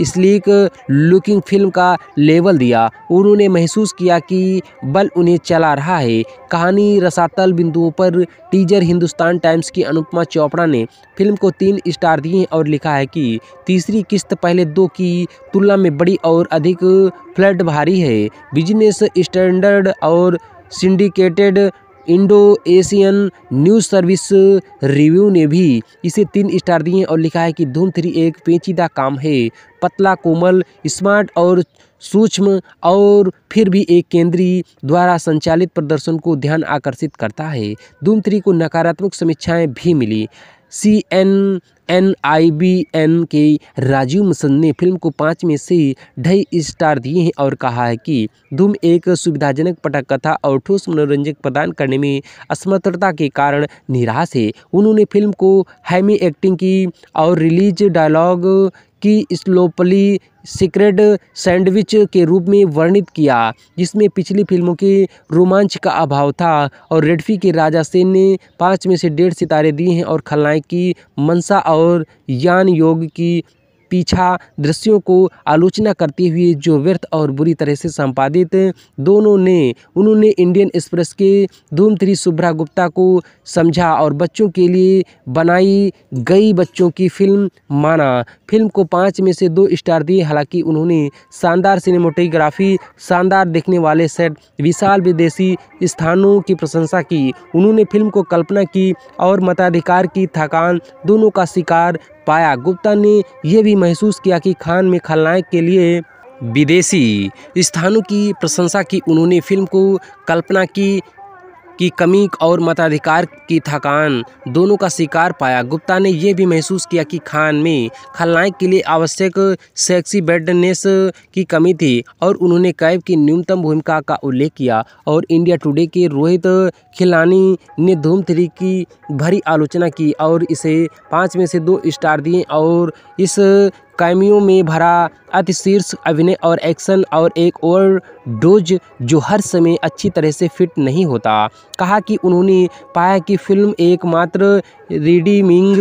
स्लीक लुकिंग फिल्म का लेवल दिया उन्होंने महसूस किया कि बल उन्हें चला रहा है कहानी रसातल बिंदुओं पर टीजर हिंदुस्तान टाइम्स की अनुपमा चोपड़ा ने फिल्म को तीन स्टार दिए हैं और लिखा है कि तीसरी किस्त पहले दो की तुलना में बड़ी और अधिक फ्लड भारी भारी है बिजनेस स्टैंडर्ड और syndicated Indo Asian News Service review ने भी इसे तीन स्टार दिए और लिखा है कि धूम थ्री एक पेचीदा काम है पतला कोमल स्मार्ट और सूक्ष्म और फिर भी एक केंद्रीय द्वारा संचालित प्रदर्शन को ध्यान आकर्षित करता है धूम थ्री को नकारात्मक समीक्षाएं भी मिली सी एन एनआईबीएन के राजीव मसंद ने फिल्म को पाँच में से ढाई स्टार दिए हैं और कहा है कि धूम एक सुविधाजनक पटकथा और ठोस मनोरंजक प्रदान करने में असमर्थता के कारण निराश है उन्होंने फिल्म को हैमी एक्टिंग की और रिलीज डायलॉग की स्लोपली सीक्रेट सैंडविच के रूप में वर्णित किया जिसमें पिछली फिल्मों के रोमांच का अभाव था और रेडफी के राजा सेन ने पाँच में से डेढ़ सितारे दिए हैं और खलनायक की मनसा और यान योग की पीछा दृश्यों को आलोचना करते हुए जो व्यर्थ और बुरी तरह से संपादित दोनों ने उन्होंने इंडियन एक्सप्रेस के धूमथ्री सुभ्रा गुप्ता को समझा और बच्चों के लिए बनाई गई बच्चों की फिल्म माना फिल्म को पाँच में से दो स्टार दिए हालांकि उन्होंने शानदार सिनेमोटोग्राफी शानदार देखने वाले सेट विशाल विदेशी स्थानों की प्रशंसा की उन्होंने फिल्म को कल्पना की और मताधिकार की थकान दोनों का शिकार पाया गुप्ता ने यह भी महसूस किया कि खान में खलनायक के लिए विदेशी स्थानों की प्रशंसा की उन्होंने फिल्म को कल्पना की की कमी और मताधिकार की थकान दोनों का शिकार पाया गुप्ता ने यह भी महसूस किया कि खान में खलनायक के लिए आवश्यक सेक्सी बेडनेस की कमी थी और उन्होंने कैब की न्यूनतम भूमिका का उल्लेख किया और इंडिया टुडे के रोहित खिलानी ने धूम थ्री की भरी आलोचना की और इसे पाँच में से दो स्टार दिए और इस कैमियों में भरा अतिशीर्ष अभिनय और एक्शन और एक ओवर डोज जो हर समय अच्छी तरह से फिट नहीं होता कहा कि उन्होंने पाया कि फिल्म एकमात्र रिडीमिंग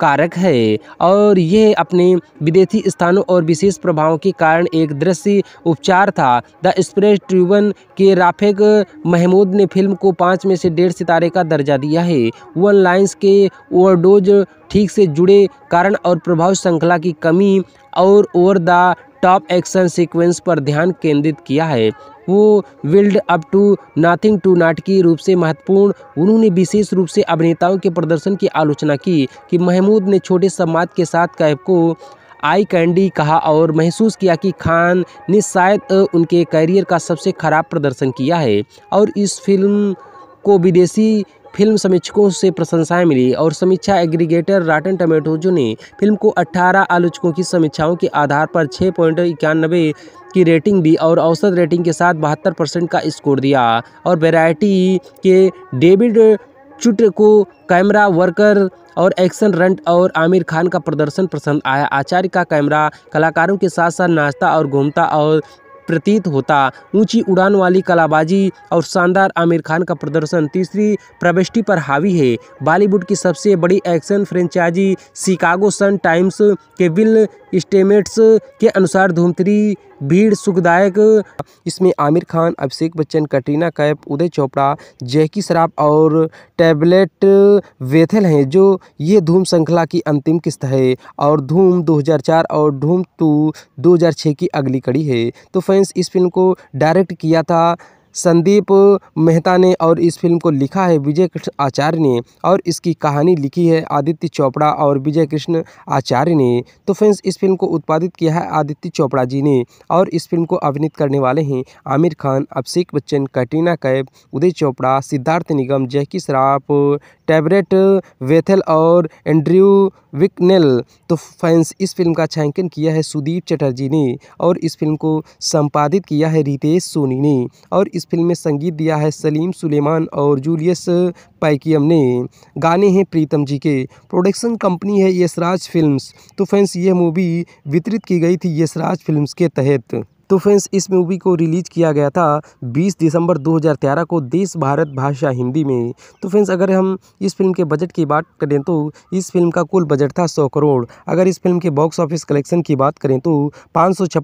कारक है और यह अपने विदेशी स्थानों और विशेष प्रभावों के कारण एक दृश्य उपचार था द एक्सप्रेस ट्रिब्यून के राफेक महमूद ने फिल्म को पाँच में से डेढ़ सितारे का दर्जा दिया है वन लाइन्स के ओवरडोज ठीक से जुड़े कारण और प्रभाव श्रृंखला की कमी और over the top action sequence पर ध्यान केंद्रित किया है वो विल्ड अप टू नाथिंग टू नाटकीय रूप से महत्वपूर्ण उन्होंने विशेष रूप से अभिनेताओं के प्रदर्शन की आलोचना की कि महमूद ने छोटे समाज के साथ कैब को आई कैंडी कहा और महसूस किया कि खान ने शायद उनके करियर का सबसे खराब प्रदर्शन किया है और इस फिल्म को विदेशी फिल्म समीक्षकों से प्रशंसाएं मिली और समीक्षा एग्रीगेटर राटन टमेटोजो ने फिल्म को 18 आलोचकों की समीक्षाओं के आधार पर छः पॉइंट इक्यानबे की रेटिंग दी और औसत रेटिंग के साथ बहत्तर परसेंट का स्कोर दिया और वैरायटी के डेविड चुट को कैमरा वर्कर और एक्शन रंट और आमिर खान का प्रदर्शन पसंद आया आचार्य का कैमरा कलाकारों के साथ साथ नाश्ता और घूमता और प्रतीत होता ऊंची उड़ान वाली कलाबाजी और शानदार आमिर खान का प्रदर्शन तीसरी प्रविष्टि पर हावी है बॉलीवुड की सबसे बड़ी action franchise Chicago Sun Times के विल स्टेमेट्स के अनुसार धूम भीड़ सुखदायक इसमें आमिर खान अभिषेक बच्चन कटरीना कैफ उदय चोपड़ा जैकी शराब और टैबलेट वेथल हैं जो ये धूम श्रृंखला की अंतिम किस्त है और धूम 2004 और धूम टू 2006 की अगली कड़ी है तो फैंस इस फिल्म को डायरेक्ट किया था संदीप मेहता ने और इस फिल्म को लिखा है विजय कृष्ण आचार्य ने और इसकी कहानी लिखी है आदित्य चोपड़ा और विजय कृष्ण आचार्य ने तो फ्रेंड्स इस फिल्म को उत्पादित किया है आदित्य चोपड़ा जी ने और इस फिल्म को अभिनीत करने वाले हैं आमिर खान अभिषेक बच्चन कैटरीना कैब उदय चोपड़ा सिद्धार्थ निगम जैकी श्राफ टैबरेट वेथल और एंड्रयू विकनेल तो फैंस इस फिल्म का छायांकन किया है सुदीप चटर्जी ने और इस फिल्म को संपादित किया है रितेश सोनी ने और इस फिल्म में संगीत दिया है सलीम सुलेमान और जूलियस पैकियम ने गाने हैं प्रीतम जी के प्रोडक्शन कंपनी है यशराज फिल्म्स तो फैंस यह मूवी वितरित की गई थी यशराज फिल्म्स के तहत तो फ्रेंड्स इस मूवी को रिलीज़ किया गया था 20 दिसंबर 2013 को देश भारत भाषा हिंदी में तो फ्रेंड्स अगर हम इस फिल्म के बजट की बात करें तो इस फिल्म का कुल बजट था 100 करोड़ अगर इस फिल्म के बॉक्स ऑफिस कलेक्शन की बात करें तो पाँच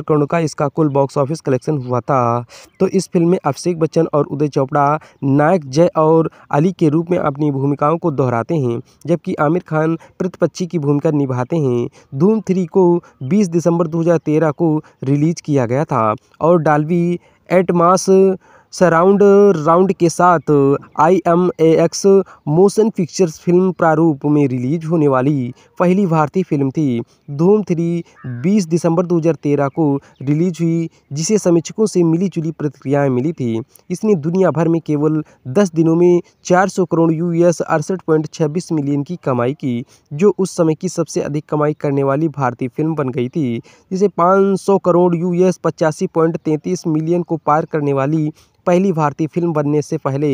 करोड़ का इसका कुल बॉक्स ऑफिस कलेक्शन हुआ था तो इस फिल्म में अभिषेक बच्चन और उदय चोपड़ा नायक जय और अली के रूप में अपनी भूमिकाओं को दोहराते हैं जबकि आमिर खान प्रतिपक्षी की भूमिका निभाते हैं धूम थ्री को बीस दिसंबर दो को रिलीज़ किया गया था और डाल्बी एटमास सराउंड राउंड के साथ I M A X motion pictures film प्रारूप में रिलीज होने वाली पहली भारतीय फिल्म थी धूम थ्री 20 दिसंबर 2013 को रिलीज हुई जिसे समीक्षकों से मिली जुली प्रतिक्रियाएँ मिली थी इसने दुनिया भर में केवल 10 दिनों में 400 करोड़ यूएस अड़सठ मिलियन की कमाई की जो उस समय की सबसे अधिक कमाई करने वाली भारतीय फिल्म बन गई थी जिसे पाँच करोड़ यू पचासी मिलियन को पार करने वाली पहली भारतीय फिल्म बनने से पहले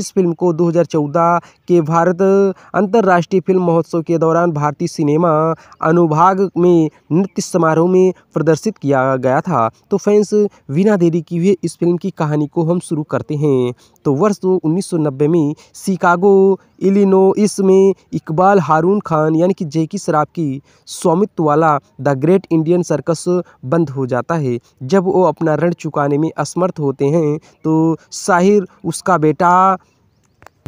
इस फिल्म को 2014 के भारत अंतर्राष्ट्रीय फिल्म महोत्सव के दौरान भारतीय सिनेमा अनुभाग में नृत्य समारोह में प्रदर्शित किया गया था तो फैंस बिना देरी की हुए इस फिल्म की कहानी को हम शुरू करते हैं तो वर्ष दो उन्नीस में शिकागो इलिनो में इकबाल हारून खान यानी कि जेकी शराब की स्वामित्व वाला द ग्रेट इंडियन सर्कस बंद हो जाता है जब वो अपना ऋण चुकाने में असमर्थ होते हैं तो शाहिर उसका बेटा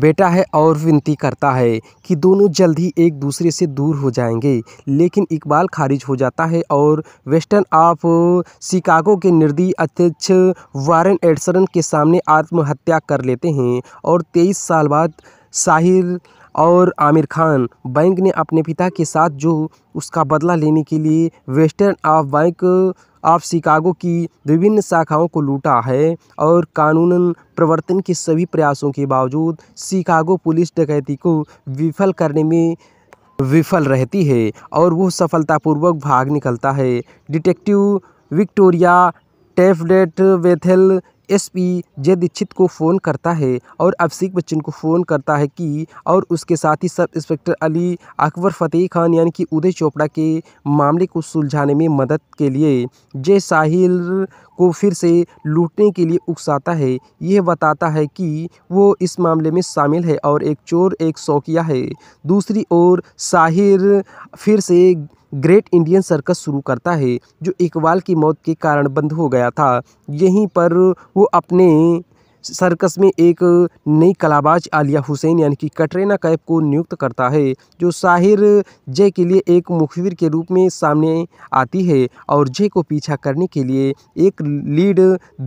बेटा है और विनती करता है कि दोनों जल्द ही एक दूसरे से दूर हो जाएंगे लेकिन इकबाल खारिज हो जाता है और वेस्टर्न ऑफ शिकागो के निर्दयी अध्यक्ष वारेन एडसन के सामने आत्महत्या कर लेते हैं और तेईस साल बाद साहिर और आमिर खान बैंक ने अपने पिता के साथ जो उसका बदला लेने के लिए western of bank of Chicago की विभिन्न शाखाओं को लूटा है और कानून प्रवर्तन के सभी प्रयासों के बावजूद शिकागो पुलिस डकैती को विफल करने में विफल रहती है और वह सफलतापूर्वक भाग निकलता है डिटेक्टिव विक्टोरिया टेफडेट वेथेल एसपी जय दीक्षित को फ़ोन करता है और अभिषेक बच्चन को फ़ोन करता है कि और उसके साथ ही सब इंस्पेक्टर अली अकबर फतेह खान यानी कि उदय चोपड़ा के मामले को सुलझाने में मदद के लिए जय साहिल को फिर से लूटने के लिए उकसाता है यह बताता है कि वो इस मामले में शामिल है और एक चोर एक शौकिया है दूसरी ओर साहिर फिर से ग्रेट इंडियन सर्कस शुरू करता है जो इकबाल की मौत के कारण बंद हो गया था यहीं पर वो अपने सर्कस में एक नई कलाबाज आलिया हुसैन यानी कि कटरीना कैफ को नियुक्त करता है जो साहिर जय के लिए एक मुखबिर के रूप में सामने आती है और जय को पीछा करने के लिए एक लीड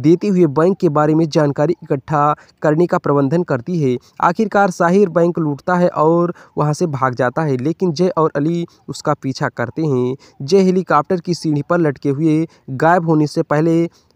देते हुए बैंक के बारे में जानकारी इकट्ठा करने का प्रबंधन करती है आखिरकार साहिर बैंक लूटता है और वहाँ से भाग जाता है लेकिन जय और अली उसका पीछा करते हैं जय हेलीकॉप्टर की सीढ़ी पर लटके हुए गायब होने से पहले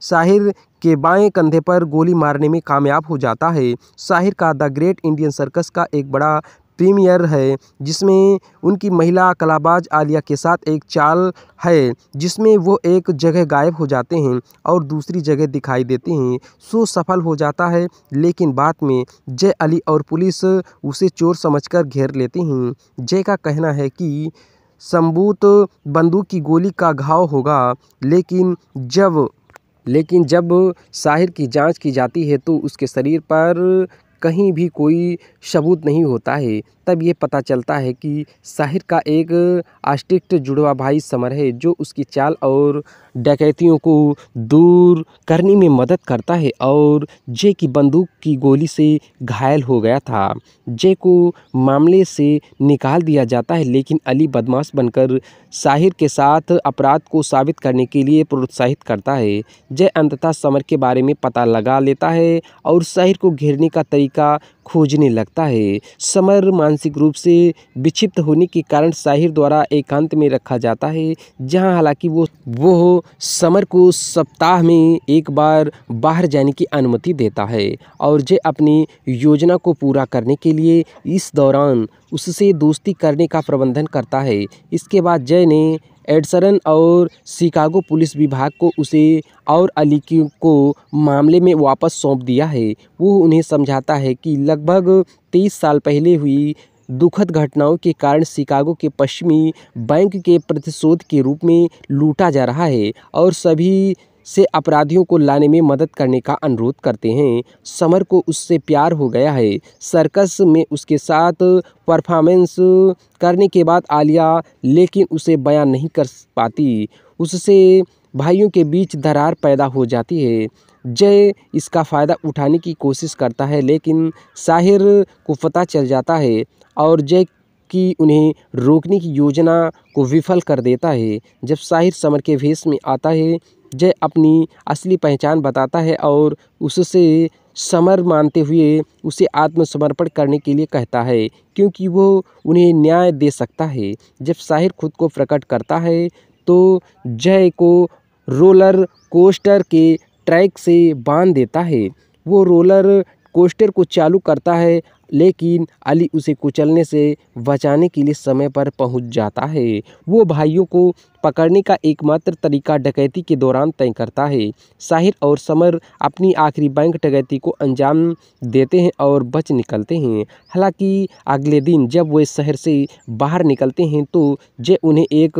साहिर के बाएं कंधे पर गोली मारने में कामयाब हो जाता है साहिर का द ग्रेट इंडियन सर्कस का एक बड़ा प्रीमियर है जिसमें उनकी महिला कलाबाज आलिया के साथ एक चाल है जिसमें वो एक जगह गायब हो जाते हैं और दूसरी जगह दिखाई देते हैं सो सफल हो जाता है लेकिन बाद में जय अली और पुलिस उसे चोर समझकर घेर लेते हैं जय का कहना है कि सम्बूत बंदूक की गोली का घाव होगा लेकिन जब लेकिन जब साहिर की जाँच की जाती है तो उसके शरीर पर कहीं भी कोई सबूत नहीं होता है तब ये पता चलता है कि साहिर का एक आस्टिक्ट जुड़वा भाई समर है जो उसकी चाल और डकैतियों को दूर करने में मदद करता है और जय की बंदूक की गोली से घायल हो गया था जय को मामले से निकाल दिया जाता है लेकिन अली बदमाश बनकर साहिर के साथ अपराध को साबित करने के लिए प्रोत्साहित करता है जय अंततः समर के बारे में पता लगा लेता है और साहिर को घेरने का तरीका खोजने लगता है समर मानसिक रूप से विक्षिप्त होने के कारण साहिर द्वारा एकांत में रखा जाता है जहां हालांकि वो वो समर को सप्ताह में एक बार बाहर जाने की अनुमति देता है और जय अपनी योजना को पूरा करने के लिए इस दौरान उससे दोस्ती करने का प्रबंधन करता है इसके बाद जय ने एडसरन और शिकागो पुलिस विभाग को उसे और अली को मामले में वापस सौंप दिया है वो उन्हें समझाता है कि लगभग तेईस साल पहले हुई दुखद घटनाओं के कारण शिकागो के पश्चिमी बैंक के प्रतिशोध के रूप में लूटा जा रहा है और सभी से अपराधियों को लाने में मदद करने का अनुरोध करते हैं समर को उससे प्यार हो गया है सर्कस में उसके साथ परफॉर्मेंस करने के बाद आलिया लेकिन उसे बयान नहीं कर पाती उससे भाइयों के बीच दरार पैदा हो जाती है जय इसका फ़ायदा उठाने की कोशिश करता है लेकिन साहिर को पता चल जाता है और जय की उन्हें रोकने की योजना को विफल कर देता है जब साहिर समर के भेष में आता है जय अपनी असली पहचान बताता है और उससे समर मानते हुए उसे आत्मसमर्पण करने के लिए कहता है क्योंकि वो उन्हें न्याय दे सकता है जब साहिर खुद को प्रकट करता है तो जय को रोलर कोस्टर के ट्रैक से बांध देता है वो रोलर कोस्टर को चालू करता है लेकिन अली उसे कुचलने से बचाने के लिए समय पर पहुंच जाता है वो भाइयों को पकड़ने का एकमात्र तरीका डकैती के दौरान तय करता है साहिर और समर अपनी आखिरी बैंक डकैती को अंजाम देते हैं और बच निकलते हैं हालांकि अगले दिन जब वे शहर से बाहर निकलते हैं तो जय उन्हें एक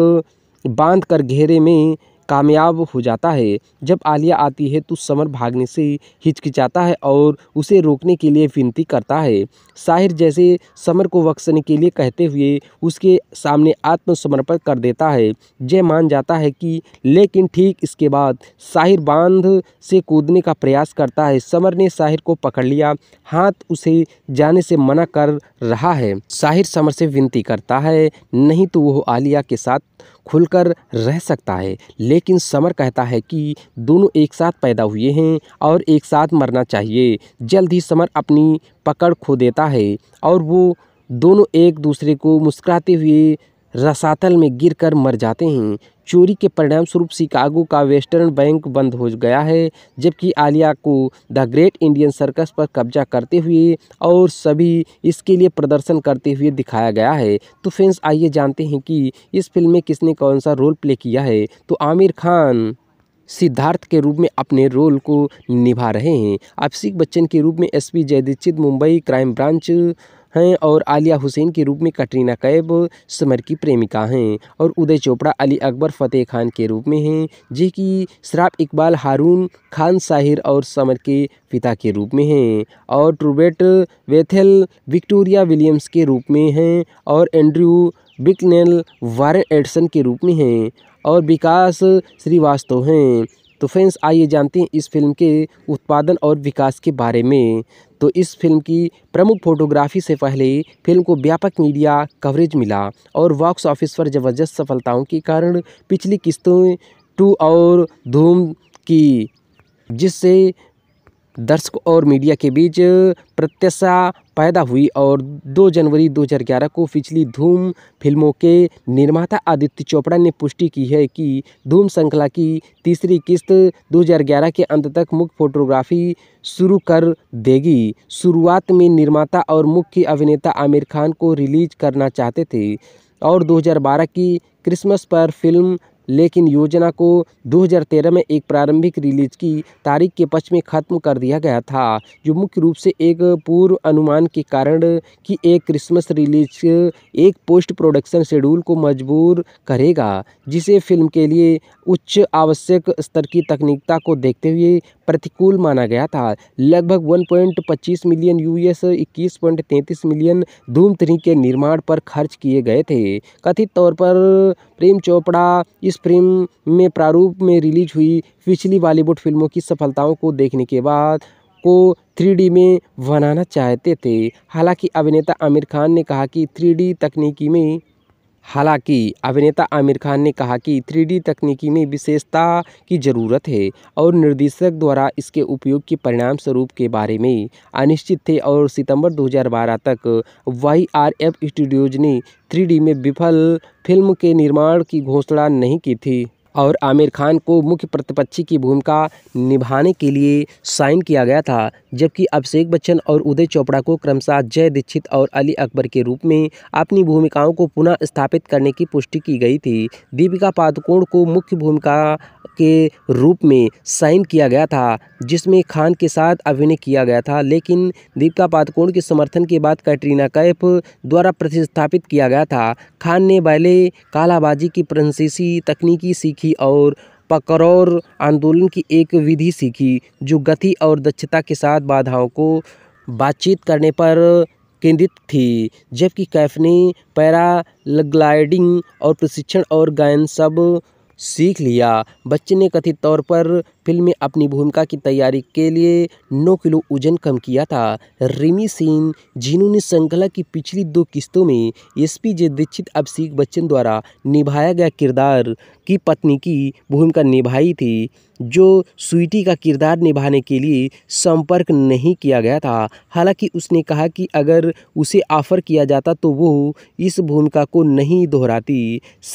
बांध कर घेरे में कामयाब हो जाता है जब आलिया आती है तो समर भागने से हिचकिचाता है और उसे रोकने के लिए विनती करता है साहिर जैसे समर को बख्शने के लिए कहते हुए उसके सामने आत्मसमर्पण कर देता है जय मान जाता है कि लेकिन ठीक इसके बाद साहिर बांध से कूदने का प्रयास करता है समर ने साहिर को पकड़ लिया हाथ उसे जाने से मना कर रहा है साहिर समर से विनती करता है नहीं तो वह आलिया के साथ खुलकर रह सकता है लेकिन समर कहता है कि दोनों एक साथ पैदा हुए हैं और एक साथ मरना चाहिए जल्द ही समर अपनी पकड़ खो देता है और वो दोनों एक दूसरे को मुस्कुराते हुए रसातल में गिरकर मर जाते हैं चोरी के परिणाम स्वरूप शिकागो का वेस्टर्न बैंक बंद हो गया है जबकि आलिया को द ग्रेट इंडियन सर्कस पर कब्जा करते हुए और सभी इसके लिए प्रदर्शन करते हुए दिखाया गया है तो फ्रेंड्स आइए जानते हैं कि इस फिल्म में किसने कौन सा रोल प्ले किया है तो आमिर खान सिद्धार्थ के रूप में अपने रोल को निभा रहे हैं अभिषेक बच्चन के रूप में S Jai Dixit Mumbai crime branch हैं और आलिया हुसैन के रूप में कटरीना कैब समर की प्रेमिका हैं और उदय चोपड़ा अली अकबर फ़तेह खान के रूप में हैं जे कि शराब इकबाल हारून खान साहिर और समर के पिता के रूप में हैं और ट्रूबेट वेथेल विक्टोरिया विलियम्स के रूप में हैं और एंड्रयू बिकनेल वारन एडसन के रूप में हैं और विकास श्रीवास्तव हैं तो फ्रेंड्स आइए जानते हैं इस फिल्म के उत्पादन और विकास के बारे में तो इस फिल्म की प्रमुख फोटोग्राफी से पहले फिल्म को व्यापक मीडिया कवरेज मिला और बॉक्स ऑफिस पर ज़बरदस्त सफलताओं के कारण पिछली किस्तों टू और धूम की जिससे दर्शकों और मीडिया के बीच प्रत्याशा पैदा हुई और 2 जनवरी 2011 को पिछली धूम फिल्मों के निर्माता आदित्य चोपड़ा ने पुष्टि की है कि धूम श्रृंखला की तीसरी किस्त 2011 के अंत तक मुख्य फोटोग्राफी शुरू कर देगी शुरुआत में निर्माता और मुख्य अभिनेता आमिर खान को रिलीज करना चाहते थे और 2012 की क्रिसमस पर फिल्म लेकिन योजना को 2013 में एक प्रारंभिक रिलीज की तारीख के पक्ष में खत्म कर दिया गया था जो मुख्य रूप से एक पूर्व अनुमान के कारण कि एक क्रिसमस रिलीज एक पोस्ट प्रोडक्शन शेड्यूल को मजबूर करेगा जिसे फिल्म के लिए उच्च आवश्यक स्तर की तकनीकता को देखते हुए प्रतिकूल माना गया था लगभग 1.25 million US 21.33 million Dhoom three के निर्माण पर खर्च किए गए थे कथित तौर पर प्रेम चोपड़ा इस प्रेम में प्रारूप में रिलीज हुई पिछली बॉलीवुड फिल्मों की सफलताओं को देखने के बाद को थ्री डी में बनाना चाहते थे हालाँकि अभिनेता आमिर खान ने कहा कि थ्री डी तकनीकी में हालांकि अभिनेता आमिर खान ने कहा कि थ्री तकनीकी में विशेषता की ज़रूरत है और निर्देशक द्वारा इसके उपयोग के परिणाम स्वरूप के बारे में अनिश्चित थे और सितंबर 2012 तक वाई आर एफ स्टूडियोज ने थ्री में विफल फिल्म के निर्माण की घोषणा नहीं की थी और आमिर खान को मुख्य प्रतिपक्षी की भूमिका निभाने के लिए साइन किया गया था जबकि अभिषेक बच्चन और उदय चोपड़ा को क्रमशः जय दीक्षित और अली अकबर के रूप में अपनी भूमिकाओं को पुनः स्थापित करने की पुष्टि की गई थी दीपिका पादुकोण को मुख्य भूमिका के रूप में साइन किया गया था जिसमें खान के साथ अभिनय किया गया था लेकिन दीपिका पादुकोण के समर्थन के बाद कैटरीना कैफ द्वारा प्रतिस्थापित किया गया था खान ने पहले कालाबाजी की प्रंसीसी तकनीकी सीखी सीखी और पकरौर आंदोलन की एक विधि सीखी जो गति और दक्षता के साथ बाधाओं को बातचीत करने पर केंद्रित थी जबकि कैफ ने पैराग्लाइडिंग और प्रशिक्षण और गायन सब सीख लिया बच्चे ने कथित तौर पर फिल्म में अपनी भूमिका की तैयारी के लिए 9 किलो वजन कम किया था रिमी सिंह जिन्होंने श्रृंखला की पिछली दो किस्तों में एस पी जे दीक्षित अभिषेक बच्चन द्वारा निभाया गया किरदार की पत्नी की भूमिका निभाई थी जो स्वीटी का किरदार निभाने के लिए संपर्क नहीं किया गया था हालांकि उसने कहा कि अगर उसे ऑफर किया जाता तो वो इस भूमिका को नहीं दोहराती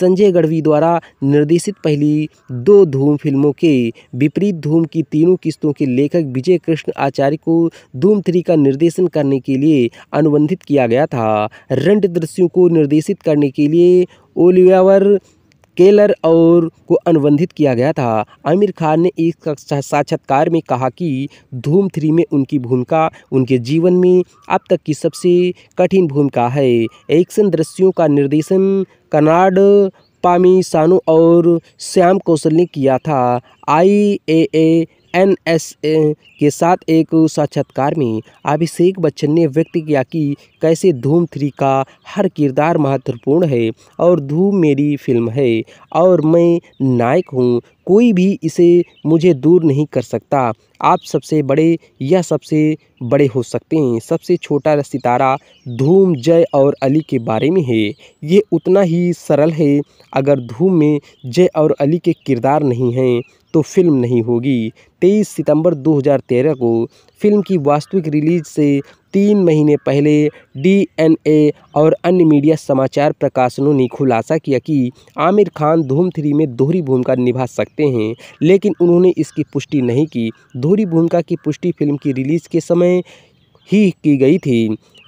संजय गढ़वी द्वारा निर्देशित पहली दो धूम फिल्मों के विपरीत धूम की तीनों किस्तों के लेखक विजय कृष्ण आचार्य को धूम थ्री का निर्देशन करने के लिए अनुबंधित किया गया था रेंट दृश्यों को निर्देशित करने के लिए ओलिवर केलर और को अनुबंधित किया गया था आमिर खान ने एक साक्षात्कार में कहा कि धूम थ्री में उनकी भूमिका उनके जीवन में अब तक की सबसे कठिन भूमिका है एक्शन दृश्यों का निर्देशन कनाड पामी सानू और श्याम कौशल ने किया था आई ए ए एन एस ए के साथ एक साक्षात्कार में अभिषेक बच्चन ने व्यक्त किया कि कैसे धूम थ्री का हर किरदार महत्वपूर्ण है और धूम मेरी फिल्म है और मैं नायक हूँ कोई भी इसे मुझे दूर नहीं कर सकता आप सबसे बड़े या सबसे बड़े हो सकते हैं सबसे छोटा सितारा धूम जय और अली के बारे में है ये उतना ही सरल है अगर धूम में जय और अली के किरदार नहीं हैं तो फिल्म नहीं होगी 23 सितंबर 2013 को फिल्म की वास्तविक रिलीज से तीन महीने पहले डीएनए और अन्य मीडिया समाचार प्रकाशनों ने खुलासा किया कि आमिर खान धूम थ्री में दोहरी भूमिका निभा सकते हैं लेकिन उन्होंने इसकी पुष्टि नहीं की दोहरी भूमिका की पुष्टि फिल्म की रिलीज़ के समय ही की गई थी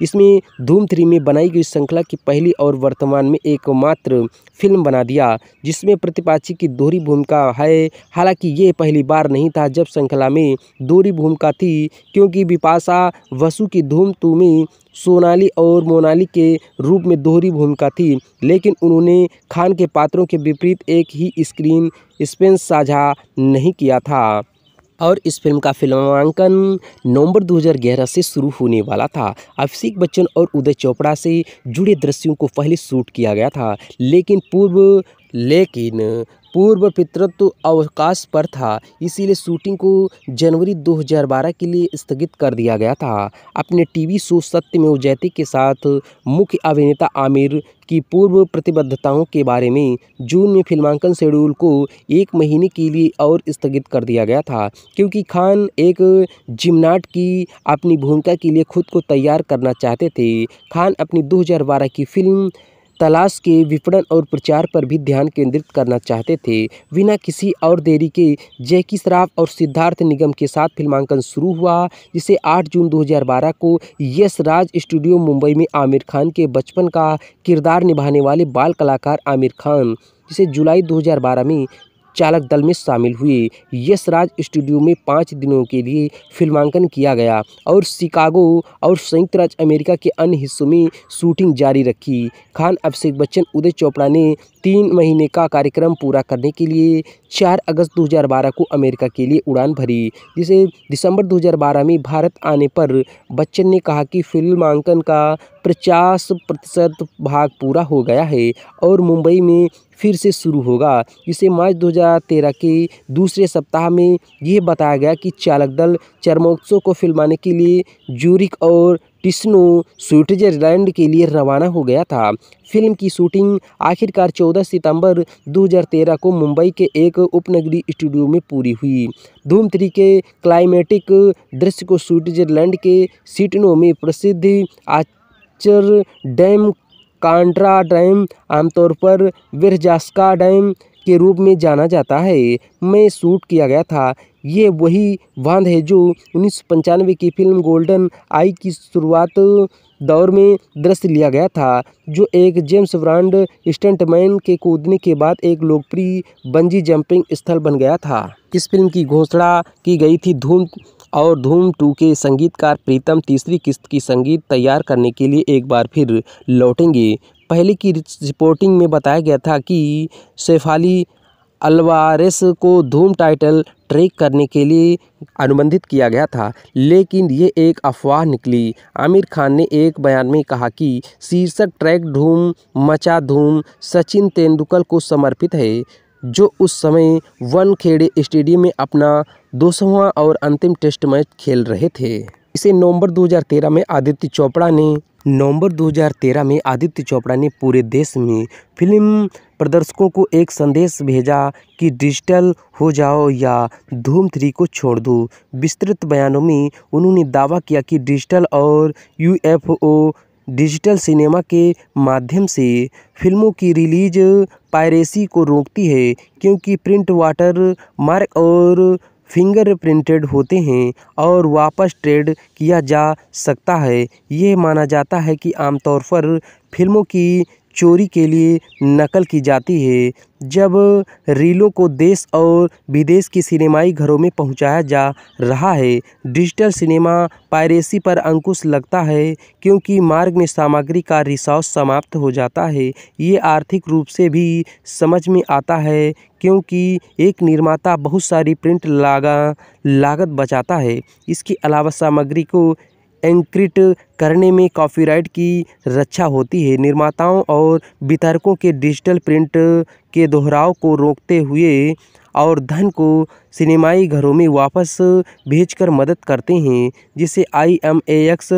इसमें धूम थ्री में बनाई गई श्रृंखला की पहली और वर्तमान में एकमात्र फिल्म बना दिया जिसमें प्रतिपाची की दोहरी भूमिका है हालांकि ये पहली बार नहीं था जब श्रृंखला में दोहरी भूमिका थी क्योंकि बिपाशा वसु की धूम टू में सोनाली और मोनाली के रूप में दोहरी भूमिका थी लेकिन उन्होंने खान के पात्रों के विपरीत एक ही स्क्रीन स्पेस साझा नहीं किया था और इस फिल्म का फिल्मांकन नवंबर 2011 से शुरू होने वाला था अभिषेक बच्चन और उदय चोपड़ा से जुड़े दृश्यों को पहले शूट किया गया था लेकिन पूर्व लेकिन पूर्व पितृत्व अवकाश पर था इसीलिए शूटिंग को जनवरी 2012 के लिए स्थगित कर दिया गया था अपने टीवी शो सत्य में उजैती के साथ मुख्य अभिनेता आमिर की पूर्व प्रतिबद्धताओं के बारे में जून में फिल्मांकन शेड्यूल को एक महीने के लिए और स्थगित कर दिया गया था क्योंकि खान एक जिमनाट की अपनी भूमिका के लिए खुद को तैयार करना चाहते थे खान अपनी दो की फिल्म तलाश के विपणन और प्रचार पर भी ध्यान केंद्रित करना चाहते थे बिना किसी और देरी के जैकी श्राफ और सिद्धार्थ निगम के साथ फिल्मांकन शुरू हुआ जिसे 8 जून 2012 को यस राज स्टूडियो मुंबई में आमिर खान के बचपन का किरदार निभाने वाले बाल कलाकार आमिर खान जिसे जुलाई 2012 में चालक दल में शामिल हुए यशराज स्टूडियो में पाँच दिनों के लिए फिल्मांकन किया गया और शिकागो और संयुक्त राज्य अमेरिका के अन्य हिस्सों में शूटिंग जारी रखी खान अभिषेक बच्चन उदय चोपड़ा ने तीन महीने का कार्यक्रम पूरा करने के लिए चार अगस्त दो को अमेरिका के लिए उड़ान भरी जिसे दिसंबर दो में भारत आने पर बच्चन ने कहा कि फिल्मांकन का पचास प्रतिशत भाग पूरा हो गया है और मुंबई में फिर से शुरू होगा इसे मार्च 2013 के दूसरे सप्ताह में यह बताया गया कि चालक दल चर्मोत्सव को फिल्माने के लिए जूरिक और टिस्नो स्विट्जरलैंड के लिए रवाना हो गया था फिल्म की शूटिंग आखिरकार 14 सितंबर 2013 को मुंबई के एक उपनगरीय स्टूडियो में पूरी हुई धूम थ्री के क्लाइमेटिक दृश्य को स्विट्जरलैंड के सिटनो में प्रसिद्ध आचर डैम कांट्रा डैम आमतौर पर विरजास्का डैम के रूप में जाना जाता है में शूट किया गया था ये वही बांध है जो उन्नीस की फिल्म गोल्डन आई की शुरुआत दौर में दृश्य लिया गया था जो एक जेम्स ब्रांड स्टंटमैन के कूदने के बाद एक लोकप्रिय बंजी जंपिंग स्थल बन गया था इस फिल्म की घोषणा की गई थी धूम और धूम टू के संगीतकार प्रीतम तीसरी किस्त की संगीत तैयार करने के लिए एक बार फिर लौटेंगे पहले की रिपोर्टिंग में बताया गया था कि शेफाली अलवारस को धूम टाइटल ट्रैक करने के लिए अनुबंधित किया गया था लेकिन ये एक अफवाह निकली आमिर खान ने एक बयान में कहा कि शीर्षक ट्रैक धूम मचा धूम सचिन तेंदुलकर को समर्पित है जो उस समय वनखेड़े स्टेडियम में अपना दो और अंतिम टेस्ट मैच खेल रहे थे इसे नवंबर 2013 में आदित्य चोपड़ा ने नवंबर 2013 में आदित्य चोपड़ा ने पूरे देश में फिल्म प्रदर्शकों को एक संदेश भेजा कि डिजिटल हो जाओ या धूम थ्री को छोड़ दो विस्तृत बयानों में उन्होंने दावा किया कि डिजिटल और यूएफओ डिजिटल सिनेमा के माध्यम से फिल्मों की रिलीज पायरेसी को रोकती है क्योंकि प्रिंट वाटर मार्क और फिंगर प्रिंटेड होते हैं और वापस ट्रेड किया जा सकता है ये माना जाता है कि आमतौर पर फिल्मों की चोरी के लिए नकल की जाती है जब रीलों को देश और विदेश की सिनेमाई घरों में पहुंचाया जा रहा है डिजिटल सिनेमा पायरेसी पर अंकुश लगता है क्योंकि मार्ग में सामग्री का रिसाव समाप्त हो जाता है ये आर्थिक रूप से भी समझ में आता है क्योंकि एक निर्माता बहुत सारी प्रिंट लागा लागत बचाता है इसके अलावा सामग्री को एंक्रिट करने में कॉपीराइट की रक्षा होती है निर्माताओं और वितरकों के डिजिटल प्रिंट के दोहराव को रोकते हुए और धन को सिनेमाई घरों में वापस भेजकर मदद करते हैं जिसे I M A X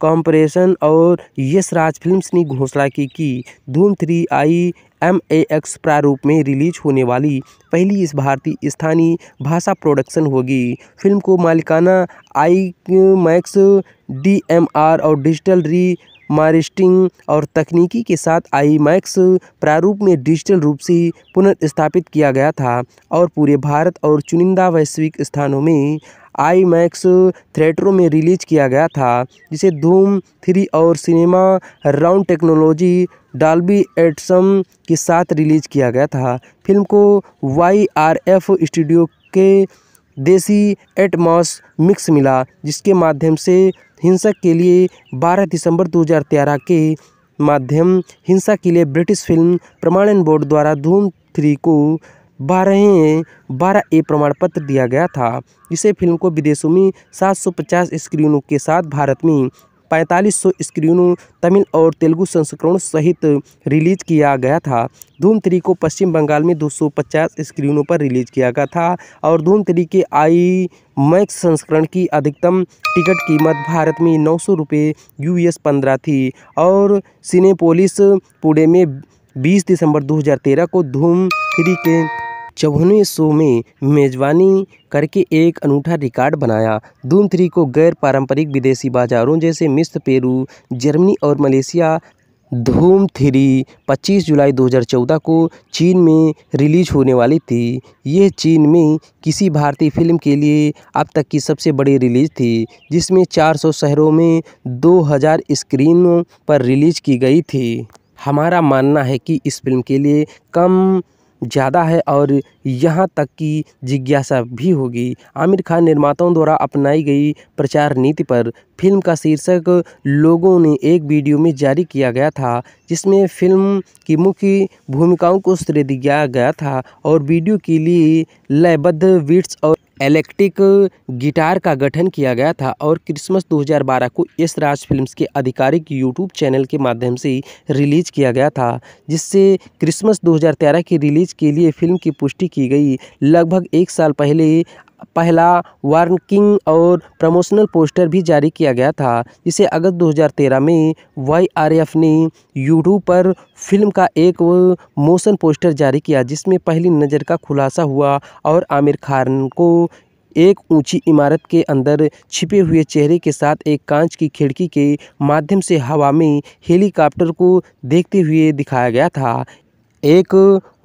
corporation और यश राज फिल्म्स ने घोषणा की कि Dhoom three I M A X प्रारूप में रिलीज होने वाली पहली इस भारतीय स्थानीय भाषा प्रोडक्शन होगी फिल्म को मालिकाना IMAX D M R और डिजिटल री मारिस्टिंग और तकनीकी के साथ आई मैक्स प्रारूप में डिजिटल रूप से पुनर्स्थापित किया गया था और पूरे भारत और चुनिंदा वैश्विक स्थानों में आई मैक्स थिएटरों में रिलीज किया गया था जिसे धूम थ्री और सिनेमा राउंड टेक्नोलॉजी डाल्बी एटसम के साथ रिलीज किया गया था फिल्म को वाई आर एफ स्टूडियो के देसी एटमॉस मिक्स मिला जिसके माध्यम से हिंसक के लिए 12 दिसंबर 2013 के माध्यम हिंसा के लिए ब्रिटिश फिल्म प्रमाणन बोर्ड द्वारा धूम थ्री को बारह बारह ए प्रमाण पत्र दिया गया था इसे फिल्म को विदेशों में 750 स्क्रीनों के साथ भारत में 4500 स्क्रीनों तमिल और तेलुगु संस्करणों सहित रिलीज किया गया था धूम थ्री को पश्चिम बंगाल में 250 स्क्रीनों पर रिलीज किया गया था और धूम थ्री के आई मैक्स संस्करण की अधिकतम टिकट कीमत भारत में नौ सौ रुपये यू पंद्रह थी और सिनेपोलिस पुणे में 20 दिसंबर 2013 को धूम थ्री के जब उन्होंने शो में मेज़बानी करके एक अनूठा रिकॉर्ड बनाया धूम थ्री को गैर पारंपरिक विदेशी बाज़ारों जैसे मिस्र पेरू जर्मनी और मलेशिया धूम थ्री 25 जुलाई 2014 को चीन में रिलीज होने वाली थी यह चीन में किसी भारतीय फिल्म के लिए अब तक की सबसे बड़ी रिलीज थी जिसमें 400 शहरों में 2000 स्क्रीनों पर रिलीज की गई थी हमारा मानना है कि इस फिल्म के लिए कम ज़्यादा है और यहाँ तक कि जिज्ञासा भी होगी आमिर खान निर्माताओं द्वारा अपनाई गई प्रचार नीति पर फिल्म का शीर्षक लोगों ने एक वीडियो में जारी किया गया था जिसमें फिल्म की मुख्य भूमिकाओं को श्रेय दिया गया था और वीडियो के लिए लयबद्ध वीट्स और इलेक्ट्रिक गिटार का गठन किया गया था और क्रिसमस 2012 को एस राज फिल्म्स के आधिकारिक यूट्यूब चैनल के माध्यम से रिलीज किया गया था जिससे क्रिसमस 2013 की रिलीज के लिए फिल्म की पुष्टि की गई लगभग एक साल पहले पहला वर्किंग और प्रमोशनल पोस्टर भी जारी किया गया था जिसे अगस्त 2013 में वाई ने यूट्यूब पर फिल्म का एक मोशन पोस्टर जारी किया जिसमें पहली नज़र का खुलासा हुआ और आमिर खान को एक ऊंची इमारत के अंदर छिपे हुए चेहरे के साथ एक कांच की खिड़की के माध्यम से हवा में हेलीकॉप्टर को देखते हुए दिखाया गया था एक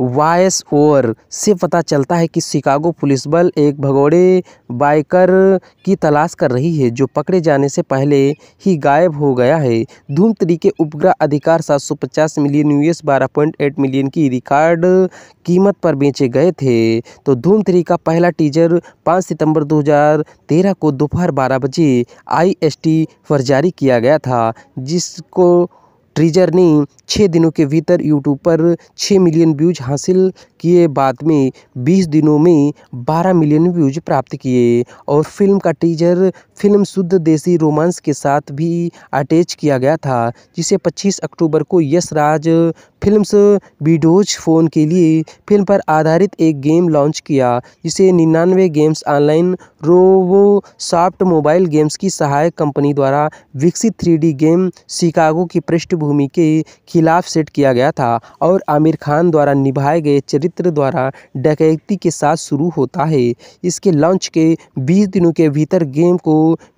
वॉयस ओवर से पता चलता है कि शिकागो पुलिस बल एक भगोड़े बाइकर की तलाश कर रही है जो पकड़े जाने से पहले ही गायब हो गया है धूम तरीके उपग्रह अधिकार 750 मिलियन यूएस 12.8 मिलियन की रिकॉर्ड कीमत पर बेचे गए थे तो धूम थ्री का पहला टीजर 5 सितंबर 2013 को दोपहर बारह बजे आईएसटी पर जारी किया गया था जिसको ट्रीजर ने छः दिनों के भीतर यूट्यूब पर छः मिलियन व्यूज हासिल किए बाद में बीस दिनों में बारह मिलियन व्यूज प्राप्त किए और फिल्म का टीजर फिल्म शुद्ध देसी रोमांस के साथ भी अटैच किया गया था जिसे पच्चीस अक्टूबर को यशराज फिल्म्स बीडोज फ़ोन के लिए फिल्म पर आधारित एक गेम लॉन्च किया जिसे निन्यानवे games online Robosoft mobile games की सहायक कंपनी द्वारा विकसित थ्री गेम शिकागो की पृष्ठभूमि के खिलाफ सेट किया गया था और आमिर खान द्वारा निभाए गए चरित्र द्वारा डकैती के साथ शुरू होता है इसके लॉन्च के 20 दिनों के भीतर गेम को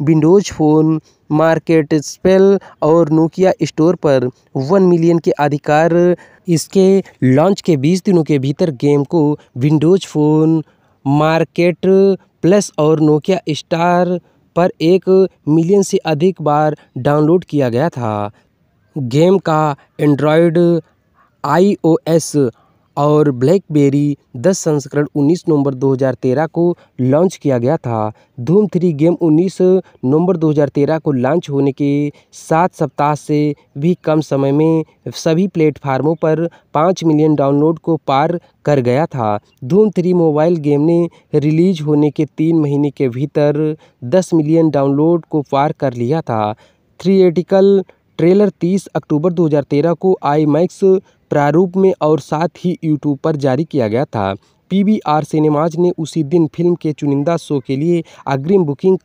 विंडोज़ फ़ोन मार्केट स्पेल और नोकिया स्टोर पर वन मिलियन के अधिकार इसके लॉन्च के बीस दिनों के भीतर गेम को विंडोज फ़ोन मार्केट प्लस और नोकिया स्टार पर एक मिलियन से अधिक बार डाउनलोड किया गया था गेम का एंड्रॉयड आईओएस और ब्लैकबेरी दस संस्करण उन्नीस नवंबर 2013 को लॉन्च किया गया था धूम थ्री गेम उन्नीस नवंबर 2013 को लॉन्च होने के सात सप्ताह से भी कम समय में सभी प्लेटफार्मों पर पाँच मिलियन डाउनलोड को पार कर गया था धूम थ्री मोबाइल गेम ने रिलीज होने के तीन महीने के भीतर दस मिलियन डाउनलोड को पार कर लिया था थ्रिएटिकल ट्रेलर 30 अक्टूबर 2013 को आई मैक्स प्रारूप में और साथ ही यूट्यूब पर जारी किया गया था पीवीआर सिनेमाज ने उसी दिन फिल्म के चुनिंदा शो के लिए अग्रिम बुकिंग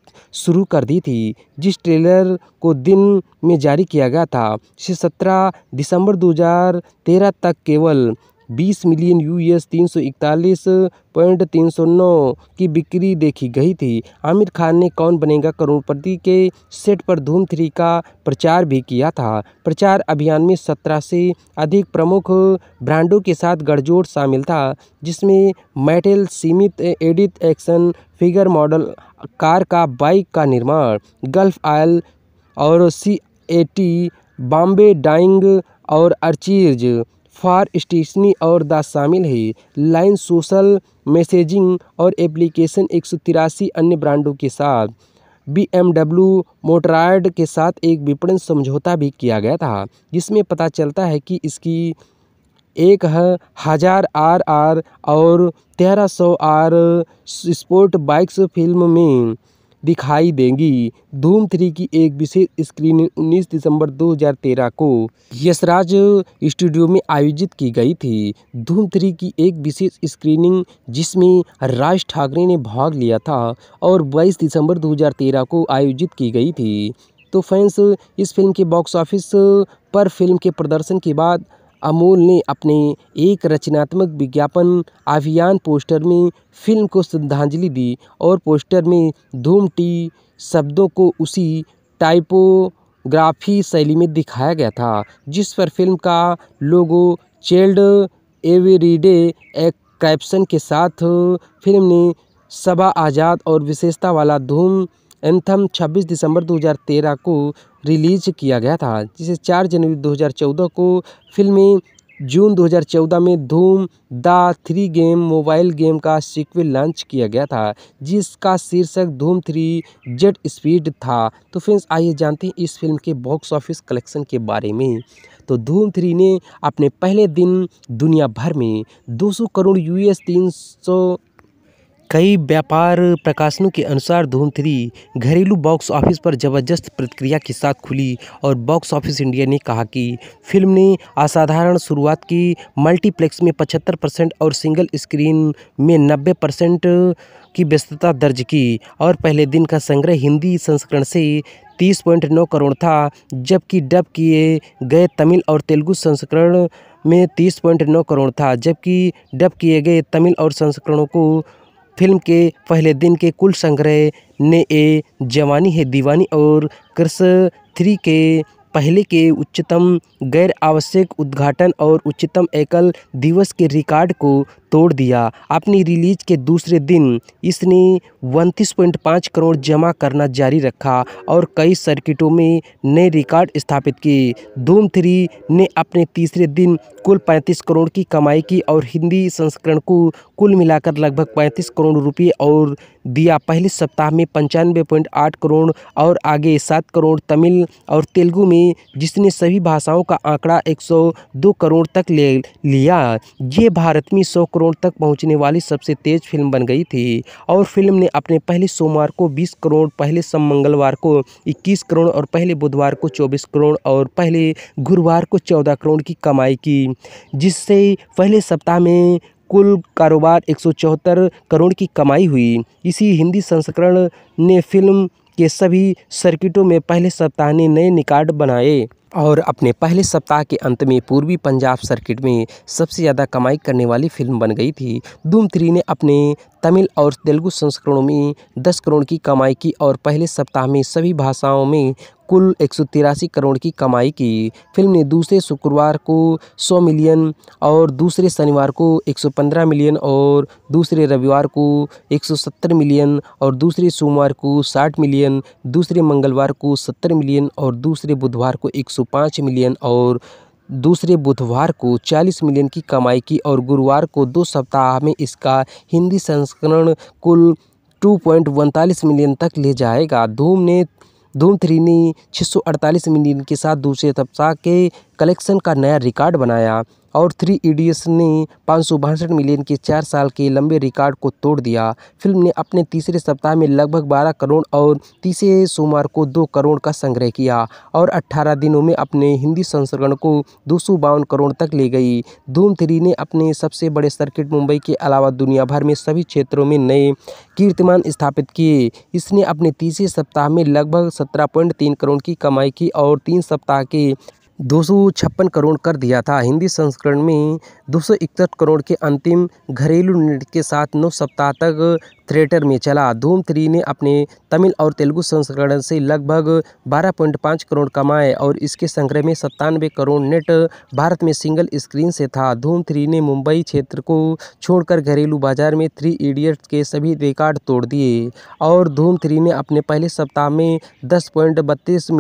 शुरू कर दी थी जिस ट्रेलर को दिन में जारी किया गया था से सत्रह दिसंबर 2013 तक केवल बीस मिलियन यूएस तीन सौ इकतालीस पॉइंट तीन सौ नौ की बिक्री देखी गई थी आमिर खान ने कौन बनेगा करोड़पति के सेट पर धूम थ्री का प्रचार भी किया था प्रचार अभियान में सत्रह से अधिक प्रमुख ब्रांडों के साथ गठजोड़ शामिल था जिसमें मेटल सीमित edit action figure model car का बाइक का निर्माण गल्फ आयल और C A T Bombay Dyeing और अर्चीज फार स्टेशनी और दास शामिल है लाइन सोशल मैसेजिंग और एप्लीकेशन एक सौ तिरासी अन्य ब्रांडों के साथ बी एम डब्ल्यू मोटराइड के साथ एक विपणन समझौता भी किया गया था जिसमें पता चलता है कि इसकी एक हज़ार आर आर और तेरह सौ आर स्पोर्ट बाइक्स फिल्म में दिखाई देंगी धूम थ्री की एक विशेष स्क्रीनिंग 19 दिसंबर 2013 को यशराज स्टूडियो में आयोजित की गई थी धूम थ्री की एक विशेष स्क्रीनिंग जिसमें राज ठाकरे ने भाग लिया था और 22 दिसंबर 2013 को आयोजित की गई थी तो फैंस इस फिल्म के बॉक्स ऑफिस पर फिल्म के प्रदर्शन के बाद अमूल ने अपने एक रचनात्मक विज्ञापन अभियान पोस्टर में फ़िल्म को श्रद्धांजलि दी और पोस्टर में धूम टी शब्दों को उसी टाइपोग्राफी शैली में दिखाया गया था जिस पर फ़िल्म का लोगो चेल्ड एवरीडे एक कैप्शन के साथ फिल्म ने सबा आज़ाद और विशेषता वाला धूम एंथम 26 दिसंबर 2013 को रिलीज किया गया था जिसे चार जनवरी दो हज़ार चौदह को फिल्में जून 2014 में Dhoom the three game mobile game का सीक्वल लॉन्च किया गया था जिसका शीर्षक धूम थ्री जेट स्पीड था तो फ्रेंड्स आइए जानते हैं इस फिल्म के बॉक्स ऑफिस कलेक्शन के बारे में तो धूम थ्री ने अपने पहले दिन दुनिया भर में 200 करोड़ यूएस कई व्यापार प्रकाशनों के अनुसार धूम थ्री घरेलू बॉक्स ऑफिस पर ज़बरदस्त प्रतिक्रिया के साथ खुली और बॉक्स ऑफिस इंडिया ने कहा कि फिल्म ने असाधारण शुरुआत की मल्टीप्लेक्स में 75 परसेंट और सिंगल स्क्रीन में 90 परसेंट की व्यस्तता दर्ज की और पहले दिन का संग्रह हिंदी संस्करण से 30.9 करोड़ था जबकि डब किए गए तमिल और तेलुगु संस्करण में 30.9 करोड़ था जबकि डब किए गए तमिल और संस्करणों को फिल्म के पहले दिन के कुल संग्रह ने ए जवानी है दीवानी और क्रश थ्री के पहले के उच्चतम गैर आवश्यक उद्घाटन और उच्चतम एकल दिवस के रिकॉर्ड को तोड़ दिया अपनी रिलीज के दूसरे दिन इसने उनतीस करोड़ जमा करना जारी रखा और कई सर्किटों में नए रिकॉर्ड स्थापित किए धूम थ्री ने अपने तीसरे दिन कुल 35 करोड़ की कमाई की और हिंदी संस्करण को कुल मिलाकर लगभग 35 करोड़ रुपये और दिया पहले सप्ताह में पंचानवे पॉइंट आठ करोड़ और आगे सात करोड़ तमिल और तेलुगु में जिसने सभी भाषाओं का आंकड़ा दो करोड़ तक ले लिया ये भारत में सौ करोड़ तक पहुंचने वाली सबसे तेज फिल्म बन गई थी और फिल्म ने अपने पहले सोमवार को 20 करोड़ पहले सम मंगलवार को 21 करोड़ और पहले बुधवार को 24 करोड़ और पहले गुरुवार को 14 करोड़ की कमाई की जिससे पहले सप्ताह में कुल कारोबार एक करोड़ की कमाई हुई इसी हिंदी संस्करण ने फिल्म के सभी सर्किटों में पहले सप्ताह ने नए निकार्ड बनाए और अपने पहले सप्ताह के अंत में पूर्वी पंजाब सर्किट में सबसे ज़्यादा कमाई करने वाली फिल्म बन गई थी धूम थ्री ने अपने तमिल और तेलुगु संस्करणों में 10 करोड़ की कमाई की और पहले सप्ताह में सभी भाषाओं में कुल एक करोड़ की कमाई की फिल्म ने दूसरे शुक्रवार को 100 मिलियन और दूसरे शनिवार को 115 मिलियन और दूसरे रविवार को 170 मिलियन और दूसरे सोमवार को 60 मिलियन दूसरे मंगलवार को 70 मिलियन और दूसरे बुधवार को 105 मिलियन और दूसरे बुधवार को 40 मिलियन की कमाई की और गुरुवार को दो सप्ताह में इसका हिंदी संस्करण कुल टू पॉइंट मिलियन तक ले जाएगा धूम ने धूम थ्री ने छः सौ अड़तालीस मिलियन के साथ दूसरे सप्ताह के कलेक्शन का नया रिकॉर्ड बनाया और थ्री इडियट्स ने पाँच मिलियन के चार साल के लंबे रिकॉर्ड को तोड़ दिया फिल्म ने अपने तीसरे सप्ताह में लगभग 12 करोड़ और तीसरे सोमवार को 2 करोड़ का संग्रह किया और 18 दिनों में अपने हिंदी संस्करण को दो करोड़ तक ले गई धूम थ्री ने अपने सबसे बड़े सर्किट मुंबई के अलावा दुनिया भर में सभी क्षेत्रों में नए कीर्तिमान स्थापित किए इसने अपने तीसरे सप्ताह में लगभग सत्रह करोड़ की कमाई की और तीन सप्ताह के दो सौ छप्पन करोड़ कर दिया था हिंदी संस्करण में दो सौ इकसठ करोड़ के अंतिम घरेलू के साथ नौ सप्ताह तक थिएटर में चला धूम थ्री ने अपने तमिल और तेलुगु संस्करण से लगभग 12.5 करोड़ कमाए और इसके संग्रह में सत्तानवे करोड़ नेट भारत में सिंगल स्क्रीन से था धूम थ्री ने मुंबई क्षेत्र को छोड़कर घरेलू बाजार में थ्री इडियट्स के सभी रिकॉर्ड तोड़ दिए और धूम थ्री ने अपने पहले सप्ताह में दस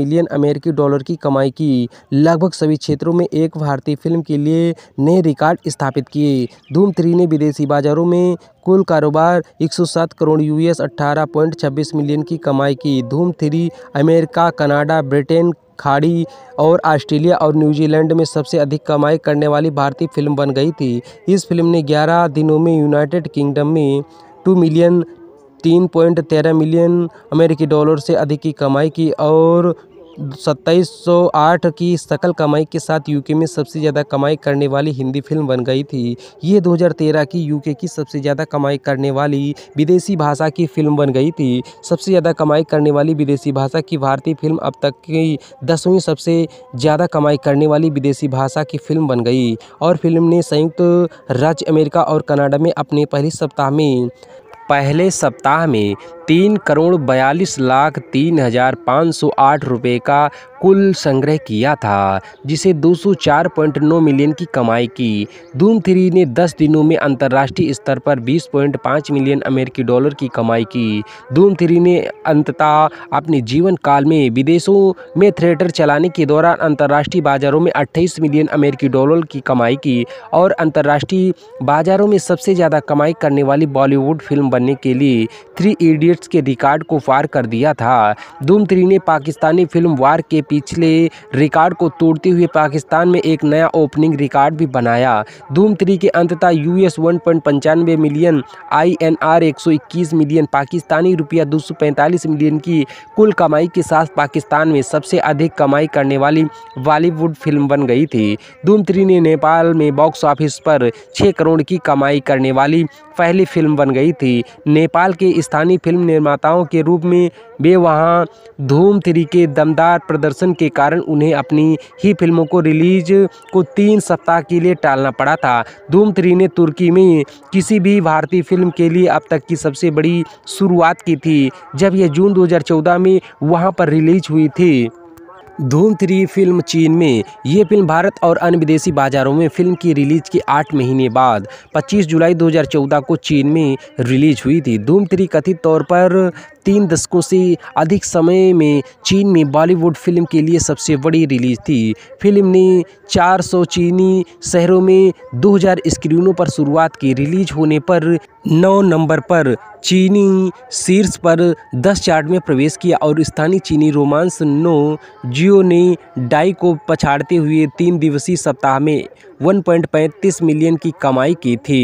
मिलियन अमेरिकी डॉलर की कमाई की लगभग सभी क्षेत्रों में एक भारतीय फिल्म के लिए नए रिकॉर्ड स्थापित किए धूम थ्री ने विदेशी बाजारों में कुल कारोबार 107 करोड़ यूएस 18.26 मिलियन की कमाई की धूम थ्री अमेरिका कनाडा ब्रिटेन खाड़ी और ऑस्ट्रेलिया और न्यूजीलैंड में सबसे अधिक कमाई करने वाली भारतीय फिल्म बन गई थी इस फिल्म ने 11 दिनों में यूनाइटेड किंगडम में 2 मिलियन तीन पॉइंट तेरह मिलियन अमेरिकी डॉलर से अधिक की कमाई की और सत्ताईस की सकल कमाई के साथ यूके में सबसे ज़्यादा कमाई करने वाली हिंदी फिल्म बन गई थी ये 2013 की यूके की सबसे ज़्यादा कमाई करने वाली विदेशी भाषा की फिल्म बन गई थी सबसे ज़्यादा कमाई करने वाली विदेशी भाषा की भारतीय फिल्म अब तक की दसवीं सबसे ज़्यादा कमाई करने वाली विदेशी भाषा की फिल्म बन गई और फिल्म ने संयुक्त राज्य अमेरिका और कनाडा में अपने पहले सप्ताह में पहले सप्ताह में तीन करोड़ बयालीस लाख तीन हज़ार पाँच सौ आठ रुपये का कुल संग्रह किया था जिसे दो सौ चार पॉइंट नौ मिलियन की कमाई की धूम थ्री ने दस दिनों में अंतर्राष्ट्रीय स्तर पर बीस पॉइंट पाँच मिलियन अमेरिकी डॉलर की कमाई की धूम थ्री ने अंततः अपने जीवन काल में विदेशों में थिएटर चलाने के दौरान अंतर्राष्ट्रीय बाजारों में अट्ठाईस मिलियन अमेरिकी डॉलर की कमाई की और अंतर्राष्ट्रीय बाजारों में सबसे ज़्यादा कमाई करने वाली बॉलीवुड फिल्म बनने के लिए थ्री इडियट्स हिट्स के रिकॉर्ड को पार कर दिया था धूम थ्री ने पाकिस्तानी फिल्म वार के पिछले रिकॉर्ड को तोड़ते हुए पाकिस्तान में एक नया ओपनिंग रिकॉर्ड भी बनाया धूम थ्री के अंततः यूएस वन पॉइंट पंचानवे मिलियन आई एन आर एक सौ इक्कीस मिलियन पाकिस्तानी रुपया दो सौ पैंतालीस मिलियन की कुल कमाई के साथ पाकिस्तान में सबसे अधिक कमाई करने वाली बॉलीवुड फिल्म बन गई थी धूम थ्री ने नेपाल में बॉक्स ऑफिस पर छः करोड़ की कमाई करने वाली पहली फिल्म बन गई थी नेपाल के स्थानीय फिल्म निर्माताओं के रूप में वे वहाँ धूम थ्री के दमदार प्रदर्शन के कारण उन्हें अपनी ही फिल्मों को रिलीज को तीन सप्ताह के लिए टालना पड़ा था धूम थ्री ने तुर्की में किसी भी भारतीय फिल्म के लिए अब तक की सबसे बड़ी शुरुआत की थी जब यह जून 2014 में वहाँ पर रिलीज हुई थी धूम थ्री फिल्म चीन में ये फिल्म भारत और अन्य विदेशी बाजारों में फिल्म की रिलीज़ के आठ महीने बाद 25 जुलाई 2014 को चीन में रिलीज हुई थी धूम थ्री कथित तौर पर तीन दशकों से अधिक समय में चीन में बॉलीवुड फिल्म के लिए सबसे बड़ी रिलीज थी फिल्म ने 400 चीनी शहरों में 2000 स्क्रीनों पर शुरुआत की रिलीज होने पर नौ नंबर पर चीनी शीर्ष पर 10 चार्ट में प्रवेश किया और स्थानीय चीनी रोमांस नो जियो ने डाई को पछाड़ते हुए तीन दिवसीय सप्ताह में 1.35 मिलियन की कमाई की थी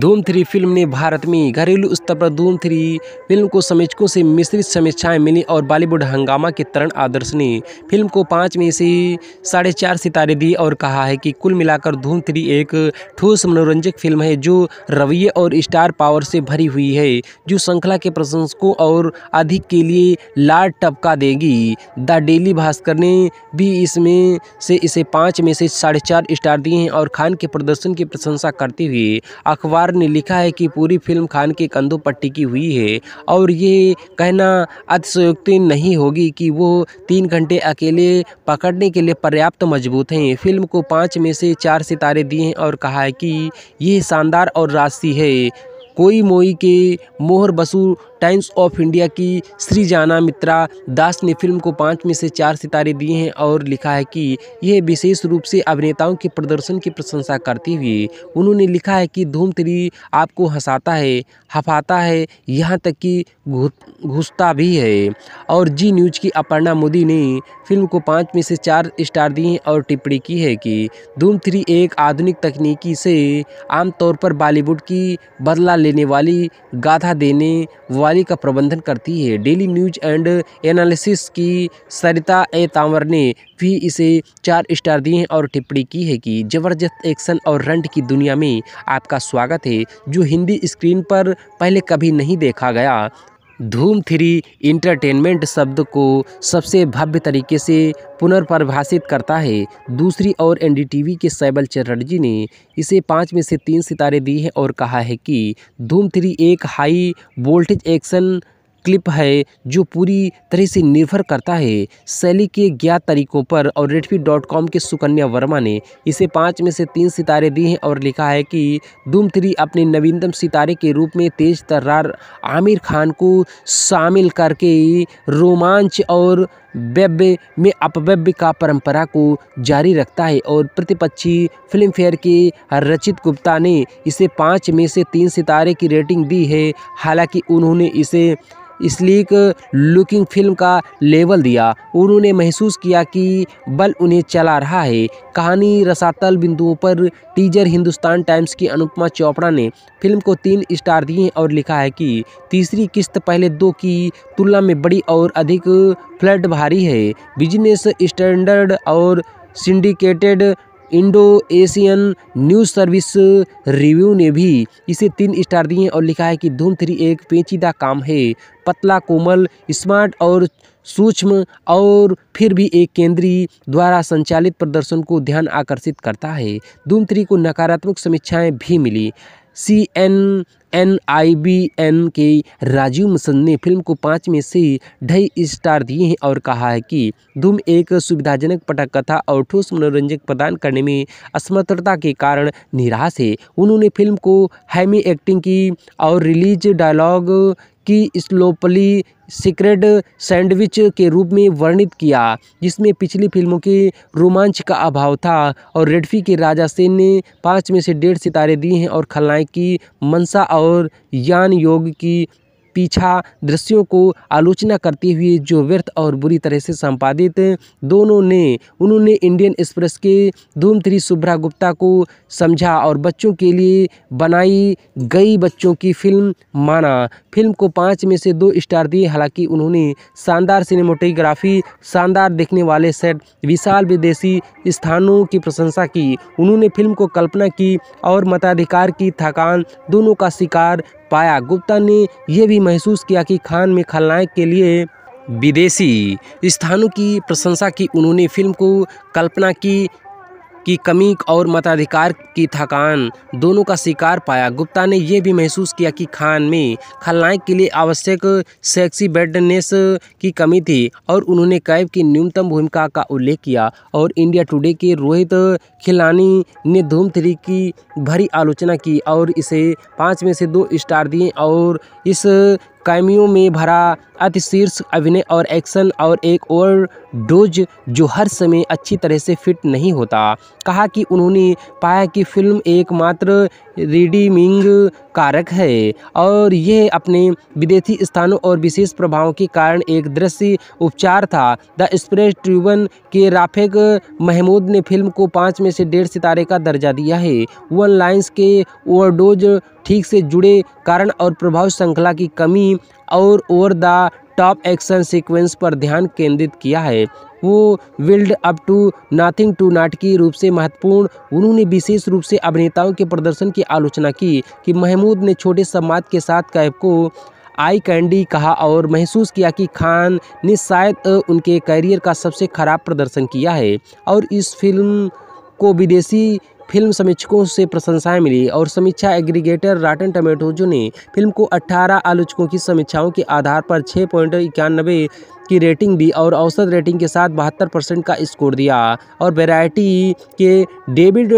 धूम थ्री फिल्म ने भारत में घरेलू स्तर पर धूम थ्री फिल्म को समीक्षकों से मिश्रित समीक्षाएं मिली और बॉलीवुड हंगामा के तरण आदर्श ने फिल्म को पाँच में से साढ़े चार सितारे दिए और कहा है कि कुल मिलाकर धूम थ्री एक ठोस मनोरंजक फिल्म है जो रवैये और स्टार पावर से भरी हुई है जो श्रृंखला के प्रशंसकों और अधिक के लिए लाड टपका देगी द डेली भास्कर ने भी इसमें से इसे पाँच में से साढ़े चार स्टार दिए हैं और खान के प्रदर्शन की प्रशंसा करते हुए अखबार अखबार ने लिखा है कि पूरी फिल्म खान के कंधों पर टिकी हुई है और ये कहना अतिशयोक्ति नहीं होगी कि वो तीन घंटे अकेले पकड़ने के लिए पर्याप्त मजबूत हैं फिल्म को पाँच में से चार सितारे दिए हैं और कहा है कि ये शानदार और राशि है कोई मोई के मोहर बसु टाइम्स ऑफ इंडिया की जाना मित्रा दास ने फिल्म को पाँच में से चार सितारे दिए हैं और लिखा है कि यह विशेष रूप से अभिनेताओं के प्रदर्शन की प्रशंसा करते हुए उन्होंने लिखा है कि धूम थ्री आपको हंसाता है हफाता है यहाँ तक कि घुसता भी है और जी न्यूज की अपर्णा मोदी ने फिल्म को पाँच में से चार स्टार दिए हैं और टिप्पणी की है कि धूम थ्री एक आधुनिक तकनीकी से आमतौर पर बॉलीवुड की बदला लेने वाली गाथा देने वाली का प्रबंधन करती है डेली न्यूज एंड एनालिसिस की सरिता ए तांवर ने भी इसे चार स्टार दिए हैं और टिप्पणी की है कि ज़बरदस्त एक्शन और रंट की दुनिया में आपका स्वागत है जो हिंदी स्क्रीन पर पहले कभी नहीं देखा गया धूम थ्री इंटरटेनमेंट शब्द को सबसे भव्य तरीके से पुनर्परिभाषित करता है दूसरी ओर एनडीटीवी के सैबल चटर्जी ने इसे पाँच में से तीन सितारे दिए हैं और कहा है कि धूम थ्री एक हाई वोल्टेज एक्शन क्लिप है जो पूरी तरह से निर्भर करता है शैली के ज्ञात तरीकों पर और रेडफी डॉट कॉम के सुकन्या वर्मा ने इसे पाँच में से तीन सितारे दिए हैं और लिखा है कि धूम थ्री अपने नवीनतम सितारे के रूप में तेज तर्रार आमिर खान को शामिल करके रोमांच और व्यव्य में अपव्यव्य का परंपरा को जारी रखता है और प्रतिपक्षी फिल्म फेयर के रचित गुप्ता ने इसे पाँच में से तीन सितारे की रेटिंग दी है हालांकि उन्होंने इसे स्लीक लुकिंग फिल्म का लेवल दिया उन्होंने महसूस किया कि बल उन्हें चला रहा है कहानी रसातल बिंदुओं पर टीजर हिंदुस्तान टाइम्स की अनुपमा चोपड़ा ने फिल्म को तीन स्टार दिए और लिखा है कि तीसरी किस्त पहले दो की तुलना में बड़ी और अधिक फ्लैट भारी है बिजनेस स्टैंडर्ड और syndicated Indo Asian News Service review ने भी इसे तीन स्टार दिए और लिखा है कि धूम थ्री एक पेचीदा काम है पतला कोमल स्मार्ट और सूक्ष्म और फिर भी एक केंद्रीय द्वारा संचालित प्रदर्शन को ध्यान आकर्षित करता है धूम थ्री को नकारात्मक समीक्षाएं भी मिली C N N I B N के राजीव मसंद ने फिल्म को पाँच में से ढाई स्टार दिए हैं और कहा है कि धूम एक सुविधाजनक पटकथा और ठोस मनोरंजक प्रदान करने में असमर्थता के कारण निराश है उन्होंने फिल्म को हैमी एक्टिंग की और रिलीज डायलॉग की स्लोपली सीक्रेट सैंडविच के रूप में वर्णित किया जिसमें पिछली फिल्मों के रोमांच का अभाव था और रेडफी के राजा सेन ने पाँच में से डेढ़ सितारे दिए हैं और खलनायक की मनसा और यान योग की पीछा दृश्यों को आलोचना करते हुए जो व्यर्थ और बुरी तरह से संपादित दोनों ने उन्होंने इंडियन एक्सप्रेस के धूम थ्री गुप्ता को समझा और बच्चों के लिए बनाई गई बच्चों की फिल्म माना फिल्म को पाँच में से दो स्टार दिए हालांकि उन्होंने शानदार सिनेमाटोग्राफी शानदार देखने वाले सेट विशाल विदेशी स्थानों की प्रशंसा की उन्होंने फिल्म को कल्पना की और मताधिकार की थकान दोनों का शिकार पाया गुप्ता ने यह भी महसूस किया कि खान में खलनायक के लिए विदेशी स्थानों की प्रशंसा की उन्होंने फिल्म को कल्पना की की कमी और मताधिकार की थकान दोनों का शिकार पाया गुप्ता ने यह भी महसूस किया कि खान में खलनायक के लिए आवश्यक सेक्सी बेडनेस की कमी थी और उन्होंने कैब की न्यूनतम भूमिका का उल्लेख किया और इंडिया टुडे के रोहित खिलानी ने धूम थ्री की भरी आलोचना की और इसे पाँच में से दो स्टार दिए और इस कैमियों में भरा अतिशीर्ष अभिनय और एक्शन और एक और डोज जो हर समय अच्छी तरह से फिट नहीं होता कहा कि उन्होंने पाया कि फिल्म एकमात्र रिडीमिंग कारक है और यह अपने विदेशी स्थानों और विशेष प्रभावों के कारण एक दृश्य उपचार था द स्प्रेस ट्रिब्यून के राफेक महमूद ने फिल्म को पाँच में से डेढ़ सितारे का दर्जा दिया है वन लाइन्स के ओवरडोज ठीक से जुड़े कारण और प्रभाव श्रृंखला की कमी और over the top action sequence पर ध्यान केंद्रित किया है वो wild up to nothing to नाटकीय रूप से महत्वपूर्ण उन्होंने विशेष रूप से अभिनेताओं के प्रदर्शन की आलोचना की कि महमूद ने छोटे समाज के साथ कैब को आई कैंडी कहा और महसूस किया कि खान ने शायद उनके करियर का सबसे खराब प्रदर्शन किया है और इस फिल्म को विदेशी फिल्म समीक्षकों से प्रशंसाएं मिली और समीक्षा एग्रीगेटर राटन टमेटोजो ने फिल्म को 18 आलोचकों की समीक्षाओं के आधार पर छः पॉइंट इक्यानबे की रेटिंग दी और औसत रेटिंग के साथ बहत्तर परसेंट का स्कोर दिया और वेराइटी के डेविड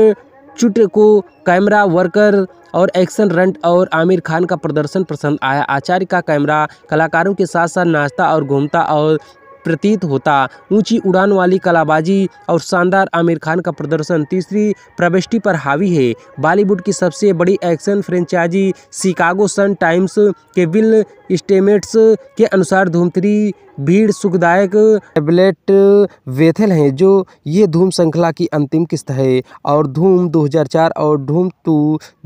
चुट को कैमरा वर्कर और एक्शन रंट और आमिर खान का प्रदर्शन पसंद आया आचार्य का कैमरा कलाकारों के साथ साथ नाचता और घूमता और प्रतीत होता ऊंची उड़ान वाली कलाबाजी और शानदार आमिर खान का प्रदर्शन तीसरी प्रविष्टि पर हावी है बॉलीवुड की सबसे बड़ी action franchise Chicago Sun Times के विल स्टेमेट्स के अनुसार धूमत्री भीड़ सुखदायक टेबलेट वेथल हैं जो ये धूम श्रृंखला की अंतिम किस्त है और धूम 2004 और धूम टू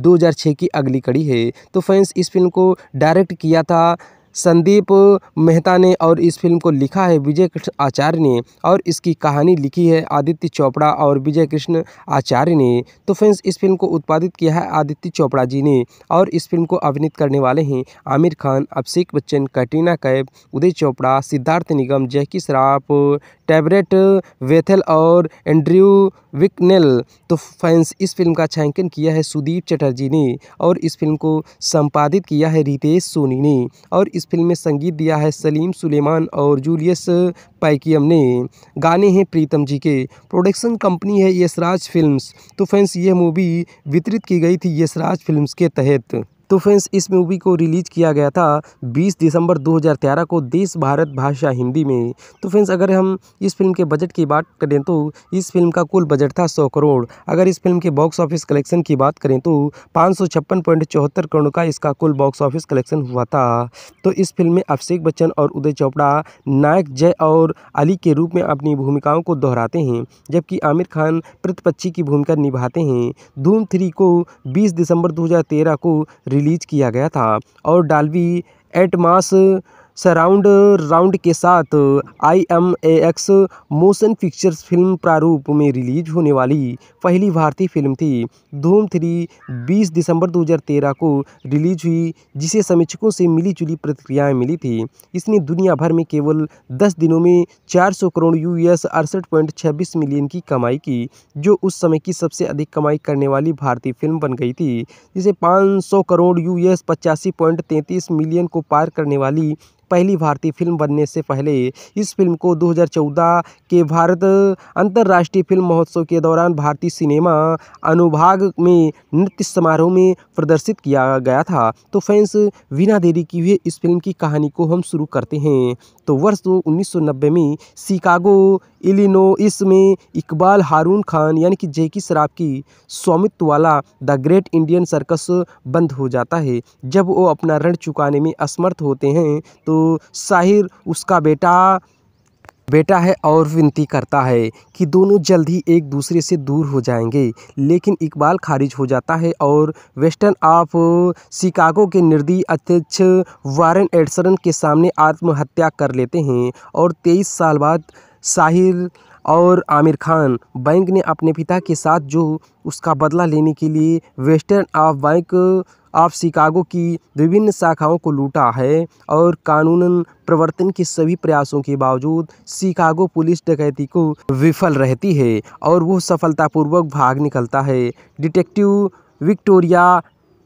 2006 की अगली कड़ी है तो फैंस इस फिल्म को डायरेक्ट किया था संदीप मेहता ने और इस फिल्म को लिखा है विजय कृष्ण आचार्य ने और इसकी कहानी लिखी है आदित्य चोपड़ा और विजय कृष्ण आचार्य ने तो फ्रेंड्स इस फिल्म को उत्पादित किया है आदित्य चोपड़ा जी ने और इस फिल्म को अभिनीत करने वाले हैं आमिर खान अभिषेक बच्चन कैटरीना कैफ उदय चोपड़ा सिद्धार्थ निगम जैकी श्राफ टैबरेट वेथल और एंड्रयू विकनेल तो फैंस इस फिल्म का छायांकन किया है सुदीप चटर्जी ने और इस फिल्म को संपादित किया है रितेश सोनी ने और इस फिल्म में संगीत दिया है सलीम सुलेमान और जूलियस पैकियम ने गाने हैं प्रीतम जी के प्रोडक्शन कंपनी है यशराज फिल्म्स तो फैंस यह मूवी वितरित की गई थी यशराज फिल्म्स के तहत तो फ्रेंड्स इस मूवी को रिलीज किया गया था 20 दिसंबर 2013 को देश भारत भाषा हिंदी में तो फ्रेंड्स अगर हम इस फिल्म के बजट की बात करें तो इस फिल्म का कुल बजट था सौ करोड़ अगर इस फिल्म के बॉक्स ऑफिस कलेक्शन की बात करें तो पाँच करोड़ का इसका कुल बॉक्स ऑफिस कलेक्शन हुआ था तो इस फिल्म में अभिषेक बच्चन और उदय चोपड़ा नायक जय और अली के रूप में अपनी भूमिकाओं को दोहराते हैं जबकि आमिर खान प्रतिपक्षी की भूमिका निभाते हैं धूम थ्री को बीस दिसंबर दो को रिलीज़ किया गया था और डालवी एटमास सराउंड राउंड के साथ I M A X motion pictures film प्रारूप में रिलीज होने वाली पहली भारतीय फिल्म थी धूम थ्री 20 दिसंबर 2013 को रिलीज हुई जिसे समीक्षकों से मिली जुली प्रतिक्रियाएँ मिली थी इसने दुनिया भर में केवल 10 दिनों में 400 करोड़ यूएस अड़सठ मिलियन की कमाई की जो उस समय की सबसे अधिक कमाई करने वाली भारतीय फिल्म बन गई थी जिसे पाँच करोड़ यूएस पचासी मिलियन को पार करने वाली पहली भारतीय फिल्म बनने से पहले इस फिल्म को 2014 के भारत अंतर्राष्ट्रीय फिल्म महोत्सव के दौरान भारतीय सिनेमा अनुभाग में नृत्य समारोह में प्रदर्शित किया गया था तो फैंस बिना देरी की हुए इस फिल्म की कहानी को हम शुरू करते हैं तो वर्ष दो उन्नीस में शिकागो इलिनोइस में इकबाल हारून खान यानी कि जेकी शराफ की स्वामित्व वाला द ग्रेट इंडियन सर्कस बंद हो जाता है जब वो अपना ऋण चुकाने में असमर्थ होते हैं तो साहिर उसका बेटा बेटा है और विनती करता है कि दोनों जल्द ही एक दूसरे से दूर हो जाएंगे लेकिन इकबाल खारिज हो जाता है और वेस्टर्न ऑफ शिकागो के निर्दी अध्यक्ष वारेन एडसन के सामने आत्महत्या कर लेते हैं और तेईस साल बाद साहिल और आमिर खान बैंक ने अपने पिता के साथ जो उसका बदला लेने के लिए western of bank of Chicago की विभिन्न शाखाओं को लूटा है और कानून प्रवर्तन के सभी प्रयासों के बावजूद शिकागो पुलिस डकैती को विफल रहती है और वो सफलतापूर्वक भाग निकलता है डिटेक्टिव विक्टोरिया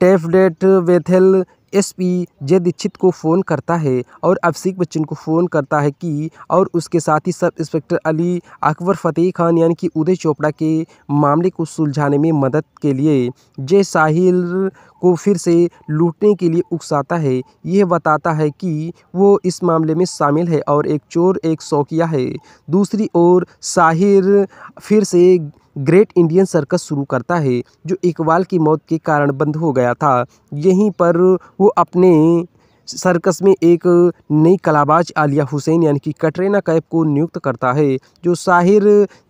टेफडेट वेथेल एसपी जय दीक्षित को फ़ोन करता है और अभिषेक बच्चन को फ़ोन करता है कि और उसके साथ ही सब इंस्पेक्टर अली अकबर फतेह खान यानी कि उदय चोपड़ा के मामले को सुलझाने में मदद के लिए जय साहिल को फिर से लूटने के लिए उकसाता है यह बताता है कि वो इस मामले में शामिल है और एक चोर एक शौकिया है दूसरी ओर साहिर फिर से ग्रेट इंडियन सर्कस शुरू करता है जो इकबाल की मौत के कारण बंद हो गया था यहीं पर वो अपने सर्कस में एक नई कलाबाज आलिया हुसैन यानी कि कटरीना कैफ को नियुक्त करता है जो साहिर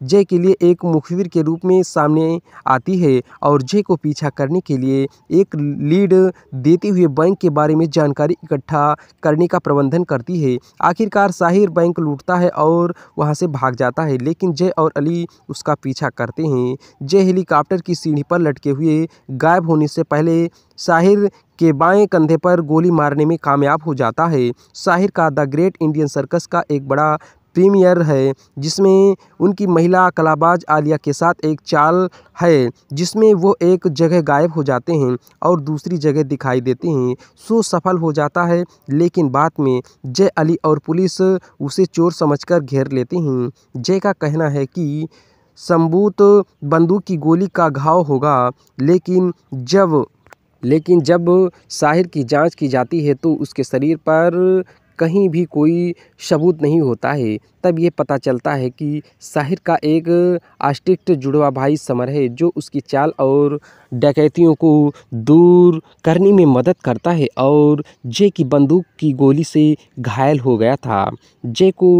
जय के लिए एक मुखबिर के रूप में सामने आती है और जय को पीछा करने के लिए एक लीड देते हुए बैंक के बारे में जानकारी इकट्ठा करने का प्रबंधन करती है आखिरकार साहिर बैंक लूटता है और वहाँ से भाग जाता है लेकिन जय और अली उसका पीछा करते हैं जय हेलीकॉप्टर की सीढ़ी पर लटके हुए गायब होने से पहले शाहिर के बाएं कंधे पर गोली मारने में कामयाब हो जाता है शाहिर का द ग्रेट इंडियन सर्कस का एक बड़ा प्रीमियर है जिसमें उनकी महिला कलाबाज आलिया के साथ एक चाल है जिसमें वो एक जगह गायब हो जाते हैं और दूसरी जगह दिखाई देते हैं सो सफल हो जाता है लेकिन बाद में जय अली और पुलिस उसे चोर समझकर घेर लेते हैं जय का कहना है कि संबूत बंदूक की गोली का घाव होगा लेकिन जब लेकिन जब साहिर की जाँच की जाती है तो उसके शरीर पर कहीं भी कोई सबूत नहीं होता है तब ये पता चलता है कि साहिर का एक आस्टिक्ट जुड़वा भाई समर है जो उसकी चाल और डकैतियों को दूर करने में मदद करता है और जय की बंदूक की गोली से घायल हो गया था जय को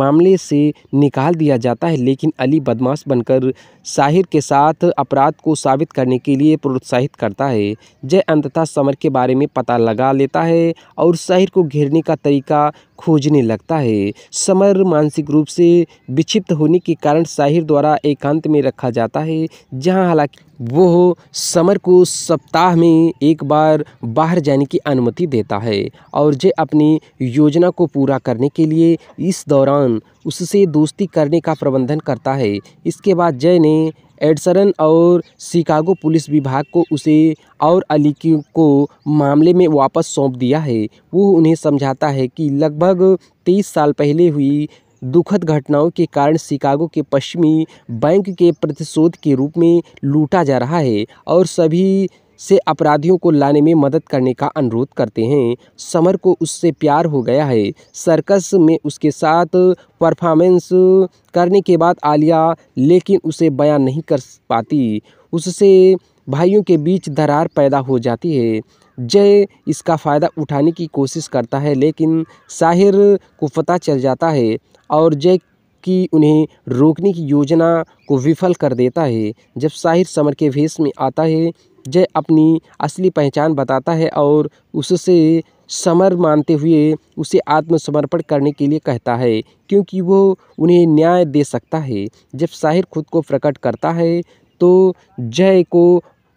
मामले से निकाल दिया जाता है लेकिन अली बदमाश बनकर साहिर के साथ अपराध को साबित करने के लिए प्रोत्साहित करता है जय अंततः समर के बारे में पता लगा लेता है और साहिर को घेरने का तरीका खोजने लगता है समर मान मानसिक रूप से विक्षिप्त होने के कारण साहिर द्वारा एकांत में रखा जाता है जहां हालांकि वो समर को सप्ताह में एक बार बाहर जाने की अनुमति देता है और जय अपनी योजना को पूरा करने के लिए इस दौरान उससे दोस्ती करने का प्रबंधन करता है इसके बाद जय ने एडसरन और शिकागो पुलिस विभाग को उसे और अली को मामले में वापस सौंप दिया है वो उन्हें समझाता है कि लगभग तेईस साल पहले हुई दुखद घटनाओं के कारण शिकागो के पश्चिमी बैंक के प्रतिशोध के रूप में लूटा जा रहा है और सभी से अपराधियों को लाने में मदद करने का अनुरोध करते हैं समर को उससे प्यार हो गया है सर्कस में उसके साथ परफॉर्मेंस करने के बाद आलिया लेकिन उसे बयान नहीं कर पाती उससे भाइयों के बीच दरार पैदा हो जाती है जय इसका फ़ायदा उठाने की कोशिश करता है लेकिन साहिर को पता चल जाता है और जय की उन्हें रोकने की योजना को विफल कर देता है जब साहिर समर के भेष में आता है जय अपनी असली पहचान बताता है और उससे समर मानते हुए उसे आत्मसमर्पण करने के लिए कहता है क्योंकि वो उन्हें न्याय दे सकता है जब साहिर खुद को प्रकट करता है तो जय को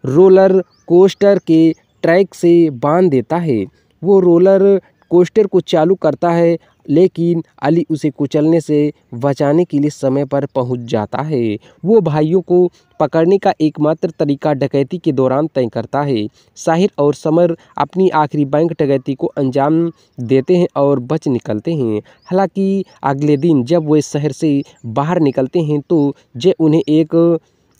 रोलर कोस्टर के ट्रैक से बांध देता है वो रोलर कोस्टर को चालू करता है लेकिन अली उसे कुचलने से बचाने के लिए समय पर पहुंच जाता है वो भाइयों को पकड़ने का एकमात्र तरीका डकैती के दौरान तय करता है साहिर और समर अपनी आखिरी बैंक डकैती को अंजाम देते हैं और बच निकलते हैं हालांकि अगले दिन जब वे शहर से बाहर निकलते हैं तो जय उन्हें एक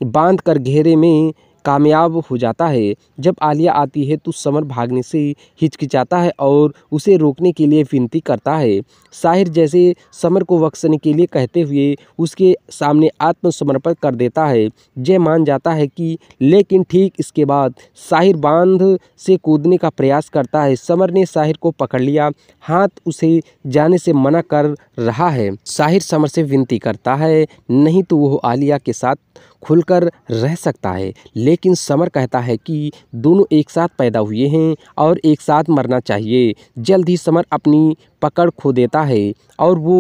बांध कर घेरे में कामयाब हो जाता है जब आलिया आती है तो समर भागने से हिचकिचाता है और उसे रोकने के लिए विनती करता है साहिर जैसे समर को बख्शने के लिए कहते हुए उसके सामने आत्मसमर्पण कर देता है जय मान जाता है कि लेकिन ठीक इसके बाद साहिर बांध से कूदने का प्रयास करता है समर ने साहिर को पकड़ लिया हाथ उसे जाने से मना कर रहा है साहिर समर से विनती करता है नहीं तो वह आलिया के साथ खुलकर रह सकता है लेकिन समर कहता है कि दोनों एक साथ पैदा हुए हैं और एक साथ मरना चाहिए जल्द ही समर अपनी पकड़ खो देता है और वो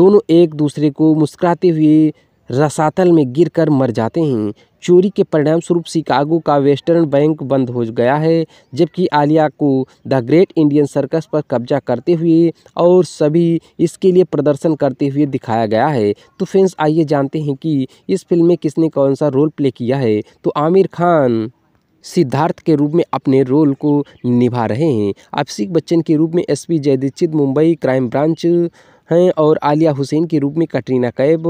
दोनों एक दूसरे को मुस्कुराते हुए रसातल में गिरकर मर जाते हैं चोरी के परिणाम स्वरूप शिकागो का वेस्टर्न बैंक बंद हो गया है जबकि आलिया को द ग्रेट इंडियन सर्कस पर कब्जा करते हुए और सभी इसके लिए प्रदर्शन करते हुए दिखाया गया है तो फ्रेंड्स आइए जानते हैं कि इस फिल्म में किसने कौन सा रोल प्ले किया है तो आमिर खान सिद्धार्थ के रूप में अपने रोल को निभा रहे हैं अभिषेक बच्चन के रूप में S Jai Dixit Mumbai crime branch हैं और आलिया हुसैन के रूप में कटरीना कैब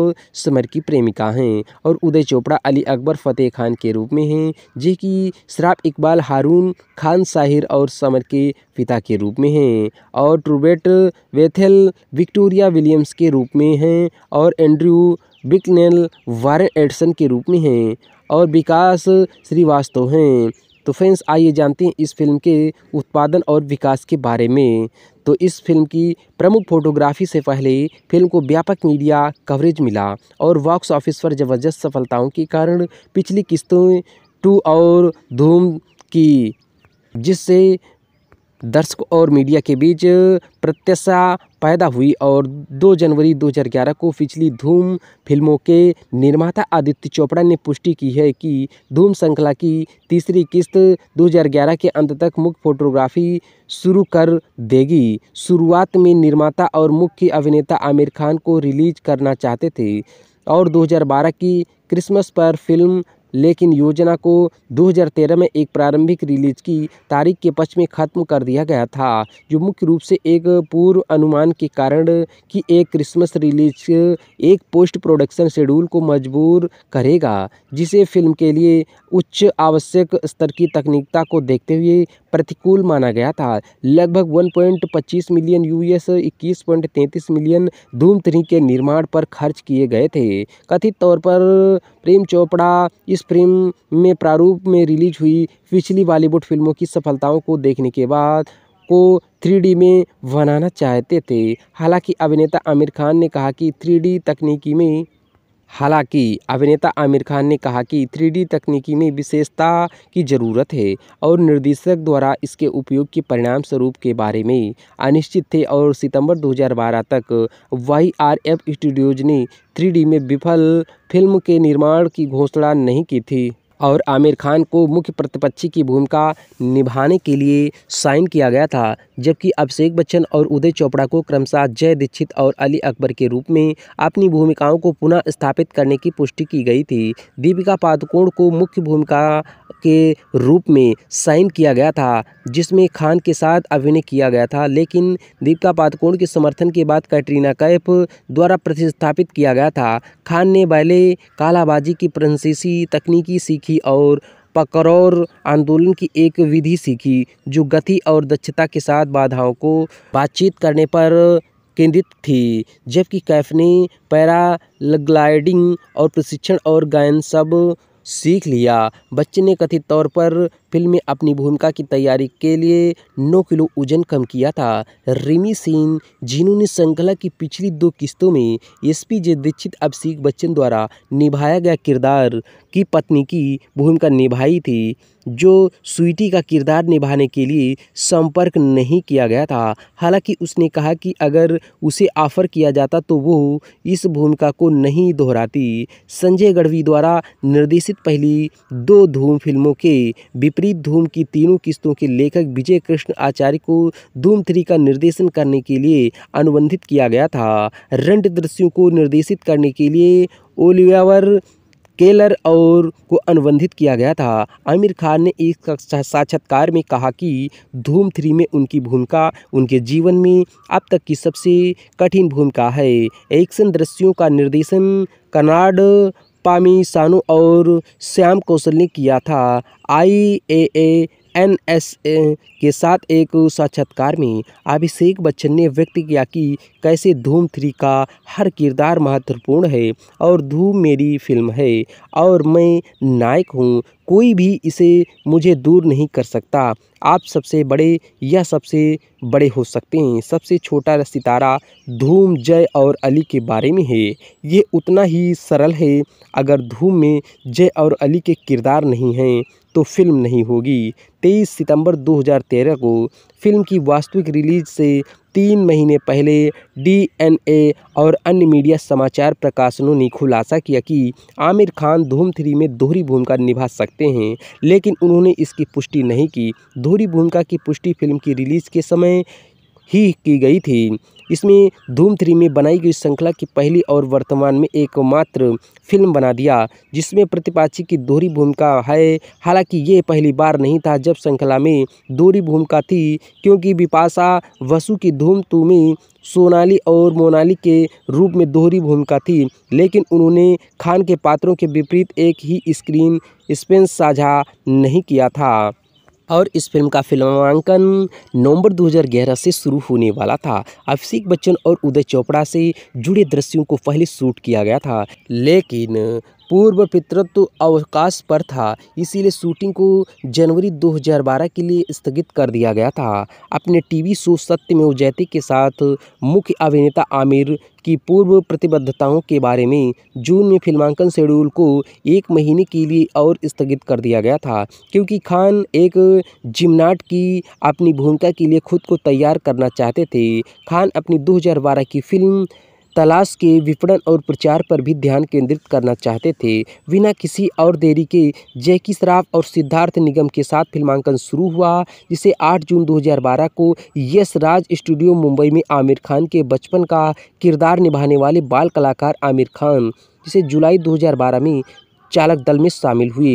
समर की प्रेमिका हैं और उदय चोपड़ा अली अकबर फ़तेह खान के रूप में हैं जो कि शराब इकबाल हारून खान साहिर और समर के पिता के रूप में हैं और ट्रूबेट वेथेल विक्टोरिया विलियम्स के रूप में हैं और एंड्रयू बिकनेल वारन एडसन के रूप में हैं और विकास श्रीवास्तव हैं तो फ्रेंड्स आइए जानते हैं इस फिल्म के उत्पादन और विकास के बारे में तो इस फिल्म की प्रमुख फोटोग्राफी से पहले फिल्म को व्यापक मीडिया कवरेज मिला और बॉक्स ऑफिस पर ज़बरदस्त सफलताओं के कारण पिछली किस्तों टू और धूम की जिससे दर्शकों और मीडिया के बीच प्रत्याशा पैदा हुई और 2 जनवरी 2011 को पिछली धूम फिल्मों के निर्माता आदित्य चोपड़ा ने पुष्टि की है कि धूम श्रृंखला की तीसरी किस्त 2011 के अंत तक मुख्य फोटोग्राफी शुरू कर देगी शुरुआत में निर्माता और मुख्य अभिनेता आमिर खान को रिलीज करना चाहते थे और 2012 की क्रिसमस पर फिल्म लेकिन योजना को 2013 में एक प्रारंभिक रिलीज की तारीख के पक्ष में खत्म कर दिया गया था जो मुख्य रूप से एक पूर्व अनुमान के कारण कि एक क्रिसमस रिलीज एक पोस्ट प्रोडक्शन शेड्यूल को मजबूर करेगा जिसे फिल्म के लिए उच्च आवश्यक स्तर की तकनीकता को देखते हुए प्रतिकूल माना गया था लगभग 1.25 million US 21.33 million Dhoom three के निर्माण पर खर्च किए गए थे कथित तौर पर प्रेम चोपड़ा इस फिल्म में प्रारूप में रिलीज हुई पिछली बॉलीवुड फिल्मों की सफलताओं को देखने के बाद को 3D में बनाना चाहते थे हालांकि अभिनेता आमिर खान ने कहा कि 3D तकनीकी में हालांकि अभिनेता आमिर खान ने कहा कि थ्री डी में विशेषता की ज़रूरत है और निर्देशक द्वारा इसके उपयोग के परिणामस्वरूप के बारे में अनिश्चित थे और सितंबर 2012 तक वाई आर एफ स्टूडियोज़ ने थ्री डी में विफल फिल्म के निर्माण की घोषणा नहीं की थी और आमिर खान को मुख्य प्रतिपक्षी की भूमिका निभाने के लिए साइन किया गया था जबकि अभिषेक बच्चन और उदय चोपड़ा को क्रमशः जय दीक्षित और अली अकबर के रूप में अपनी भूमिकाओं को पुनः स्थापित करने की पुष्टि की गई थी दीपिका पादुकोण को मुख्य भूमिका के रूप में साइन किया गया था जिसमें खान के साथ अभिनय किया गया था लेकिन दीपिका पादुकोण के समर्थन के बाद कैटरीना कैफ द्वारा प्रतिस्थापित किया गया था खान ने पहले कालाबाजी की फ्रांसीसी तकनीकी सीखी सीखी और पकरौर आंदोलन की एक विधि सीखी जो गति और दक्षता के साथ बाधाओं को बातचीत करने पर केंद्रित थी जबकि कैफ ने पैराग्लाइडिंग और प्रशिक्षण और गायन सब सीख लिया बच्चे ने कथित तौर पर फिल्म में अपनी भूमिका की तैयारी के लिए 9 किलो वजन कम किया था रिमी सिंह जिन्होंने श्रृंखला की पिछली दो किस्तों में एसपी जे दीक्षित अभिषेक बच्चन द्वारा निभाया गया किरदार की पत्नी की भूमिका निभाई थी जो स्वीटी का किरदार निभाने के लिए संपर्क नहीं किया गया था हालांकि उसने कहा कि अगर उसे ऑफर किया जाता तो वो इस भूमिका को नहीं दोहराती संजय गढ़वी द्वारा निर्देशित पहली दो धूम फिल्मों के विपरीत आखिरी धूम की तीनों किस्तों के लेखक विजय कृष्ण आचार्य को धूम थ्री का निर्देशन करने के लिए अनुबंधित किया गया था रेंट दृश्यों को निर्देशित करने के लिए ओलिवर केलर और को अनुबंधित किया गया था आमिर खान ने एक साक्षात्कार में कहा कि धूम थ्री में उनकी भूमिका उनके जीवन में अब तक की सबसे कठिन भूमिका है एक्शन दृश्यों का निर्देशन कनाड पामी सानू और श्याम कौशल ने किया था आई ए ए एन एस ए के साथ एक साक्षात्कार में अभिषेक बच्चन ने व्यक्त किया कि कैसे धूम थ्री का हर किरदार महत्वपूर्ण है और धूम मेरी फिल्म है और मैं नायक हूँ कोई भी इसे मुझे दूर नहीं कर सकता आप सबसे बड़े या सबसे बड़े हो सकते हैं सबसे छोटा सितारा धूम जय और अली के बारे में है ये उतना ही सरल है अगर धूम में जय और अली के किरदार नहीं हैं तो फिल्म नहीं होगी 23 सितंबर 2013 को फिल्म की वास्तविक रिलीज से तीन महीने पहले डीएनए और अन्य मीडिया समाचार प्रकाशनों ने खुलासा किया कि आमिर खान धूम थ्री में दोहरी भूमिका निभा सकते हैं लेकिन उन्होंने इसकी पुष्टि नहीं की दोहरी भूमिका की पुष्टि फिल्म की रिलीज़ के समय ही की गई थी इसमें धूम थ्री में बनाई गई श्रृंखला की पहली और वर्तमान में एकमात्र फिल्म बना दिया जिसमें प्रतिपाची की दोहरी भूमिका है हालांकि ये पहली बार नहीं था जब श्रृंखला में दोहरी भूमिका थी क्योंकि बिपाशा वसु की धूम टू में सोनाली और मोनाली के रूप में दोहरी भूमिका थी लेकिन उन्होंने खान के पात्रों के विपरीत एक ही स्क्रीन स्पेन साझा नहीं किया था और इस फिल्म का फिल्मांकन नवंबर 2011 से शुरू होने वाला था अभिषेक बच्चन और उदय चोपड़ा से जुड़े दृश्यों को पहले शूट किया गया था लेकिन पूर्व पितृत्व अवकाश पर था इसीलिए शूटिंग को जनवरी 2012 के लिए स्थगित कर दिया गया था अपने टीवी शो सत्य में उजैती के साथ मुख्य अभिनेता आमिर की पूर्व प्रतिबद्धताओं के बारे में जून में फिल्मांकन शेड्यूल को एक महीने के लिए और स्थगित कर दिया गया था क्योंकि खान एक जिमनाट की अपनी भूमिका के लिए खुद को तैयार करना चाहते थे खान अपनी दो की फिल्म तलाश के विपणन और प्रचार पर भी ध्यान केंद्रित करना चाहते थे बिना किसी और देरी के जैकी श्राफ और सिद्धार्थ निगम के साथ फिल्मांकन शुरू हुआ जिसे 8 जून 2012 को यश राज स्टूडियो मुंबई में आमिर खान के बचपन का किरदार निभाने वाले बाल कलाकार आमिर खान जिसे जुलाई 2012 में चालक दल में शामिल हुए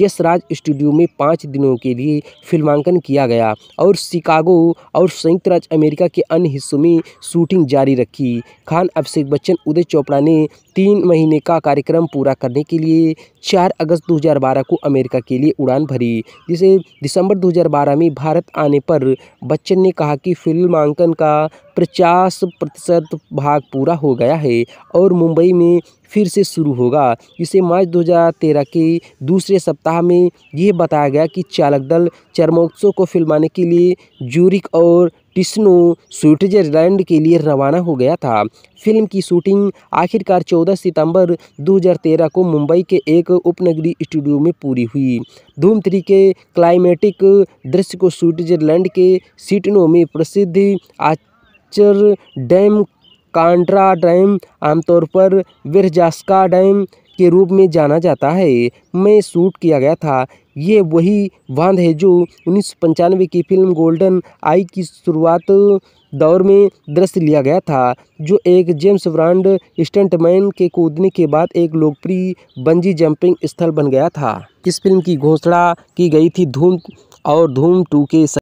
यशराज स्टूडियो में पाँच दिनों के लिए फिल्मांकन किया गया और शिकागो और संयुक्त राज्य अमेरिका के अन्य हिस्सों में शूटिंग जारी रखी खान अभिषेक बच्चन उदय चोपड़ा ने तीन महीने का कार्यक्रम पूरा करने के लिए चार अगस्त 2012 को अमेरिका के लिए उड़ान भरी जिसे दिसंबर 2012 में भारत आने पर बच्चन ने कहा कि फिल्मांकन का पचास प्रतिशत भाग पूरा हो गया है और मुंबई में फिर से शुरू होगा इसे मार्च 2013 के दूसरे सप्ताह में यह बताया गया कि चालक दल चरमोत्सव को फिल्माने के लिए जूरिक और टिस्नो स्विट्जरलैंड के लिए रवाना हो गया था फिल्म की शूटिंग आखिरकार 14 सितंबर 2013 को मुंबई के एक उपनगरीय स्टूडियो में पूरी हुई धूम थ्री के क्लाइमेटिक दृश्य को स्विट्जरलैंड के सिटनो में प्रसिद्ध आचर डैम कांड्रा डैम आमतौर पर विरजास्का डैम के रूप में जाना जाता है में शूट किया गया था ये वही बांध है जो उन्नीस की फिल्म गोल्डन आई की शुरुआत दौर में दृश्य लिया गया था जो एक जेम्स ब्रांड स्टंटमैन के कूदने के बाद एक लोकप्रिय बंजी जंपिंग स्थल बन गया था इस फिल्म की घोषणा की गई थी धूम और धूम टू के